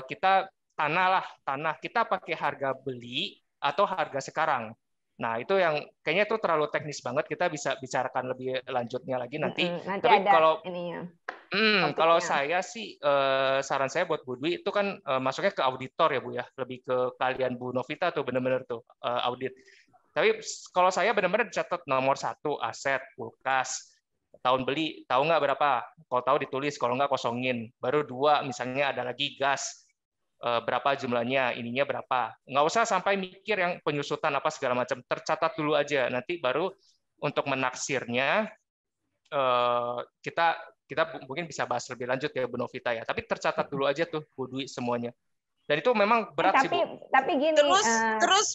kita tanah lah tanah kita pakai harga beli atau harga sekarang nah itu yang kayaknya itu terlalu teknis banget kita bisa bicarakan lebih lanjutnya lagi nanti, mm -hmm. nanti tapi ada kalau ininya. Hmm, kalau saya sih eh, saran saya buat Bu Dwi itu kan eh, masuknya ke auditor ya Bu ya, lebih ke kalian Bu Novita tuh benar-benar tuh eh, audit. Tapi kalau saya benar-benar dicatat nomor satu aset kulkas tahun beli tahu nggak berapa? Kalau tahu ditulis, kalau nggak kosongin. Baru dua misalnya ada lagi gas. Eh, berapa jumlahnya, ininya berapa. Nggak usah sampai mikir yang penyusutan apa segala macam, tercatat dulu aja. Nanti baru untuk menaksirnya eh, kita kita mungkin bisa bahas lebih lanjut ya Bu Novita ya. Tapi tercatat dulu aja tuh Bu Dwi semuanya. Dan itu memang berat tapi, sih Bu. Tapi gini. Terus uh, terus.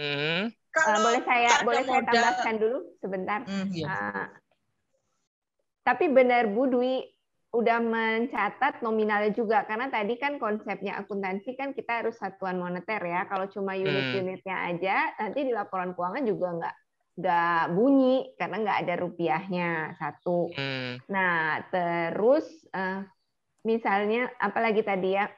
Mm, kalau boleh saya boleh saya tambahkan dulu sebentar. Mm, iya. uh, tapi benar Bu Dwi udah mencatat nominalnya juga karena tadi kan konsepnya akuntansi kan kita harus satuan moneter ya kalau cuma hmm. unit-unitnya aja nanti di laporan keuangan juga nggak nggak bunyi karena nggak ada rupiahnya satu hmm. nah terus eh, misalnya apalagi tadi ya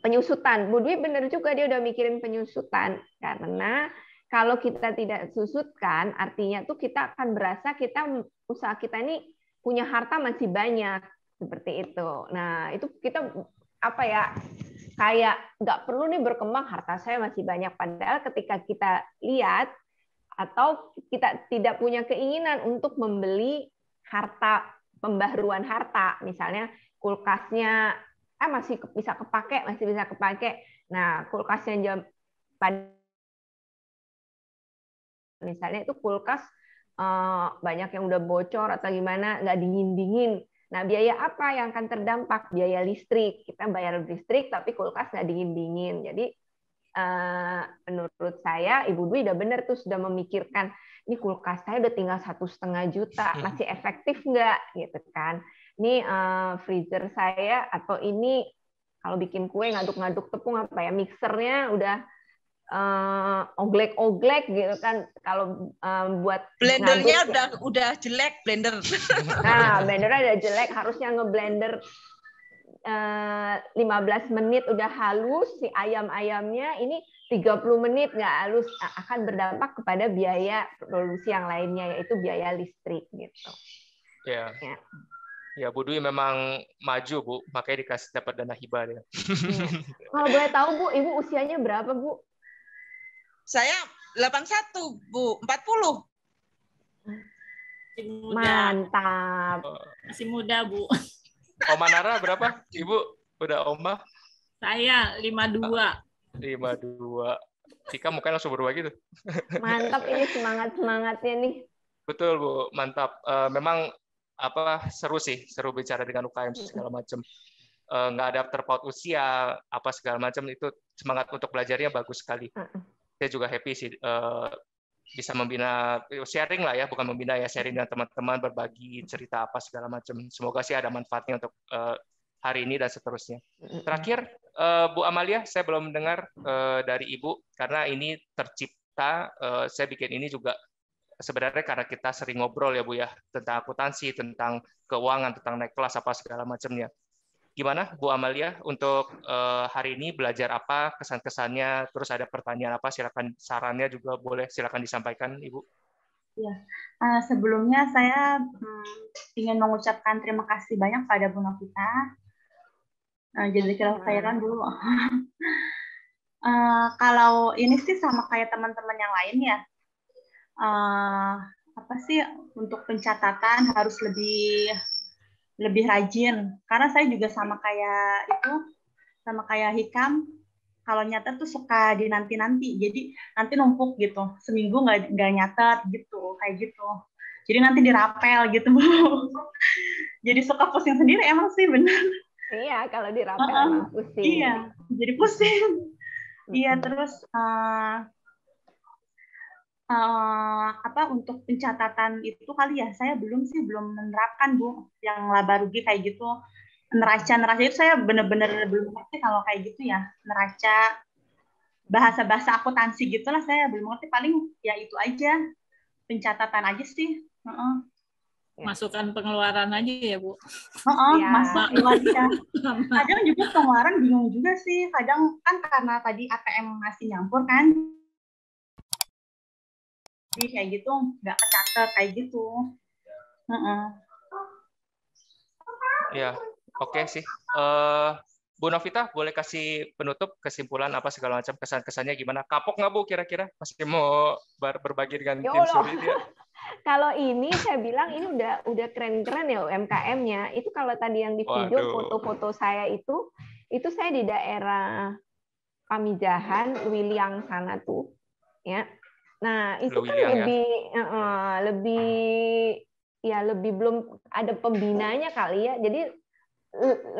penyusutan Bu Dwi benar juga dia udah mikirin penyusutan karena kalau kita tidak susutkan artinya tuh kita akan berasa kita usaha kita ini punya harta masih banyak seperti itu. Nah, itu kita apa ya? Kayak nggak perlu nih berkembang harta saya masih banyak. Padahal ketika kita lihat atau kita tidak punya keinginan untuk membeli harta pembaruan harta, misalnya kulkasnya eh masih bisa kepake, masih bisa kepake. Nah, kulkasnya jam misalnya itu kulkas eh, banyak yang udah bocor atau gimana nggak dingin dingin Nah, biaya apa yang akan terdampak? Biaya listrik. Kita bayar listrik, tapi kulkas nggak dingin-dingin. Jadi, eh, menurut saya, Ibu Dwi udah benar tuh sudah memikirkan, ini kulkas saya udah tinggal satu setengah juta, masih efektif nggak? Gitu kan. Ini eh, freezer saya, atau ini kalau bikin kue ngaduk-ngaduk tepung apa ya, mixernya udah oglek eh, oglek-oglek gitu kan kalau um, buat blendernya udah udah jelek blender nah blendernya udah jelek harusnya ngeblender uh, eh, 15 menit udah halus si ayam-ayamnya ini 30 menit nggak halus akan berdampak kepada biaya produksi yang lainnya yaitu biaya listrik gitu yeah. ya yeah. Ya, Bu Dwi memang maju, Bu. Makanya dikasih dapat dana hibah. Ya. Kalau boleh tahu, Bu, Ibu usianya berapa, Bu? Saya 81, Bu. 40. Masih muda. Mantap. Masih muda, Bu. Oma Nara berapa? Ibu udah Oma? Saya 52. 52. Cika mukanya langsung berubah gitu. Mantap ini semangat-semangatnya nih. Betul, Bu. Mantap. Uh, memang apa seru sih, seru bicara dengan UKM segala macam. Uh, eh, nggak ada terpaut usia, apa segala macam itu semangat untuk belajarnya bagus sekali. Uh saya juga happy sih uh, bisa membina sharing lah ya bukan membina ya sharing dengan teman-teman berbagi cerita apa segala macam semoga sih ada manfaatnya untuk uh, hari ini dan seterusnya terakhir uh, Bu Amalia saya belum mendengar uh, dari Ibu karena ini tercipta uh, saya bikin ini juga sebenarnya karena kita sering ngobrol ya Bu ya tentang akuntansi tentang keuangan tentang naik kelas apa segala macamnya Gimana Bu Amalia untuk uh, hari ini belajar apa, kesan-kesannya, terus ada pertanyaan apa, silakan sarannya juga boleh silakan disampaikan Ibu. Ya, uh, sebelumnya saya hmm, ingin mengucapkan terima kasih banyak pada Bu Novita. Uh, jadi kira kan dulu. uh, kalau ini sih sama kayak teman-teman yang lain ya. Uh, apa sih untuk pencatatan harus lebih lebih rajin karena saya juga sama kayak itu sama kayak hikam kalau nyata tuh suka di nanti nanti jadi nanti numpuk gitu seminggu nggak nggak nyatet gitu kayak gitu jadi nanti dirapel gitu bu jadi suka pusing sendiri emang sih benar iya kalau dirapel uh, pusing iya jadi pusing iya terus uh, uh, apa untuk pencatatan itu kali ya saya belum sih belum menerapkan bu yang laba rugi kayak gitu neraca neraca itu saya bener-bener belum ngerti kalau kayak gitu ya neraca bahasa-bahasa akuntansi gitulah saya belum ngerti paling ya itu aja pencatatan aja sih uh -uh. Masukkan pengeluaran aja ya Bu. Oh, oh ya. masuk keluarga. Kadang juga pengeluaran bingung juga sih. Kadang kan karena tadi ATM masih nyampur kan, jadi kayak gitu nggak kecatat kayak gitu uh uh ya oke okay sih uh, Bu Novita boleh kasih penutup kesimpulan apa segala macam kesan-kesannya gimana kapok nggak Bu kira-kira masih mau berbagi dengan ya tim Suri dia kalau ini saya bilang ini udah udah keren-keren ya UMKM-nya. Itu kalau tadi yang di video foto-foto saya itu itu saya di daerah Pamijahan, Wiliang sana tuh. Ya. Nah, itu kan William, ya? lebih ya? uh, lebih ya lebih belum ada pembinanya kali ya. Jadi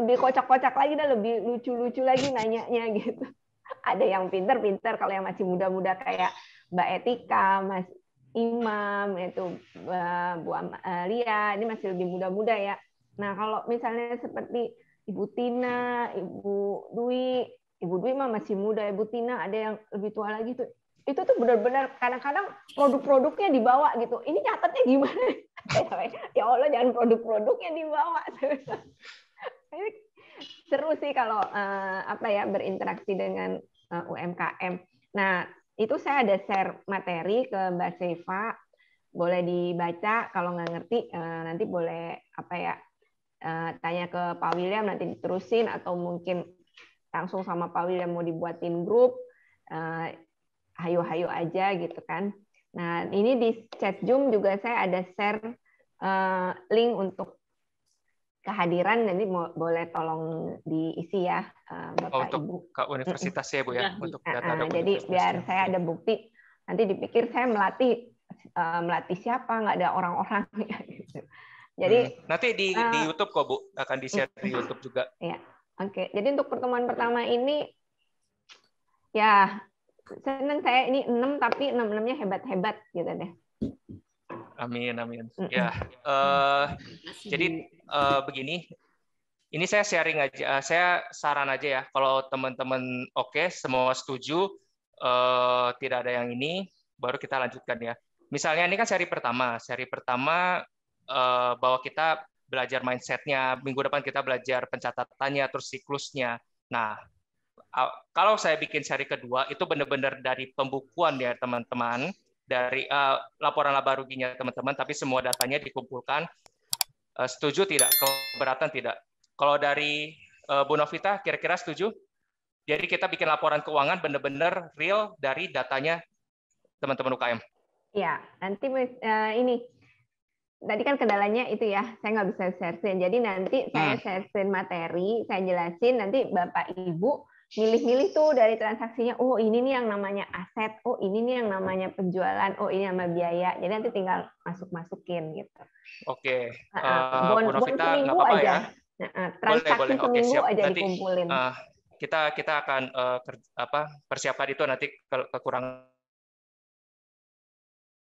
lebih kocak-kocak lagi dan lebih lucu-lucu lagi nanyanya gitu. Ada yang pinter-pinter kalau yang masih muda-muda kayak Mbak Etika, Mas Imam itu eh, Bu Amalia eh, ini masih lebih muda-muda ya. Nah, kalau misalnya seperti Ibu Tina, Ibu Dwi, Ibu Dwi mah masih muda, Ibu Tina ada yang lebih tua lagi tuh itu tuh benar-benar kadang-kadang produk-produknya dibawa gitu. Ini catatnya gimana? ya Allah jangan produk-produknya dibawa. Seru sih kalau uh, apa ya berinteraksi dengan uh, eh, UMKM. Nah, itu saya ada share materi ke Mbak Seva boleh dibaca kalau nggak ngerti uh, nanti boleh apa ya uh, tanya ke Pak William nanti diterusin atau mungkin langsung sama Pak William mau dibuatin grup uh, hayu-hayu aja gitu kan. Nah, ini di chat Zoom juga saya ada share uh, link untuk kehadiran jadi boleh tolong diisi ya uh, Bapak oh, untuk Ibu. ke universitas ya Bu ya, untuk data uh, Jadi biar saya ada bukti. Nanti dipikir saya melatih uh, melatih siapa, nggak ada orang-orang ya, gitu. Jadi hmm. nanti di uh, di YouTube kok Bu akan di-share di YouTube juga. Ya, Oke. Okay. Jadi untuk pertemuan pertama ini ya seneng saya ini enam tapi enam enamnya hebat hebat gitu deh. Amin amin. Mm -mm. Ya uh, jadi uh, begini ini saya sharing aja, eh, saya saran aja ya. Kalau teman-teman oke, okay, semua setuju, eh, tidak ada yang ini, baru kita lanjutkan ya. Misalnya ini kan seri pertama, seri pertama uh, bahwa kita belajar mindsetnya, minggu depan kita belajar pencatatannya, terus siklusnya. Nah, kalau saya bikin seri kedua itu benar-benar dari pembukuan ya teman-teman dari uh, laporan laba ruginya teman-teman tapi semua datanya dikumpulkan uh, setuju tidak keberatan tidak kalau dari uh, Bu Novita kira-kira setuju jadi kita bikin laporan keuangan benar-benar real dari datanya teman-teman UKM ya nanti uh, ini tadi kan kendalanya itu ya, saya nggak bisa share screen. Jadi nanti saya hmm. share screen materi, saya jelasin, nanti Bapak Ibu milih-milih tuh dari transaksinya, oh ini nih yang namanya aset, oh ini nih yang namanya penjualan, oh ini nama biaya. Jadi nanti tinggal masuk-masukin gitu. Oke. Okay. Uh, eh, bon, bon apa -apa aja. Ya. Nah, transaksi boleh, boleh. seminggu okay, aja nanti, dikumpulin. Uh, kita kita akan uh, ker, apa persiapan itu nanti kalau kekurangan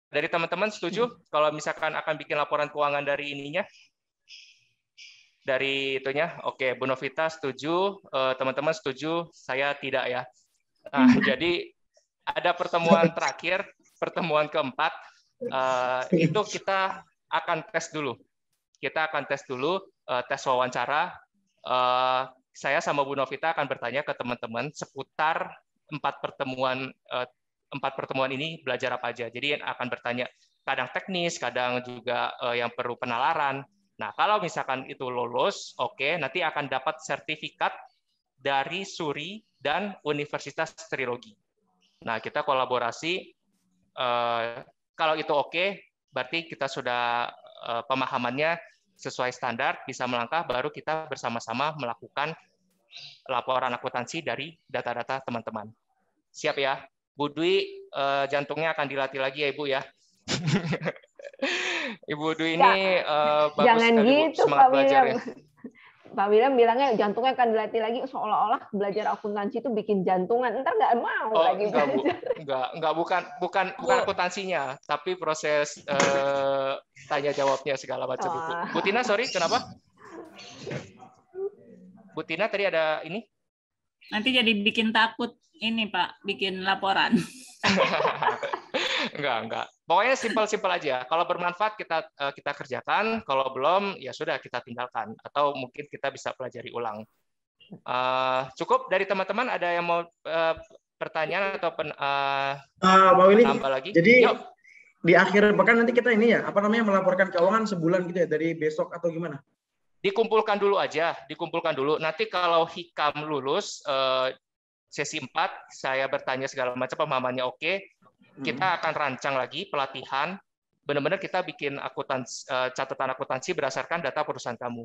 dari teman-teman setuju hmm. kalau misalkan akan bikin laporan keuangan dari ininya dari itunya oke Bu Novita setuju eh, teman-teman setuju saya tidak ya nah, hmm. jadi ada pertemuan terakhir pertemuan keempat eh, hmm. itu kita akan tes dulu kita akan tes dulu eh, tes wawancara saya sama Bu Novita akan bertanya ke teman-teman seputar empat pertemuan empat pertemuan ini belajar apa aja jadi akan bertanya kadang teknis kadang juga yang perlu penalaran Nah, kalau misalkan itu lulus, oke, okay, nanti akan dapat sertifikat dari Suri dan Universitas Trilogi. Nah, kita kolaborasi. Eh, kalau itu oke, okay, berarti kita sudah eh, pemahamannya sesuai standar, bisa melangkah, baru kita bersama-sama melakukan laporan akuntansi dari data-data teman-teman. Siap ya? Bu Dwi, eh, jantungnya akan dilatih lagi ya Ibu ya. Ibu Dwi ini uh, bagus jangan sekali, gitu, semangat Pak belajar William. ya. Pak William bilangnya jantungnya akan dilatih lagi seolah-olah belajar akuntansi itu bikin jantungan ntar nggak mau oh, lagi enggak, belajar. Bu, enggak, enggak bukan bukan bukan akuntansinya tapi proses uh, tanya jawabnya segala macam oh. itu. Tina, sorry kenapa? Bu Tina tadi ada ini? Nanti jadi bikin takut ini Pak bikin laporan. enggak enggak pokoknya simpel-simpel aja. Kalau bermanfaat kita eh, kita kerjakan, kalau belum ya sudah kita tinggalkan atau mungkin kita bisa pelajari ulang. Uh, cukup dari teman-teman ada yang mau uh, pertanyaan atau pen, uh, uh, lagi? Jadi Yo. di akhir pekan nanti kita ini ya apa namanya melaporkan keuangan sebulan gitu ya dari besok atau gimana? Dikumpulkan dulu aja, dikumpulkan dulu. Nanti kalau hikam lulus uh, sesi 4 saya bertanya segala macam pemahamannya oke kita akan rancang lagi pelatihan benar-benar kita bikin akuntansi, eh, catatan akuntansi berdasarkan data perusahaan kamu.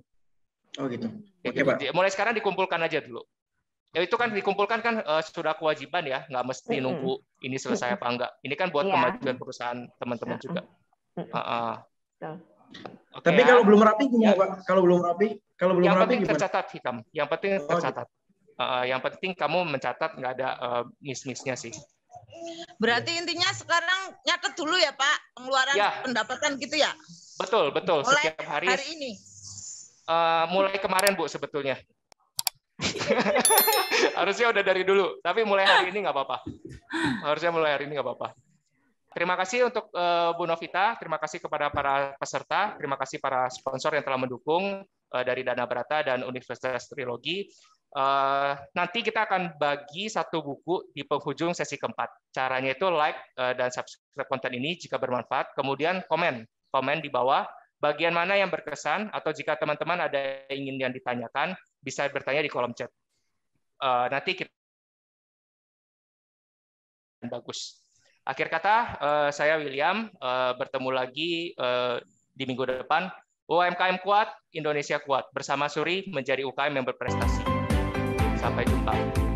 Oh gitu. Oke, okay, gitu. Pak. Mulai sekarang dikumpulkan aja dulu. Ya itu kan dikumpulkan kan uh, sudah kewajiban ya, nggak mesti nunggu ini selesai apa enggak. Ini kan buat yeah. kemajuan perusahaan teman-teman juga. Uh, uh. Okay, Tapi ya. kalau belum rapi gimana, ya. Pak? Kalau belum rapi, kalau belum yang rapi penting gimana? tercatat hitam. Yang penting oh, gitu. tercatat. Gitu. Uh, yang penting kamu mencatat nggak ada uh, miss-missnya sih. Berarti iya. intinya sekarang nyatet dulu ya Pak pengeluaran ya. pendapatan gitu ya? Betul betul mulai setiap hari. Hari ini. Uh, mulai kemarin Bu sebetulnya. Harusnya udah dari dulu, tapi mulai hari ini nggak apa-apa. Harusnya mulai hari ini nggak apa-apa. Terima kasih untuk uh, Bu Novita, terima kasih kepada para peserta, terima kasih para sponsor yang telah mendukung uh, dari Dana Brata dan Universitas Trilogi. Eh, nanti kita akan bagi satu buku di penghujung sesi keempat. Caranya itu like eh, dan subscribe konten ini jika bermanfaat, kemudian komen, komen di bawah bagian mana yang berkesan atau jika teman-teman ada yang ingin yang ditanyakan bisa bertanya di kolom chat. Eh, nanti kita bagus. Akhir kata, saya William bertemu lagi di minggu depan. UMKM kuat, Indonesia kuat. Bersama Suri menjadi UKM yang berprestasi. 拜托了。